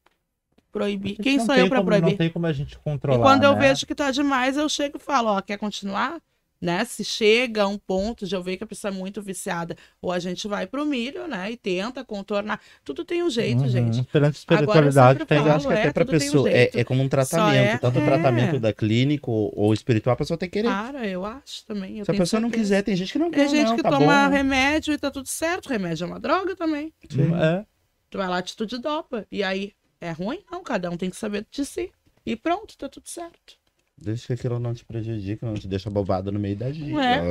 Proibir. Quem sou eu para proibir? Não tem como a gente controlar. E quando eu né? vejo que tá demais, eu chego e falo: Ó, quer continuar? né? Se chega a um ponto de eu ver que a pessoa é muito viciada, ou a gente vai pro milho, né? E tenta contornar. Tudo tem um jeito, uhum. gente. Perante espiritualidade, eu, falo, acho que é, até pra pessoa. Um é, é, como um tratamento. É, tanto é... tratamento da clínico ou, ou espiritual, a pessoa tem que querer. Cara, eu acho também. Eu Se a pessoa certeza. não quiser, tem gente que não quer. Tem gente não, que tá toma bom. remédio e tá tudo certo. Remédio é uma droga também. Sim. É. Tu vai lá, atitude dopa. E aí, é ruim? Não, cada um tem que saber de si. E pronto, tá tudo certo deixa que aquilo não te prejudique, não te deixa bobado no meio da gente. É.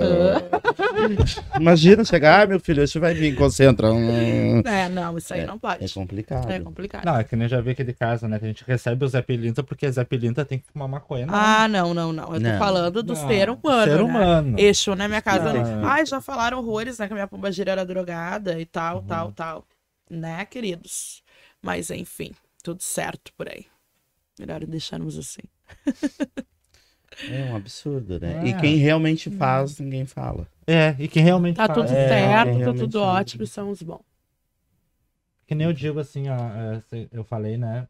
Imagina chegar, ah, meu filho, você vai vir, concentra. Hum. É, não, isso aí é, não pode. É complicado. É complicado. Não, é que nem já vi aquele caso, né? Que a gente recebe o Zé Pelinta porque a Zé Pelinta tem que fumar maconha. Não. Ah, não, não, não. Eu não. tô falando do não. ser humano. Ser né? humano. Né? Eixo, né? Minha casa. Não. Ai, já falaram horrores, né? Que a minha pomba gira era drogada e tal, uhum. tal, tal. Né, queridos? Mas enfim, tudo certo por aí. Melhor deixarmos assim. É um absurdo, né? É. E quem realmente hum. faz, ninguém fala. É, e quem realmente tá faz. Tudo é, certo, tá tudo ótimo, são os bons. Que nem eu digo assim, ó, é, eu falei, né?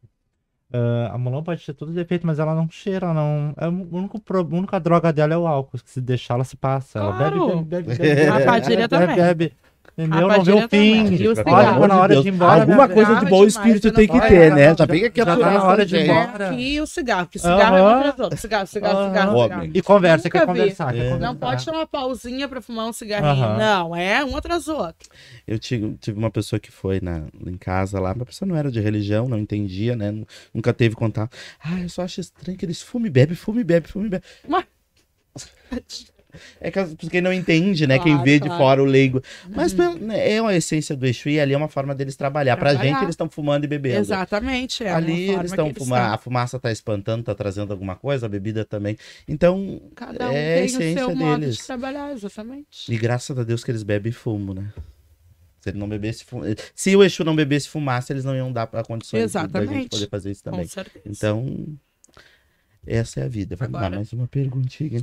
Uh, a Mulan pode ter tudo defeito, mas ela não cheira, não. É, o único, a única droga dela é o álcool, que se deixar ela se passa. Ela bebe, bebe, bebe. bebe, bebe, bebe, bebe, bebe, bebe Entendeu? Ah, não vê o fim. Olha, tá na é hora de, de ir embora. Alguma né? coisa de bom espírito tem que ter, né? Tá bem aqui atrás. É na hora né, de ir embora. E o cigarro, que cigarro é uma outra. Cigarro, cigarro, cigarro. E conversa, quer é. conversar. Não pode tomar pausinha pra fumar um cigarrinho. Não, é um atrás do outro. Eu tive uma pessoa que foi na, em casa lá, mas a pessoa não era de religião, não entendia, né? Nunca teve contato. Ah, eu só acho estranho que eles fume, bebe, fume, bebe, fume, bebe. Mas... É que quem não entende, né? Claro, quem vê claro. de fora o leigo. Mas uhum. né, é uma essência do Exu e ali é uma forma deles trabalhar. trabalhar. Pra gente, eles estão fumando e bebendo. Exatamente. É ali eles estão fumando. A fumaça tá espantando, tá trazendo alguma coisa, a bebida também. Então, Cada um é tem a essência o seu modo deles. de trabalhar, exatamente. E graças a Deus que eles bebem e fumam, né? Se ele não bebesse, se o Exu não bebesse fumaça, eles não iam dar para condições Exatamente. da gente poder fazer isso também. Com certeza. Então, essa é a vida. Vamos ah, Agora... mais uma perguntinha.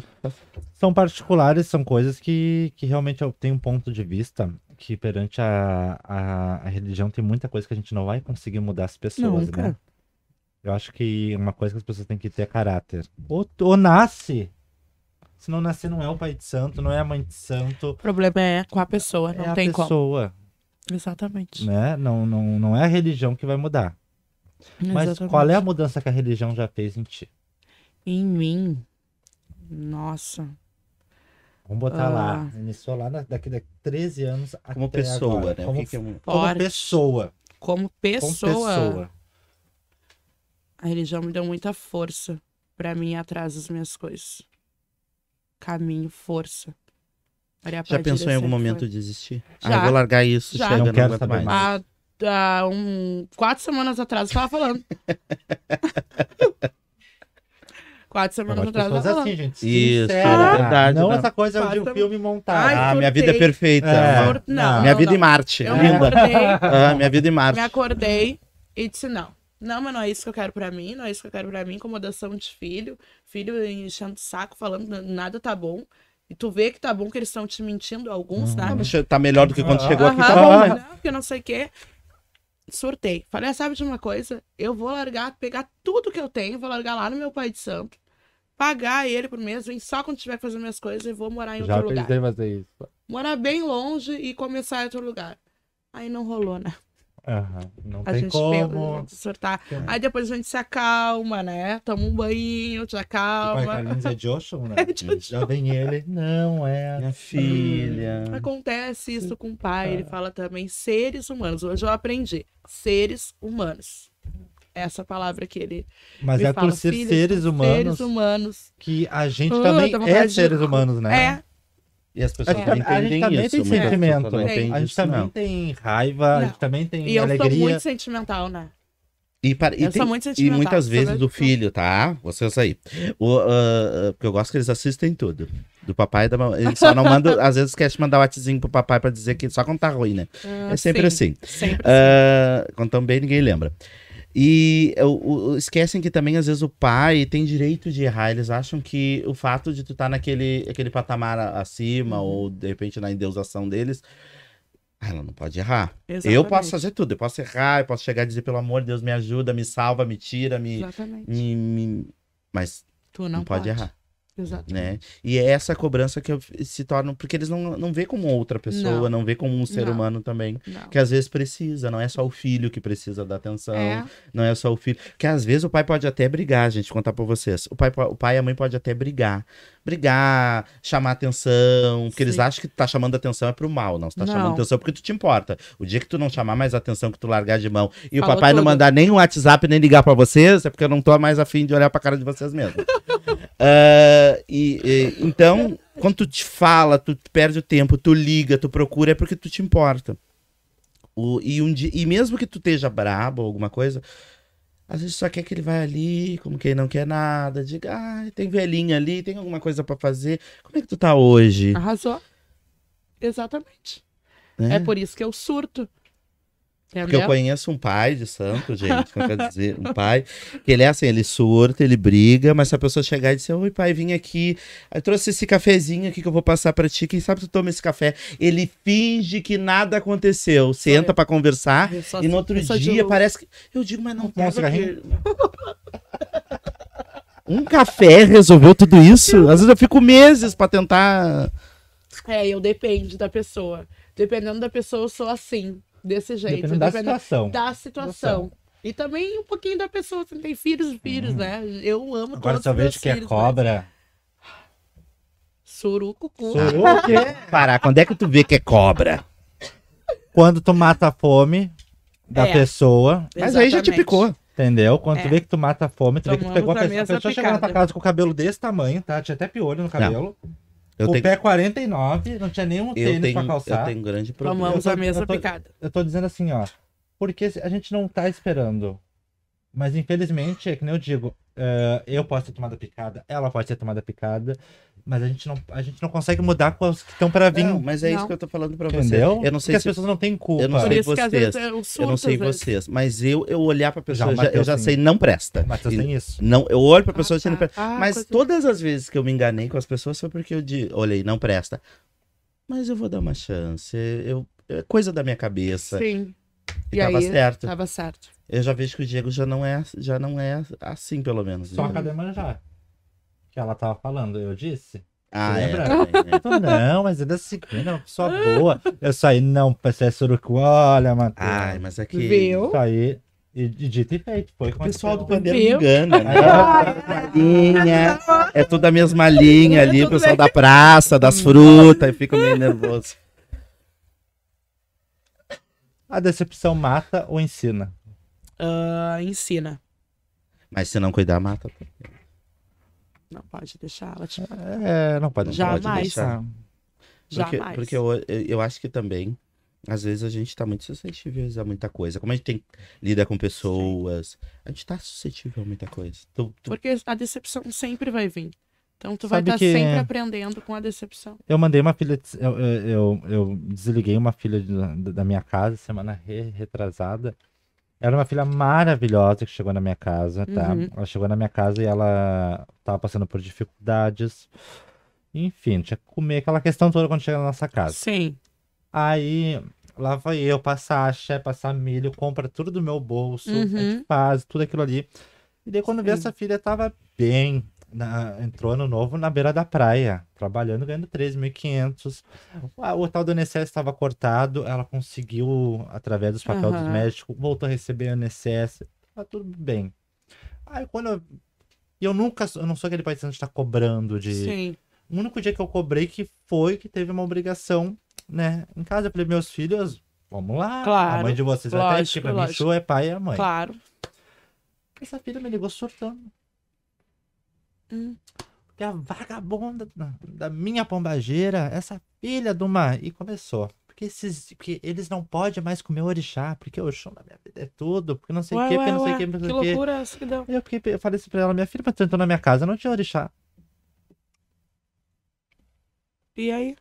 São particulares, são coisas que, que realmente eu tenho um ponto de vista que perante a, a, a religião tem muita coisa que a gente não vai conseguir mudar as pessoas, né? Nunca. né? Eu acho que uma coisa que as pessoas têm que ter é caráter. Ou, ou nasce. Se não nascer, não é o pai de santo, não é a mãe de santo. O problema é com a pessoa, não é tem como. a pessoa. Como. Exatamente. Né? Não, não, não é a religião que vai mudar. Mas qual é a mudança que a religião já fez em ti? Em mim. Nossa. Vamos botar lá. Ah. Iniciou lá na, daqui a 13 anos como pessoa, agora. né? Como, que que é um... como pessoa. Como pessoa. Como pessoa. A religião me deu muita força para mim atrás das minhas coisas. Caminho, força. Já pensou em algum momento foi. desistir? Ah, já, ah, vou largar isso, já. chega, não, quero não saber mais. mais. Há, há um, quatro semanas atrás eu tava falando. quatro semanas Mas atrás. Pessoas tá assim, gente. Isso, é verdade. Não, não, né? essa coisa é de um filme montado. Ah, minha vida é perfeita. É. Não, ah, não, minha vida em é Marte. Eu linda. Acordei, ah, minha vida em é Marte. Me acordei e disse: não. Não, mas não é isso que eu quero pra mim, não é isso que eu quero pra mim. Incomodação de filho, filho enchendo o saco, falando nada tá bom. E tu vê que tá bom, que eles estão te mentindo, alguns, uhum. Tá, ah, tá melhor do que quando ah. chegou aqui, tá bom. Né? Não, que não sei o quê. Surtei. Falei, sabe de uma coisa? Eu vou largar, pegar tudo que eu tenho, vou largar lá no meu pai de santo pagar ele por mês, vem só quando tiver que fazer minhas coisas e vou morar em outro Já lugar. Já pensei fazer isso. Morar bem longe e começar em outro lugar. Aí não rolou, né? Uhum. Não a tem gente como. Surtar. É. Aí depois a gente se acalma, né? Toma um banho, te tipo, acalma. O pai Carlinhos é Joshua, né? É Joshua. Já vem ele, não é assim. minha filha. Acontece isso com o pai, ele é. fala também, seres humanos. Hoje eu aprendi, seres humanos essa palavra que ele. Mas é fala, por ser seres humanos. Seres humanos. Que a gente uh, também é seres humanos, né? É. E as pessoas é, também a gente também isso, tem sentimento. Né? Não tem. A gente também não. tem raiva, não. a gente também tem alegria. E eu sou muito sentimental, né? E, para, e, tem, e, muitas vezes do filho, tá? Vocês aí. O, uh, porque eu gosto que eles assistem tudo. Do papai e da mamãe. só não mandam, às vezes esquece de mandar o WhatsApp pro papai pra dizer que só quando tá ruim, né? Ah, é sempre sim, assim. Sempre uh, assim. Quando tão bem, ninguém lembra. E esquecem que também, às vezes, o pai tem direito de errar. Eles acham que o fato de tu estar tá naquele aquele patamar acima, uhum. ou de repente na endeusação deles, ah, ela não pode errar. Exatamente. Eu posso fazer tudo. Eu posso errar, eu posso chegar e dizer, pelo amor de Deus, me ajuda, me salva, me tira, me. Exatamente. Me, me... Mas tu não, não pode, pode errar. Exatamente. Né? E é essa cobrança que se torna. Porque eles não, não vê como outra pessoa, não, não vê como um ser não. humano também. Não. Que às vezes precisa, não é só o filho que precisa da atenção, é. não é só o filho. Que às vezes o pai pode até brigar, gente, contar pra vocês. O pai, o pai e a mãe pode até brigar. Brigar, chamar atenção, porque eles acham que tá chamando atenção é pro mal, não. Você tá não. chamando atenção porque tu te importa. O dia que tu não chamar mais atenção, que tu largar de mão e Falou o papai tudo. não mandar nem um WhatsApp nem ligar para vocês, é porque eu não tô mais afim de olhar pra cara de vocês mesmo. Uh, e, e, então, quando tu te fala, tu perde o tempo, tu liga, tu procura, é porque tu te importa. O, e, um dia, e mesmo que tu esteja brabo ou alguma coisa, às vezes só quer que ele vá ali, como quem não quer nada, diga, ah, tem velhinha ali, tem alguma coisa para fazer. Como é que tu tá hoje? Arrasou. Exatamente. É. é por isso que eu surto. É Porque eu conheço um pai de santo, gente, não é quer dizer, um pai, que ele é assim, ele surta, ele briga, mas se a pessoa chegar e dizer, oi pai, vim aqui, eu trouxe esse cafezinho aqui que eu vou passar pra ti, quem sabe tu toma esse café, ele finge que nada aconteceu, senta para conversar, só, e no assim, outro dia parece que, eu digo, mas não, posso que... Um café resolveu tudo isso? Às vezes eu fico meses para tentar... É, eu dependo da pessoa. Dependendo da pessoa, eu sou assim desse jeito. Dependendo, dependendo da situação. Da situação. E também um pouquinho da pessoa, se assim, tem filhos, filhos, uhum. né? Eu amo Agora só vejo que é cobra. Mas... Surucucu. Surucu. Pará, quando é que tu vê que é cobra? Quando tu mata a fome da é, pessoa. Mas exatamente. aí já te picou. Entendeu? Quando é. tu vê que tu mata a fome, tu Tomamos vê que tu pegou a pessoa, a pessoa chegou na tua casa com o cabelo desse tamanho, tá? Tinha até piolho no cabelo. Não. Eu o tenho... pé 49, é não tinha nenhum tênis tenho, pra calçar. Eu tenho grande problema. Tomamos tô, a mesma eu tô, picada. Eu tô dizendo assim, ó. Porque a gente não tá esperando. Mas infelizmente, é que nem eu digo, Uh, eu posso ser tomada picada, ela pode ser tomada picada, mas a gente não, a gente não consegue mudar com os que estão para vir. Não, mas é não. isso que eu tô falando para vocês. Eu não sei Porque se... as pessoas não têm culpa. Eu não sei vocês. É eu não sei vocês, mas eu eu olhar para pessoa, já, já, eu já sei não presta. Mas tem é isso. Não, eu olho para ah, pessoa ah, tá. não presta. Ah, mas todas as vezes que eu me enganei com as pessoas foi porque eu de... olhei não presta. Mas eu vou dar uma chance. Eu é coisa da minha cabeça. Sim. E, e tava certo. Tava certo. Eu já vejo que o Diego já não é, já não é assim, pelo menos. Só né? cadê já. Que ela tava falando, eu disse. Ah, é, é, é. Não, mas é da assim, é uma pessoa boa. Eu saí, não, você é surucu, olha, Matheus. Ai, mas aqui. É Viu? Saí. E dito e feito, foi é com o pessoal do pandeiro Viu? engana, né? Ah, linha, é tudo a mesma linha ali, o pessoal da praça, das frutas, e fico meio nervoso. A decepção mata ou ensina? Uh, ensina. Mas se não cuidar, mata. Não pode deixar ela te. É, não pode, não pode deixar. Porque, Jamais. Porque eu, eu acho que também, às vezes, a gente tá muito suscetível a muita coisa. Como a gente tem, lida com pessoas, a gente tá suscetível a muita coisa. Tu, tu... Porque a decepção sempre vai vir. Então tu vai estar tá que sempre é. aprendendo com a decepção. Eu mandei uma filha, eu, eu, eu desliguei uma filha de, da minha casa semana re, retrasada. Era uma filha maravilhosa que chegou na minha casa, tá? Uhum. Ela chegou na minha casa e ela tava passando por dificuldades. Enfim, tinha que comer aquela questão toda quando chega na nossa casa. Sim. Aí lá vai eu passar axé, passar milho, compra tudo do meu bolso, uhum. a gente faz tudo aquilo ali. E daí quando Sim. vi essa filha tava bem, na, entrou ano novo na beira da praia, trabalhando, ganhando 3.500. O, o tal do INSS estava cortado, ela conseguiu, através dos papéis uhum. dos médicos, voltou a receber o INSS, tá tudo bem. Aí quando eu... E eu nunca, eu não sou aquele paisano que está cobrando de... Sim. O único dia que eu cobrei que foi que teve uma obrigação, né? Em casa, eu falei, meus filhos, vamos lá. Claro, a mãe de vocês lógico, vai até aqui pra mim, é pai e é a mãe. Claro. Essa filha me ligou surtando. Hum. Porque a vagabunda da minha pombageira, essa filha do mar. E começou. Porque, esses, porque eles não podem mais comer orixá, porque o chão da minha vida é tudo, porque não sei o que, porque não sei que, não sei o que. Que loucura essa que deu. Eu, eu falei isso pra ela, minha filha, mas tu entrou na minha casa, não tinha orixá. E aí?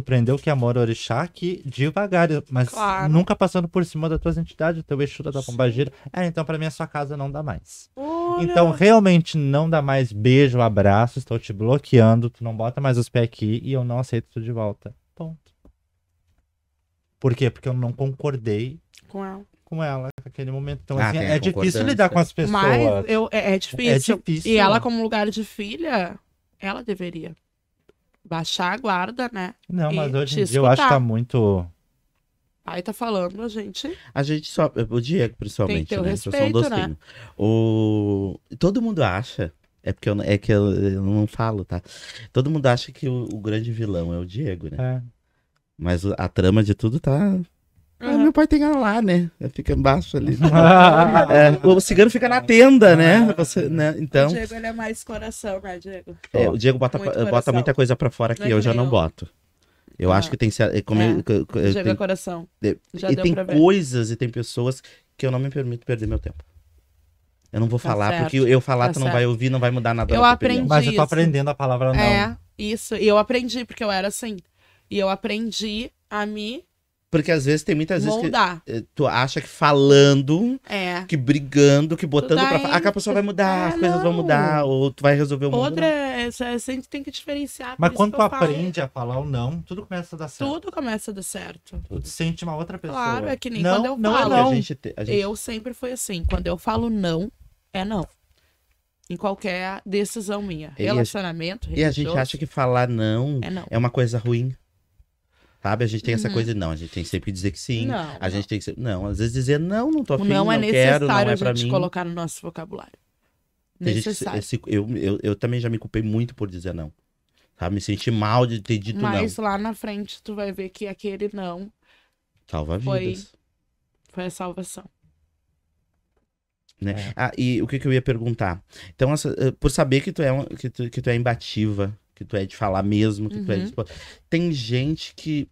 tu prendeu que é amor orixá que devagar, mas claro. nunca passando por cima das tuas entidades, teu Exu da pombagira. É, então para mim a sua casa não dá mais. Olha. Então realmente não dá mais beijo, abraço, estou te bloqueando, tu não bota mais os pés aqui e eu não aceito tu de volta. Ponto. Por quê? Porque eu não concordei com ela com ela naquele momento. Então, ah, assim, é, é difícil lidar com as pessoas. Mas eu, é, é, difícil. é difícil. E ela, como lugar de filha, ela deveria baixar a guarda, né? Não, mas hoje em dia eu acho que tá muito. Aí tá falando, a gente. A gente só. Eh, o Diego, principalmente, né? Respeito, um né? O... Todo mundo acha. É porque eu, é que eu, eu não falo, tá? Todo mundo acha que o, o grande vilão é o Diego, né? É. Mas a trama de tudo tá ah, uhum. Ah, meu pai tem lá, né? Fica embaixo ali. é, o cigano fica na tenda, né? Você, né? Então... O Diego ele é mais coração, né, Diego? É, o Diego bota, bota muita coisa pra fora é que eu já não boto. Eu ah. acho que tem. É como é. eu, Diego é coração. Já e tem coisas e tem pessoas que eu não me permito perder meu tempo. Eu não vou tá falar, certo. porque eu falar, tá tu não vai ouvir, não vai mudar nada. Eu aprendi. Mas eu tô aprendendo a palavra não. É, isso. E eu aprendi, porque eu era assim. E eu aprendi a me porque às vezes tem muitas Moldar. vezes que eh, tu acha que falando, é. que brigando, que botando tá pra fora. Ah, a pessoa vai mudar, é, as coisas não. vão mudar, ou tu vai resolver o mundo. Outra, né? essa, a gente tem que diferenciar. Mas quando tu aprende a falar o não, tudo começa a dar certo. Tudo começa a dar certo. Tu sente uma outra pessoa. Claro, é que nem não, quando eu não é falo. É não. A gente, a gente... Eu sempre fui assim. Quando eu falo não, é não em qualquer decisão minha. Relacionamento, E a gente acha que falar não é, não é, uma coisa ruim. Sabe? A gente tem uhum. essa coisa de não, a gente tem sempre que dizer que sim. Não, a gente não. tem que. Não, às vezes dizer não, não tô afim, não, é não é quero, não é pra a gente colocar no nosso vocabulário. necessário. Gente, eu, eu, eu também já me culpei muito por dizer não. Sabe? Me senti mal de ter dito Mas não. Mas lá na frente tu vai ver que aquele não. Salva foi, vidas. Foi a salvação. Né? É. Ah, e o que, que, eu ia perguntar? Então, essa, eh, por saber que tu é, um, que tu, que tu é imbativa, que tu é de falar mesmo, que uhum. tu é de... Uhum. Tem gente que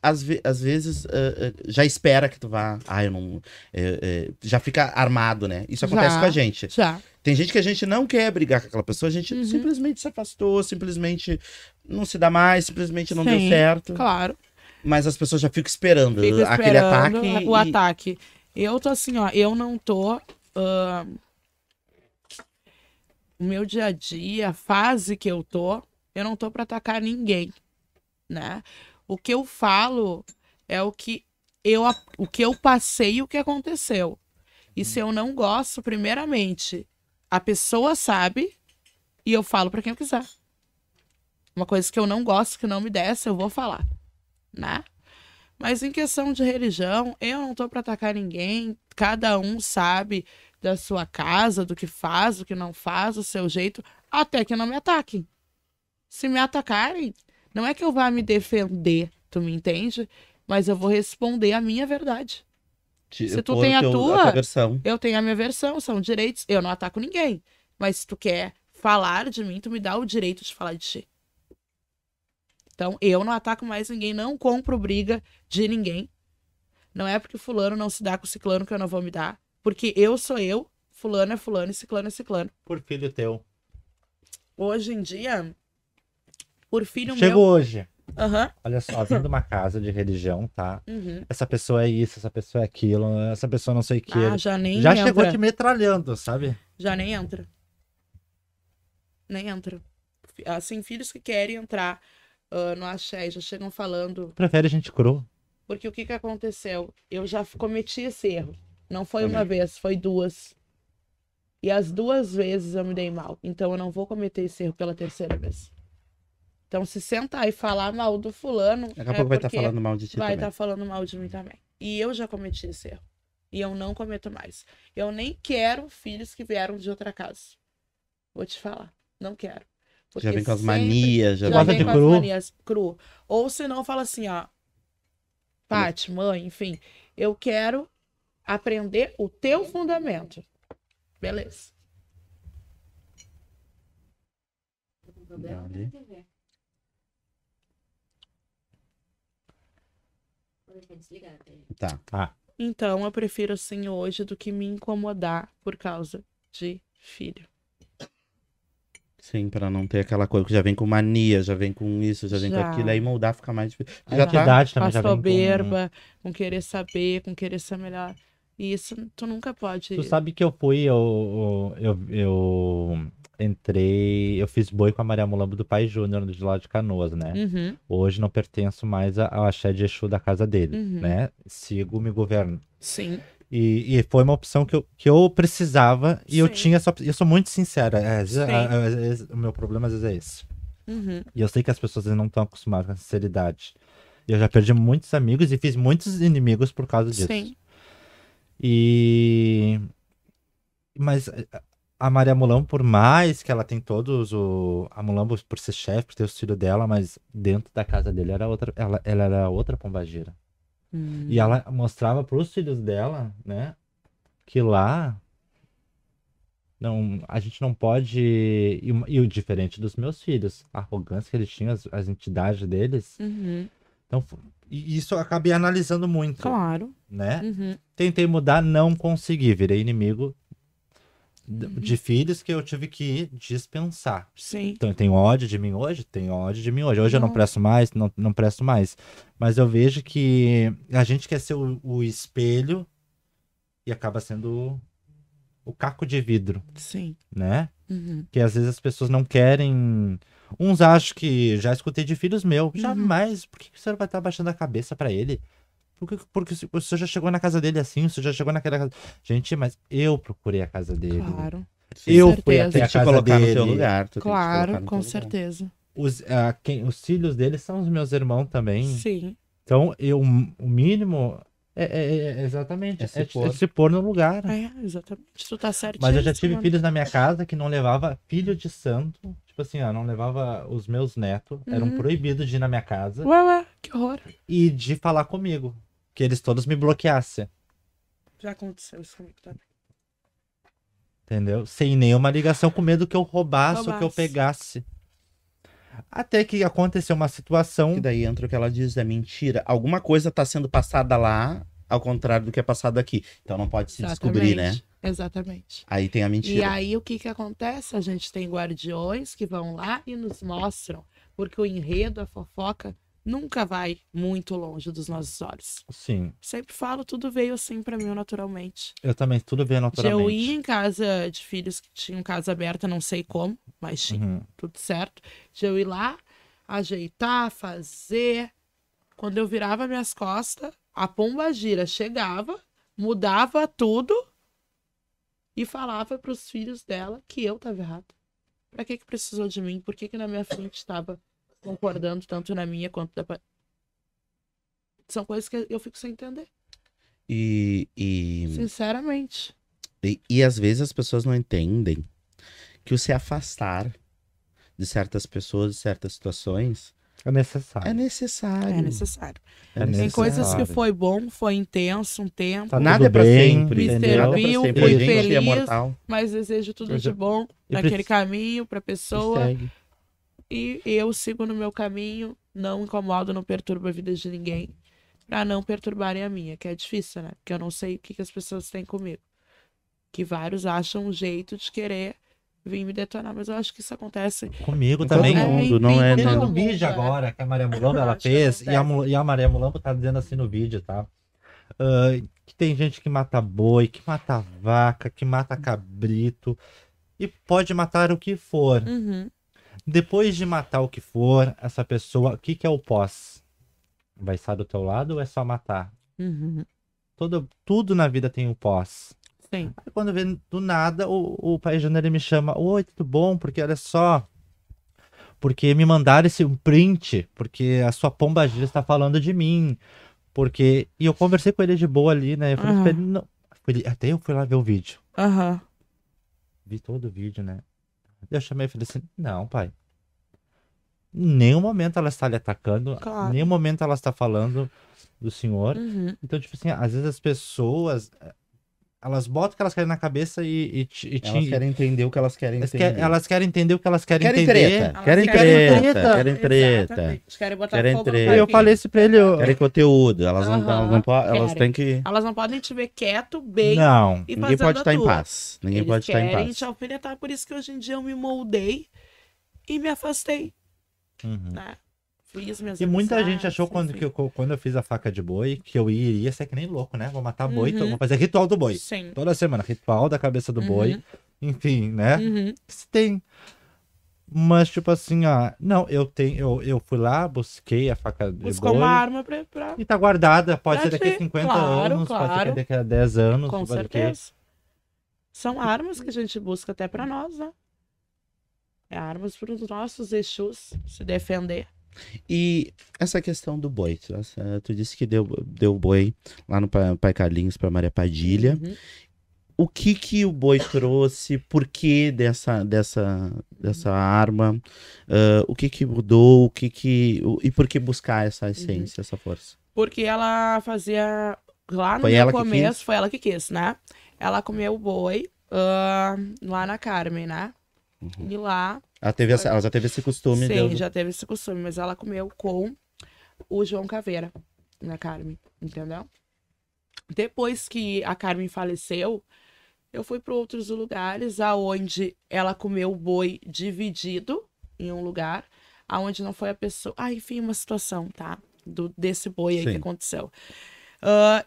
às, ve às vezes uh, uh, já espera que tu vá. Ah, eu não. Uh, já fica armado, né? Isso acontece já, com a gente. Já. Tem gente que a gente não quer brigar com aquela pessoa, a gente uhum. simplesmente se afastou, simplesmente não se dá mais, simplesmente não Sim, deu certo. Claro. Mas as pessoas já ficam esperando, Fico esperando aquele ataque. O e... ataque. Eu tô assim, ó, eu não tô. Ah, o meu dia a dia, a fase que eu tô, eu não tô para atacar ninguém, né? O que eu falo é o que eu, o que eu passei e o que aconteceu. E se eu não gosto, primeiramente, a pessoa sabe e eu falo para quem eu quiser. Uma coisa que eu não gosto, que não me desce, eu vou falar, né? Mas em questão de religião, eu não tô para atacar ninguém. Cada um sabe da sua casa, do que faz, do que não faz, do seu jeito, até que não me ataquem. Se me atacarem, não é que eu vá me defender, tu me entende? Mas eu vou responder a minha verdade. se tu tem a tua, a tua eu tenho a minha versão, são direitos. Eu não ataco ninguém. Mas se tu quer falar de mim, tu me dá o direito de falar de ti. Então, eu não ataco mais ninguém, não compro briga de ninguém. Não é porque fulano não se dá com ciclano que eu não vou me dar. Porque eu sou eu, fulano é fulano e ciclano é ciclano. Por filho teu. Hoje em dia, por filho meu. Chegou hoje. Uhum. Olha só, vem de uma casa de religião, tá? Uhum. Essa pessoa é isso, essa pessoa é aquilo, essa pessoa não sei o que. Ah, já nem Já entra. chegou te metralhando, sabe? Já nem entra. Nem entra. Assim, filhos que querem entrar uh, no axé já chegam falando. Prefere gente crua. Porque o que, que aconteceu? Eu já cometi esse erro. Não foi Também. uma vez, foi duas. E as duas vezes eu me dei mal. Então eu não vou cometer esse erro pela terceira vez. Então, se sentar e falar mal do fulano. Daqui a é pouco vai estar tá falando mal de ti. Vai estar tá falando mal de mim também. E eu já cometi esse erro. E eu não cometo mais. Eu nem quero filhos que vieram de outra casa. Vou te falar. Não quero. Porque já vem com as manias, já, já gosta de cru. manias cru. Ou se não, fala assim, ó. Pati, mãe, enfim, eu quero aprender o teu fundamento. Beleza. Não, é ali. Tá. tá. Então eu prefiro assim hoje do que me incomodar por causa de filho. Sim, para não ter aquela coisa que já vem com mania, já vem com isso, já vem já. com aquilo, aí moldar fica mais difícil. Já, já tá idade também, com a né? soberba, com... com... querer saber, com querer ser melhor. E isso tu nunca pode. Tu sabe que eu fui, eu, eu, eu entrei. Eu fiz boi com a Maria Mulambo do Pai Júnior, de lá de Canoas, né? Uhum. Hoje não pertenço mais ao axé de Exu da casa dele, uhum. né? Sigo, me governo. Sim. E, e, foi uma opção que eu, que eu precisava e Sim. eu tinha só. Eu sou muito sincera. É, é o meu problema às vezes é esse. Uhum. E eu sei que as pessoas não estão acostumadas com a sinceridade. Eu já perdi muitos amigos e fiz muitos inimigos por causa disso. Sim. E. Mas a Maria Mulan, por mais que ela tem todos o. A Mulan por ser chefe, por ter o filhos dela, mas dentro da casa dele era outra. Ela, ela era outra pombagira. Hum. E ela mostrava para os filhos dela, né? Que lá. Não, a gente não pode. E, e o diferente dos meus filhos, a arrogância que eles tinham, as, as entidades deles. Uhum. Então, isso eu acabei analisando muito. Claro. Né? Uhum. Tentei mudar, não consegui. Virei inimigo uhum. de filhos que eu tive que dispensar. Sim. Então tem ódio de mim hoje, tem ódio de mim hoje. Hoje não. eu não presto mais, não, não presto mais. Mas eu vejo que a gente quer ser o, o espelho e acaba sendo o, o caco de vidro. Sim. Né? Uhum. Que às vezes as pessoas não querem. Uns acham que já escutei de filhos meus. Uhum. Jamais. Por que, que o senhor vai estar baixando a cabeça para ele? Porque, porque você já chegou na casa dele assim, senhor já chegou naquela casa. Gente, mas eu procurei a casa dele. Claro. Sim, eu certeza. fui até a casa dele. no seu lugar. claro, com certeza. Os, uh, quem, os filhos dele são os meus irmãos também. Sim. Então, eu, o mínimo é, é, é, é exatamente. É, é se, é, pôr. se pôr no lugar. É, exatamente. Isso tá certo. Mas eu já tive mano. filhos na minha casa que não levava filho de santo. Tipo assim, ó, não levava os meus netos. Uhum. Eram proibidos de ir na minha casa. Ué, ué, que horror. E de falar comigo que eles todos me bloqueassem. Já aconteceu isso comigo também. Entendeu? Sem nenhuma ligação, com medo que eu roubasse, roubasse. ou que eu pegasse. Até que aconteceu uma situação. Que daí entra o que ela diz: é mentira. Alguma coisa está sendo passada lá, ao contrário do que é passado aqui. Então não pode se Exatamente. descobrir, né? Exatamente. Aí tem a mentira. E aí o que, que acontece? A gente tem guardiões que vão lá e nos mostram. Porque o enredo, a fofoca, nunca vai muito longe dos nossos olhos. Sim. Sempre falo, tudo veio assim para mim naturalmente. Eu também, tudo veio naturalmente. De Eu ia em casa de filhos que tinham casa aberta, não sei como, mas tinha, uhum. tudo certo. De eu ir lá, ajeitar, fazer. Quando eu virava minhas costas, a pomba gira chegava, mudava tudo e falava para os filhos dela que eu estava errada. Para que que precisou de mim? Por que que na minha frente estava concordando tanto na minha quanto da. São coisas que eu fico sem entender. E. e... Sinceramente. E, e às vezes as pessoas não entendem que o se afastar de certas pessoas, de certas situações. É necessário. É necessário. É necessário. É necessário. Tem coisas que foi bom, foi intenso, um tempo. Tá, tá é nada é pra bem, sempre. Me entendeu? serviu, é fui feliz, é mas desejo tudo de bom naquele preciso... caminho, pra pessoa e eu sigo no meu caminho, não incomodo, não perturbo a vida de ninguém, para não perturbarem a minha, que é difícil, né? Porque eu não sei o que, que as pessoas têm comigo. Que vários acham um jeito de querer vir me detonar, mas eu acho que isso acontece. Comigo também, todo mundo, não é? Teve um vídeo né? agora que a Maria Mulambo ela fez, e a, e a Maria Mulambo tá dizendo assim no vídeo, tá? Uh, que tem gente que mata boi, que mata vaca, que mata cabrito, e pode matar o que for. Uhum. Depois de matar o que for, essa pessoa, o que, que é o pós? Vai estar do teu lado ou é só matar? Uhum. Todo, tudo na vida tem o um pós. Sim. Aí quando vem do nada, o, o pai Janeiro me chama: Oi, tudo bom? Porque olha só. Porque me mandaram esse um print, porque a sua pomba gira está falando de mim. Porque. E eu conversei com ele de boa ali, né? Eu falei uhum. não. Até eu fui lá ver o vídeo. Aham. Uhum. Vi todo o vídeo, né? Eu chamei e falei assim: não, pai. Nenhum momento ela está lhe atacando, claro. nenhum momento ela está falando do senhor. Uhum. Então, tipo assim, às vezes as pessoas eh, elas botam o que elas querem na cabeça e, e, e Elas te... querem entender o que elas querem elas entender. Que, elas querem entender o que elas querem, querem entender. Treta. Elas querem, querem treta. Querem treta. Querem treta. Querem botar querem fogo treta. Eu falei isso pra ele. Eu... Querem conteúdo. Elas, não, elas, não, elas têm que... Elas não podem te ver quieto, bem Não, ninguém pode estar em paz. Ninguém Eles pode estar em paz. querem te alfinetar. Por isso que hoje em dia eu me moldei e me afastei. Uhum. Né? e muita gente ah, achou quando, que, quando eu fiz a faca de boi que eu iria ser que nem louco, né? Vou matar boi, então uhum. então, vou fazer ritual do boi. Sim. Toda semana, ritual da cabeça do uhum. boi. Enfim, né? Uhum. Tem. Mas, tipo assim, ó. Ah, não, eu tenho. Eu, eu fui lá, busquei a faca de Buscou boi. uma arma pra, pra. E tá guardada. Pode pra ser daqui a 50 claro, anos, claro. pode ser daqui a 10 anos. Com certeza. São armas que a gente busca até pra nós, né? É armas para os nossos Exus se defender. E essa questão do boi, tu, tu disse que deu, deu boi lá no Pai Carlinhos para Maria Padilha. Uhum. O que que o boi trouxe? Por que dessa, dessa, dessa arma? Uh, o que que mudou? O que que e por que buscar essa uhum. essência, uhum. essa força? Porque ela fazia lá no foi começo, foi ela que quis, né? Ela comeu o boi uh, lá na Carmen, né? Uhum. E lá ela, teve essa, ela já teve esse costume. Sim, já teve esse costume, mas ela comeu com o João Caveira, na né, Carmen, entendeu? Depois que a Carmen faleceu, eu fui para outros lugares aonde ela comeu o boi dividido em um lugar, aonde não foi a pessoa. Ah, enfim, uma situação, tá? Do, desse boi aí Sim. que aconteceu. Uh,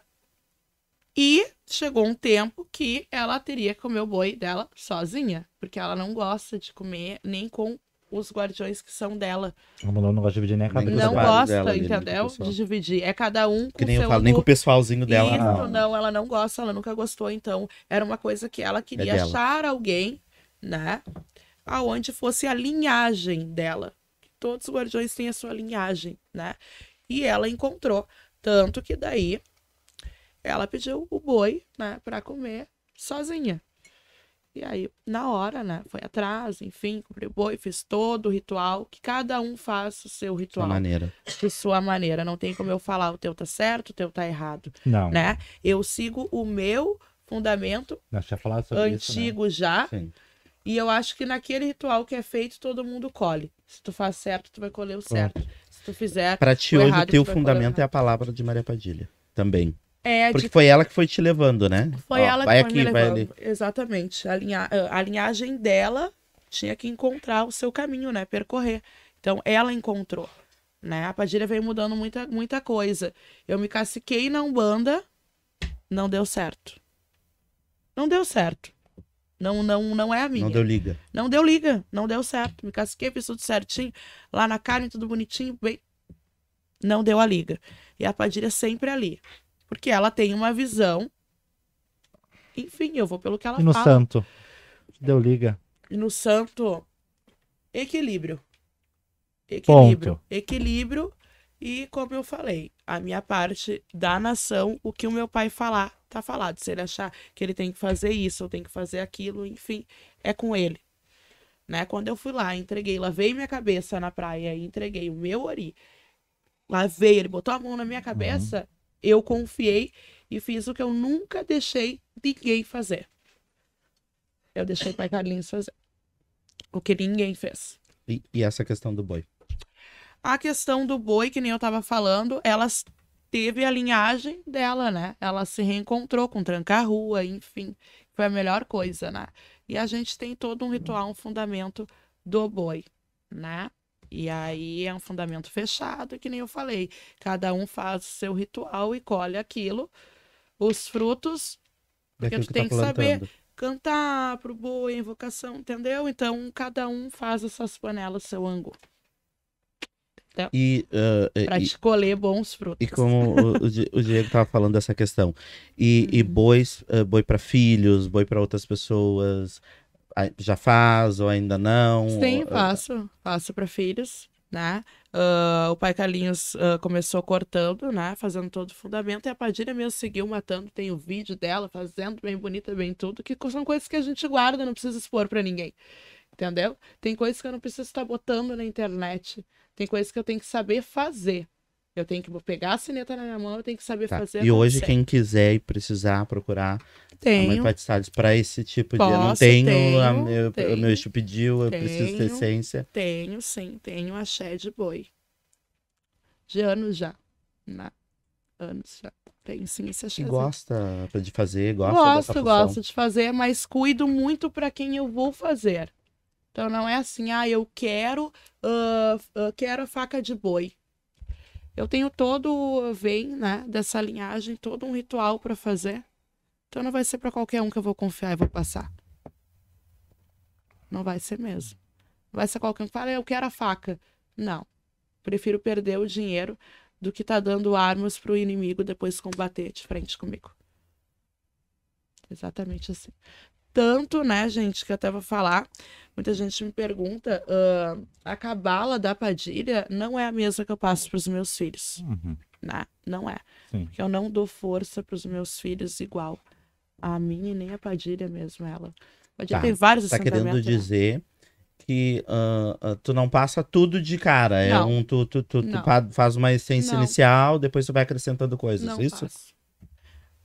e chegou um tempo que ela teria que comer o boi dela sozinha, porque ela não gosta de comer nem com os guardiões que são dela. A mulher não gosta de dividir nem né? a cabeça Não gosta, dela, entendeu? De dividir. É cada um com que nem seu eu falo, nem com o pessoalzinho dela. Isso, não. não, ela não gosta, ela nunca gostou, então era uma coisa que ela é queria é achar alguém, né? Aonde fosse a linhagem dela. Todos os guardiões têm a sua linhagem, né? E ela encontrou. Tanto que daí ela pediu o boi, né, para comer sozinha. E aí, na hora, né, foi atrás, enfim, comprei o boi, fiz todo o ritual, que cada um faça o seu ritual. Sua maneira. De sua maneira. Não tem como eu falar o teu tá certo, o teu tá errado. Não. Né? Eu sigo o meu fundamento Nós sobre antigo isso, né? já. Sim. E eu acho que naquele ritual que é feito, todo mundo colhe. Se tu faz certo, tu vai colher o certo. Pronto. Se tu fizer. Pra ti, o hoje, errado, o teu fundamento é a palavra de Maria Padilha. Também. É, Porque de... foi ela que foi te levando, né? Foi Ó, ela vai que foi me levando. Vai ali. Exatamente. A, linha... Ah, a linhagem dela tinha que encontrar o seu caminho, né? Percorrer. Então, ela encontrou. Né? A Padilha veio mudando muita, muita coisa. Eu me caciquei na Umbanda, não deu certo. Não deu certo. Não, não, não é a minha. Não deu liga. Não deu liga, não deu certo. Me casquei, fiz tudo certinho. Lá na carne, tudo bonitinho. Bem... Não deu a liga. E a Padilha sempre ali. Porque ela tem uma visão. Enfim, eu vou pelo que ela e no fala. santo? Deu liga. E no santo, equilíbrio. Equilíbrio. Ponto. Equilíbrio. E como eu falei, a minha parte da nação, o que o meu pai falar, tá falado. Se ele achar que ele tem que fazer isso, ou tem que fazer aquilo, enfim, é com ele. Né? Quando eu fui lá, entreguei, lavei minha cabeça na praia e entreguei o meu ori. Lavei, ele botou a mão na minha uhum. cabeça. Uhum eu confiei e fiz o que eu nunca deixei ninguém fazer. Eu deixei o pai Carlinhos fazer. O que ninguém fez. E, e essa questão do boi? A questão do boi, que nem eu tava falando, ela teve a linhagem dela, né? Ela se reencontrou com tranca-rua, enfim, foi a melhor coisa, né? E a gente tem todo um ritual, um fundamento do boi, né? E aí é um fundamento fechado, que nem eu falei. Cada um faz o seu ritual e colhe aquilo, os frutos, é porque Daquilo tu que tá tem tá que saber cantar pro boi, invocação, entendeu? Então cada um faz essas panelas, seu ângulo. Então, e, uh, escolher bons frutos. E como o, Diego estava falando dessa questão, e, uhum. e bois, uh, boi para filhos, boi para outras pessoas, já faz ou ainda não? Sim, ou... Eh, faço. Faço para filhos, né? Uh, o pai Carlinhos uh, começou cortando, né? Fazendo todo o fundamento. E a Padilha mesmo seguiu matando. Tem o vídeo dela fazendo bem bonita, bem tudo. Que são coisas que a gente guarda, não precisa expor para ninguém. Entendeu? Tem coisas que eu não preciso estar tá botando na internet. Tem coisas que eu tenho que saber fazer. Eu tenho que pegar a sineta na minha mão, eu tenho que saber tá. fazer. E hoje, quem quiser e precisar procurar tenho. a para esse tipo Posso, de. Eu não tenho, tenho, a, eu, tenho, o meu estilo pediu, eu tenho, preciso ter essência. Tenho, sim, tenho axé de boi. De anos já. Na, anos já. Tenho sim esse axé. E gosta de fazer, gosta Gosto, gosto de fazer, mas cuido muito para quem eu vou fazer. Então não é assim, ah, eu quero, uh, quero a faca de boi eu tenho todo, vem, né, dessa linhagem, todo um ritual para fazer. Então não vai ser para qualquer um que eu vou confiar e vou passar. Não vai ser mesmo. Não vai ser qualquer um que fala, eu quero a faca. Não. Prefiro perder o dinheiro do que tá dando armas pro inimigo depois combater de frente comigo. Exatamente assim. Tanto, né, gente, que eu até vou falar, Muita gente me pergunta: uh, a cabala da Padilha não é a mesma que eu passo para os meus filhos. Uhum. Não, né? não é. Sim. Porque eu não dou força para os meus filhos igual. A mim e nem a Padilha mesmo, ela. Padilha tá, tem vários está querendo né? dizer que uh, uh, tu não passa tudo de cara. É não. É um, tu, tu, tu, tu faz uma essência não. inicial, depois tu vai acrescentando coisas, não isso? Faço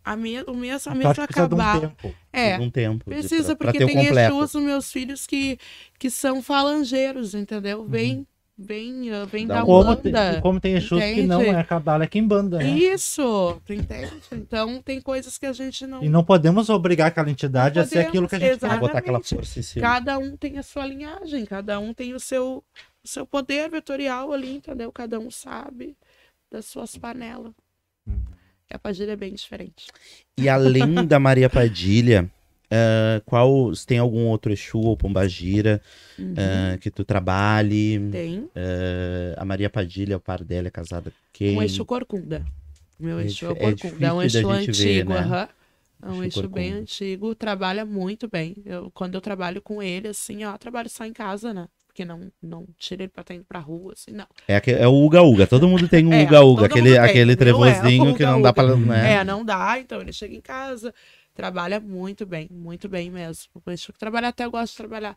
a me, o mês, a mês acabar. É. De um tempo, é, de um tempo precisa, de, pra, porque pra tem Exus os meus filhos que, que são falangeiros, entendeu? Uhum. Vem. Uhum. Bem, bem da como banda. Tem, como tem Exus que não é cabala, é quem banda. Né? Isso, entende? Então tem coisas que a gente não. E não podemos obrigar aquela entidade a ser aquilo que a gente exatamente. quer. botar aquela força em cima. Cada um tem a sua linhagem, cada um tem o seu, o seu poder vetorial ali, entendeu? Cada um sabe das suas panelas a Padilha é bem diferente. E além da Maria Padilha, uh, qual se tem algum outro Exu ou Pombagira uhum. uh, que tu trabalhe? Tem. Uh, a Maria Padilha, o par dela é casada com quem? Um Exu Corcunda. Meu é Exu é, é Corcunda, é um Exu antigo, ver, né? uhum. é um eixo Exu bem antigo, trabalha muito bem. Eu, quando eu trabalho com ele, assim, ó, trabalho só em casa, né? porque não, não tira ele pra estar tá indo pra rua, assim, não. É, é o uga-uga, todo mundo tem um uga-uga, é, aquele, aquele é, trevozinho é, que não dá pra... Né? É, não dá, então ele chega em casa, trabalha muito bem, muito bem mesmo. O que trabalha até, eu gosto de trabalhar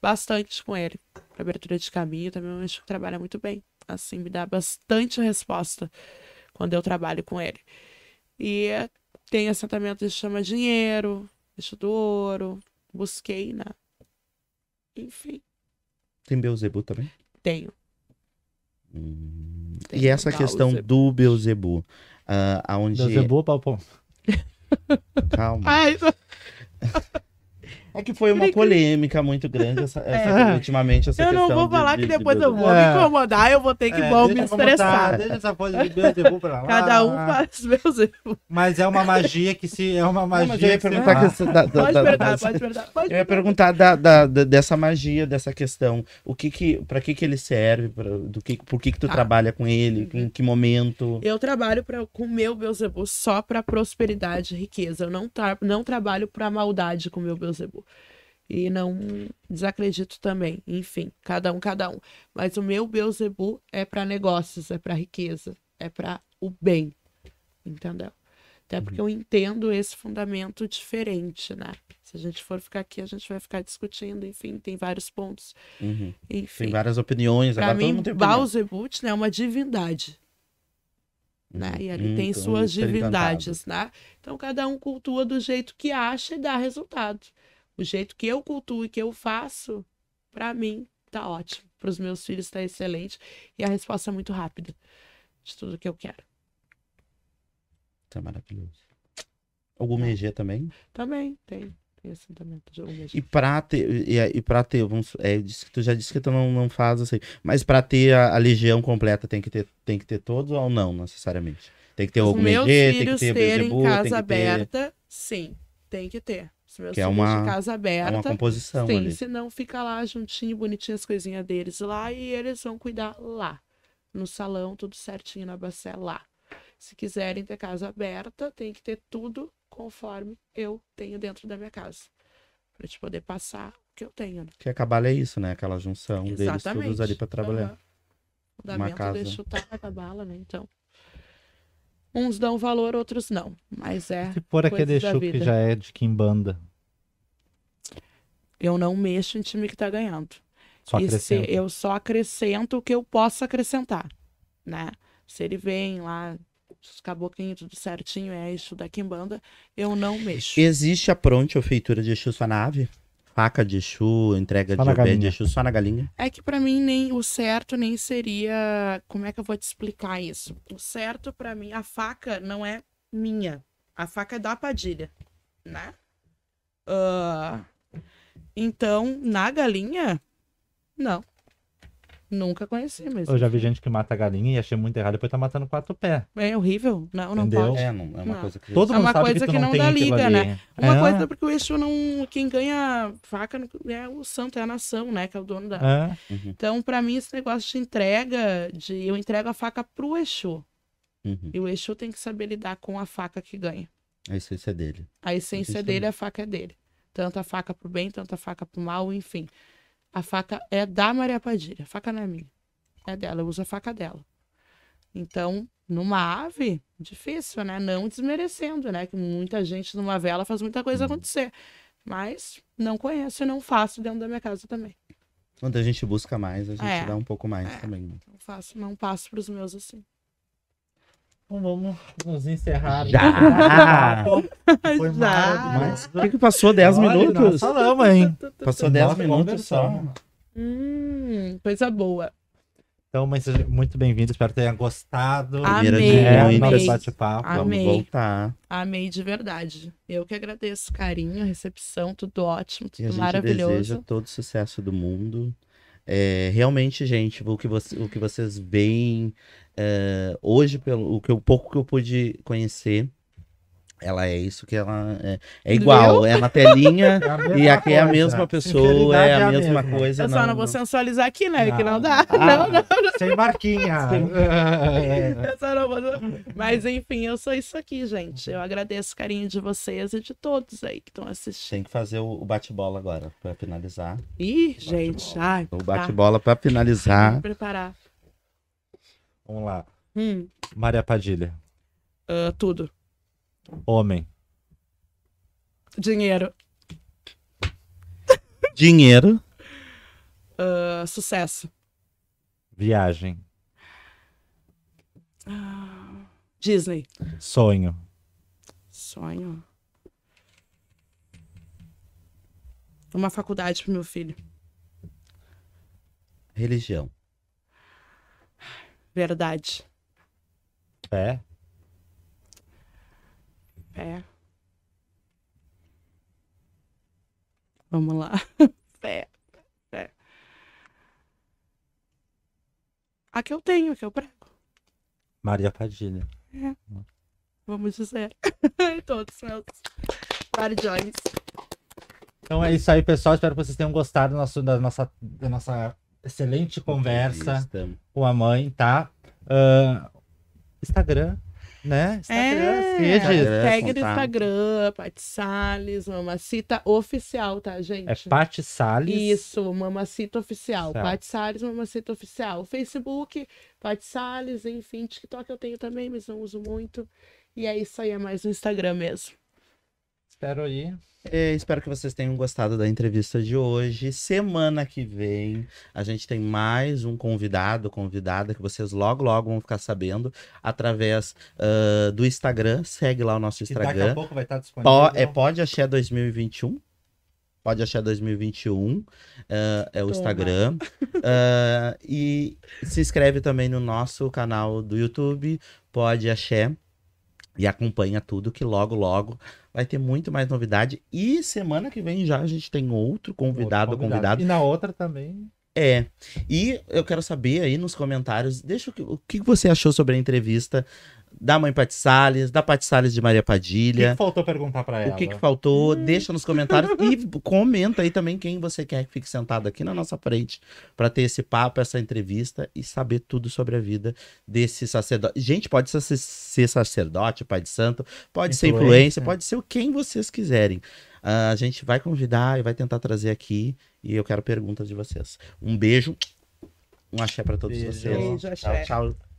bastante com ele. Pra abertura de caminho também, é o que trabalha muito bem, assim, me dá bastante resposta quando eu trabalho com ele. E tem assentamento de chama dinheiro, bicho do ouro, busquei, né? Enfim em Beuzebu também? Tenho. Hum. Tenho e essa questão do Beuzebu, uh, ah, aonde... Beuzebu ou Palpom? Calma. Ai, É que foi uma polêmica muito grande essa, essa, é. ultimamente essa eu questão. Eu não vou falar de, que depois de... eu vou é. me incomodar, eu vou ter que é, vou me estressar. Deixa essa coisa de Beelzebub pra lá. Cada um faz Beelzebub. Mas é uma magia que se... É uma magia perguntar que essa, da, pode, perguntar, pode perguntar, Eu ia perguntar da, da, dessa magia, dessa questão. O que que... Pra que que ele serve? Pra, do que, por que que tu ah. trabalha com ele? Em uhum. que momento? Eu trabalho pra, com o meu Beuzebu só pra prosperidade e riqueza. Eu não, tra não trabalho pra maldade com o meu Beuzebu. E não desacredito também. Enfim, cada um, cada um. Mas o meu Beuzebu é para negócios, é para riqueza, é para o bem. Entendeu? Até porque eu entendo esse fundamento diferente, né? Se a gente for ficar aqui, a gente vai ficar discutindo, enfim, tem vários pontos. Uhum. Enfim, tem várias opiniões. Para mim, Bauzebut né, é uma divindade. Uhum. Né? E ele uhum. tem então, suas divindades, encantado. né? Então cada um cultua do jeito que acha e dá resultado. O jeito que eu cultuo e que eu faço, para mim, tá ótimo. Para os meus filhos, tá excelente. E a resposta é muito rápida de tudo que eu quero. Tá maravilhoso. Alguma EG tá. também? Também, tem. tem assim, também, e para ter, e, e pra ter, vamos, é, tu já disse que tu não, não faz assim, mas pra ter a, a legião completa tem que, ter, tem que ter todos ou não, necessariamente? Tem que ter Os alguma EG, tem que ter terem BGBU, casa tem que ter... aberta, sim, tem que ter. Os meus que é uma, de casa aberta. É uma composição Sim, ali. senão fica lá juntinho, bonitinho as coisinhas deles lá e eles vão cuidar lá. No salão, tudo certinho na bacé lá. Se quiserem ter casa aberta, tem que ter tudo conforme eu tenho dentro da minha casa. Pra te poder passar o que eu tenho. Né? Que a cabala é isso, né? Aquela junção Exatamente. deles todos ali pra trabalhar. Uhum. O Uma casa. deixa o tá na cabala, né? Então. Uns dão valor, outros não. Mas é. Se for aquele Exu que já é de Kimbanda. Eu não mexo em time que tá ganhando. Só acrescento. eu só acrescento o que eu posso acrescentar, né? Se ele vem lá, os caboclinhos, tudo certinho, é isso da Kimbanda, eu não mexo. Existe a pronte ou feitura de Exu sua nave? faca de chu entrega só de chu de só na galinha? É que para mim nem o certo nem seria, como é que eu vou te explicar isso? O certo para mim, a faca não é minha. A faca é da Padilha, né? Uh... então, na galinha, não. Nunca conheci mesmo. Eu já vi gente que mata galinha e achei muito errado, depois tá matando quatro pés é, é horrível. Não, não Entendeu? pode. É, não, é uma não. coisa que... Todo é mundo uma sabe coisa que, que não, não dá liga, né? Uma é. coisa é porque o eixo não... Quem ganha faca é o santo, é a nação, né? Que é o dono da... É. Uhum. Então, pra mim, esse negócio de entrega, de eu entrego a faca pro eixo Uhum. E o eixo tem que saber lidar com a faca que ganha. A essência é dele. A essência, a essência dele, dele, a faca é dele. Tanto a faca pro bem, tanto a faca pro mal, enfim. A faca é da Maria Padilha, a faca não é minha. É dela, eu uso a faca dela. Então, numa ave, difícil, né? Não desmerecendo, né? Que muita gente numa vela faz muita coisa uhum. acontecer. Mas não conheço e não faço dentro da minha casa também. Quando a gente busca mais, a gente é. dá um pouco mais é. também. Né? Não faço, não passo para os meus assim. Então vamos, vamos encerrar. Já! Foi mais. O que, que passou? 10 minutos? Falamos, hein? Passou 10 minutos só. Hum, coisa boa. Então, mas muito bem-vindo, espero que tenha gostado. Amei, é, amei. bate-papo, vamos voltar. Amei de verdade. Eu que agradeço o carinho, a recepção, tudo ótimo, tudo e a gente maravilhoso. Deseja todo o sucesso do mundo. É, realmente, gente, o que, você, o que vocês veem é, hoje, pelo o, que, o pouco que eu pude conhecer, ela é isso que ela é, é igual, Meu? é na telinha é e aqui coisa. é a mesma é pessoa, é a, é a mesma, mesma, coisa. Eu não, é. só não vou sensualizar aqui, né? Não. Que não dá. Ah, não, não, Sem marquinha. Sem... Vou... Mas enfim, eu sou isso aqui, gente. Eu agradeço o carinho de vocês e de todos aí que estão assistindo. Tem que fazer o bate-bola agora para finalizar. Ih, gente, ai, o tá. bate-bola para finalizar. Preparar. Vamos lá. Hum. Maria Padilha. Uh, tudo. Homem. Dinheiro. Dinheiro. Uh, sucesso. Viagem. Uh, Disney. Sonho. Sonho. Uma faculdade pro meu filho. Religião. Verdade. Pé. Pé. Vamos lá. Pé. Pé. A que eu tenho, a que eu prego. Maria Padilha. É. Vamos dizer. Todos meus guardiões. Então é isso aí, pessoal. Espero que vocês tenham gostado da nossa, da nossa excelente conversa com a mãe, tá? Uh, Instagram, né? Instagram, é, assim, é redes. Segue no Instagram, Pati Salles, Mamacita Oficial, tá, gente? É Pati Salles. Isso, Mamacita Oficial. Tá. Pati Salles, Mamacita Oficial. Facebook, Pati Salles, enfim, TikTok eu tenho também, mas não uso muito. E é isso aí, é mais no Instagram mesmo. Espero aí. E é, espero que vocês tenham gostado da entrevista de hoje. Semana que vem a gente tem mais um convidado, convidada que vocês logo, logo vão ficar sabendo através uh, do Instagram. Segue lá o nosso Instagram. daqui a pouco vai estar tá disponível. Po é Pode Axé 2021. Pode achar 2021, uh, é o Toma. Instagram. Uh, e se inscreve também no nosso canal do YouTube, Pode Axé. E acompanha tudo que logo, logo vai ter muito mais novidade. E semana que vem já a gente tem outro convidado, outro convidado. convidado. E na outra também. É. E eu quero saber aí nos comentários, deixa o que, o que você achou sobre a entrevista da mãe Pati Salles, da Pati Salles de Maria Padilha. O que, que faltou perguntar para ela? O que, que faltou? Hum. Deixa nos comentários e comenta aí também quem você quer que fique sentado aqui na nossa frente para ter esse papo, essa entrevista e saber tudo sobre a vida desse sacerdote. Gente, pode ser, ser sacerdote, pai de santo, pode ser influência, pode ser o quem vocês quiserem. Uh, a gente vai convidar e vai tentar trazer aqui e eu quero perguntas de vocês. Um beijo, um axé para todos beijo. vocês. Beijo, axé. Tchau, tchau.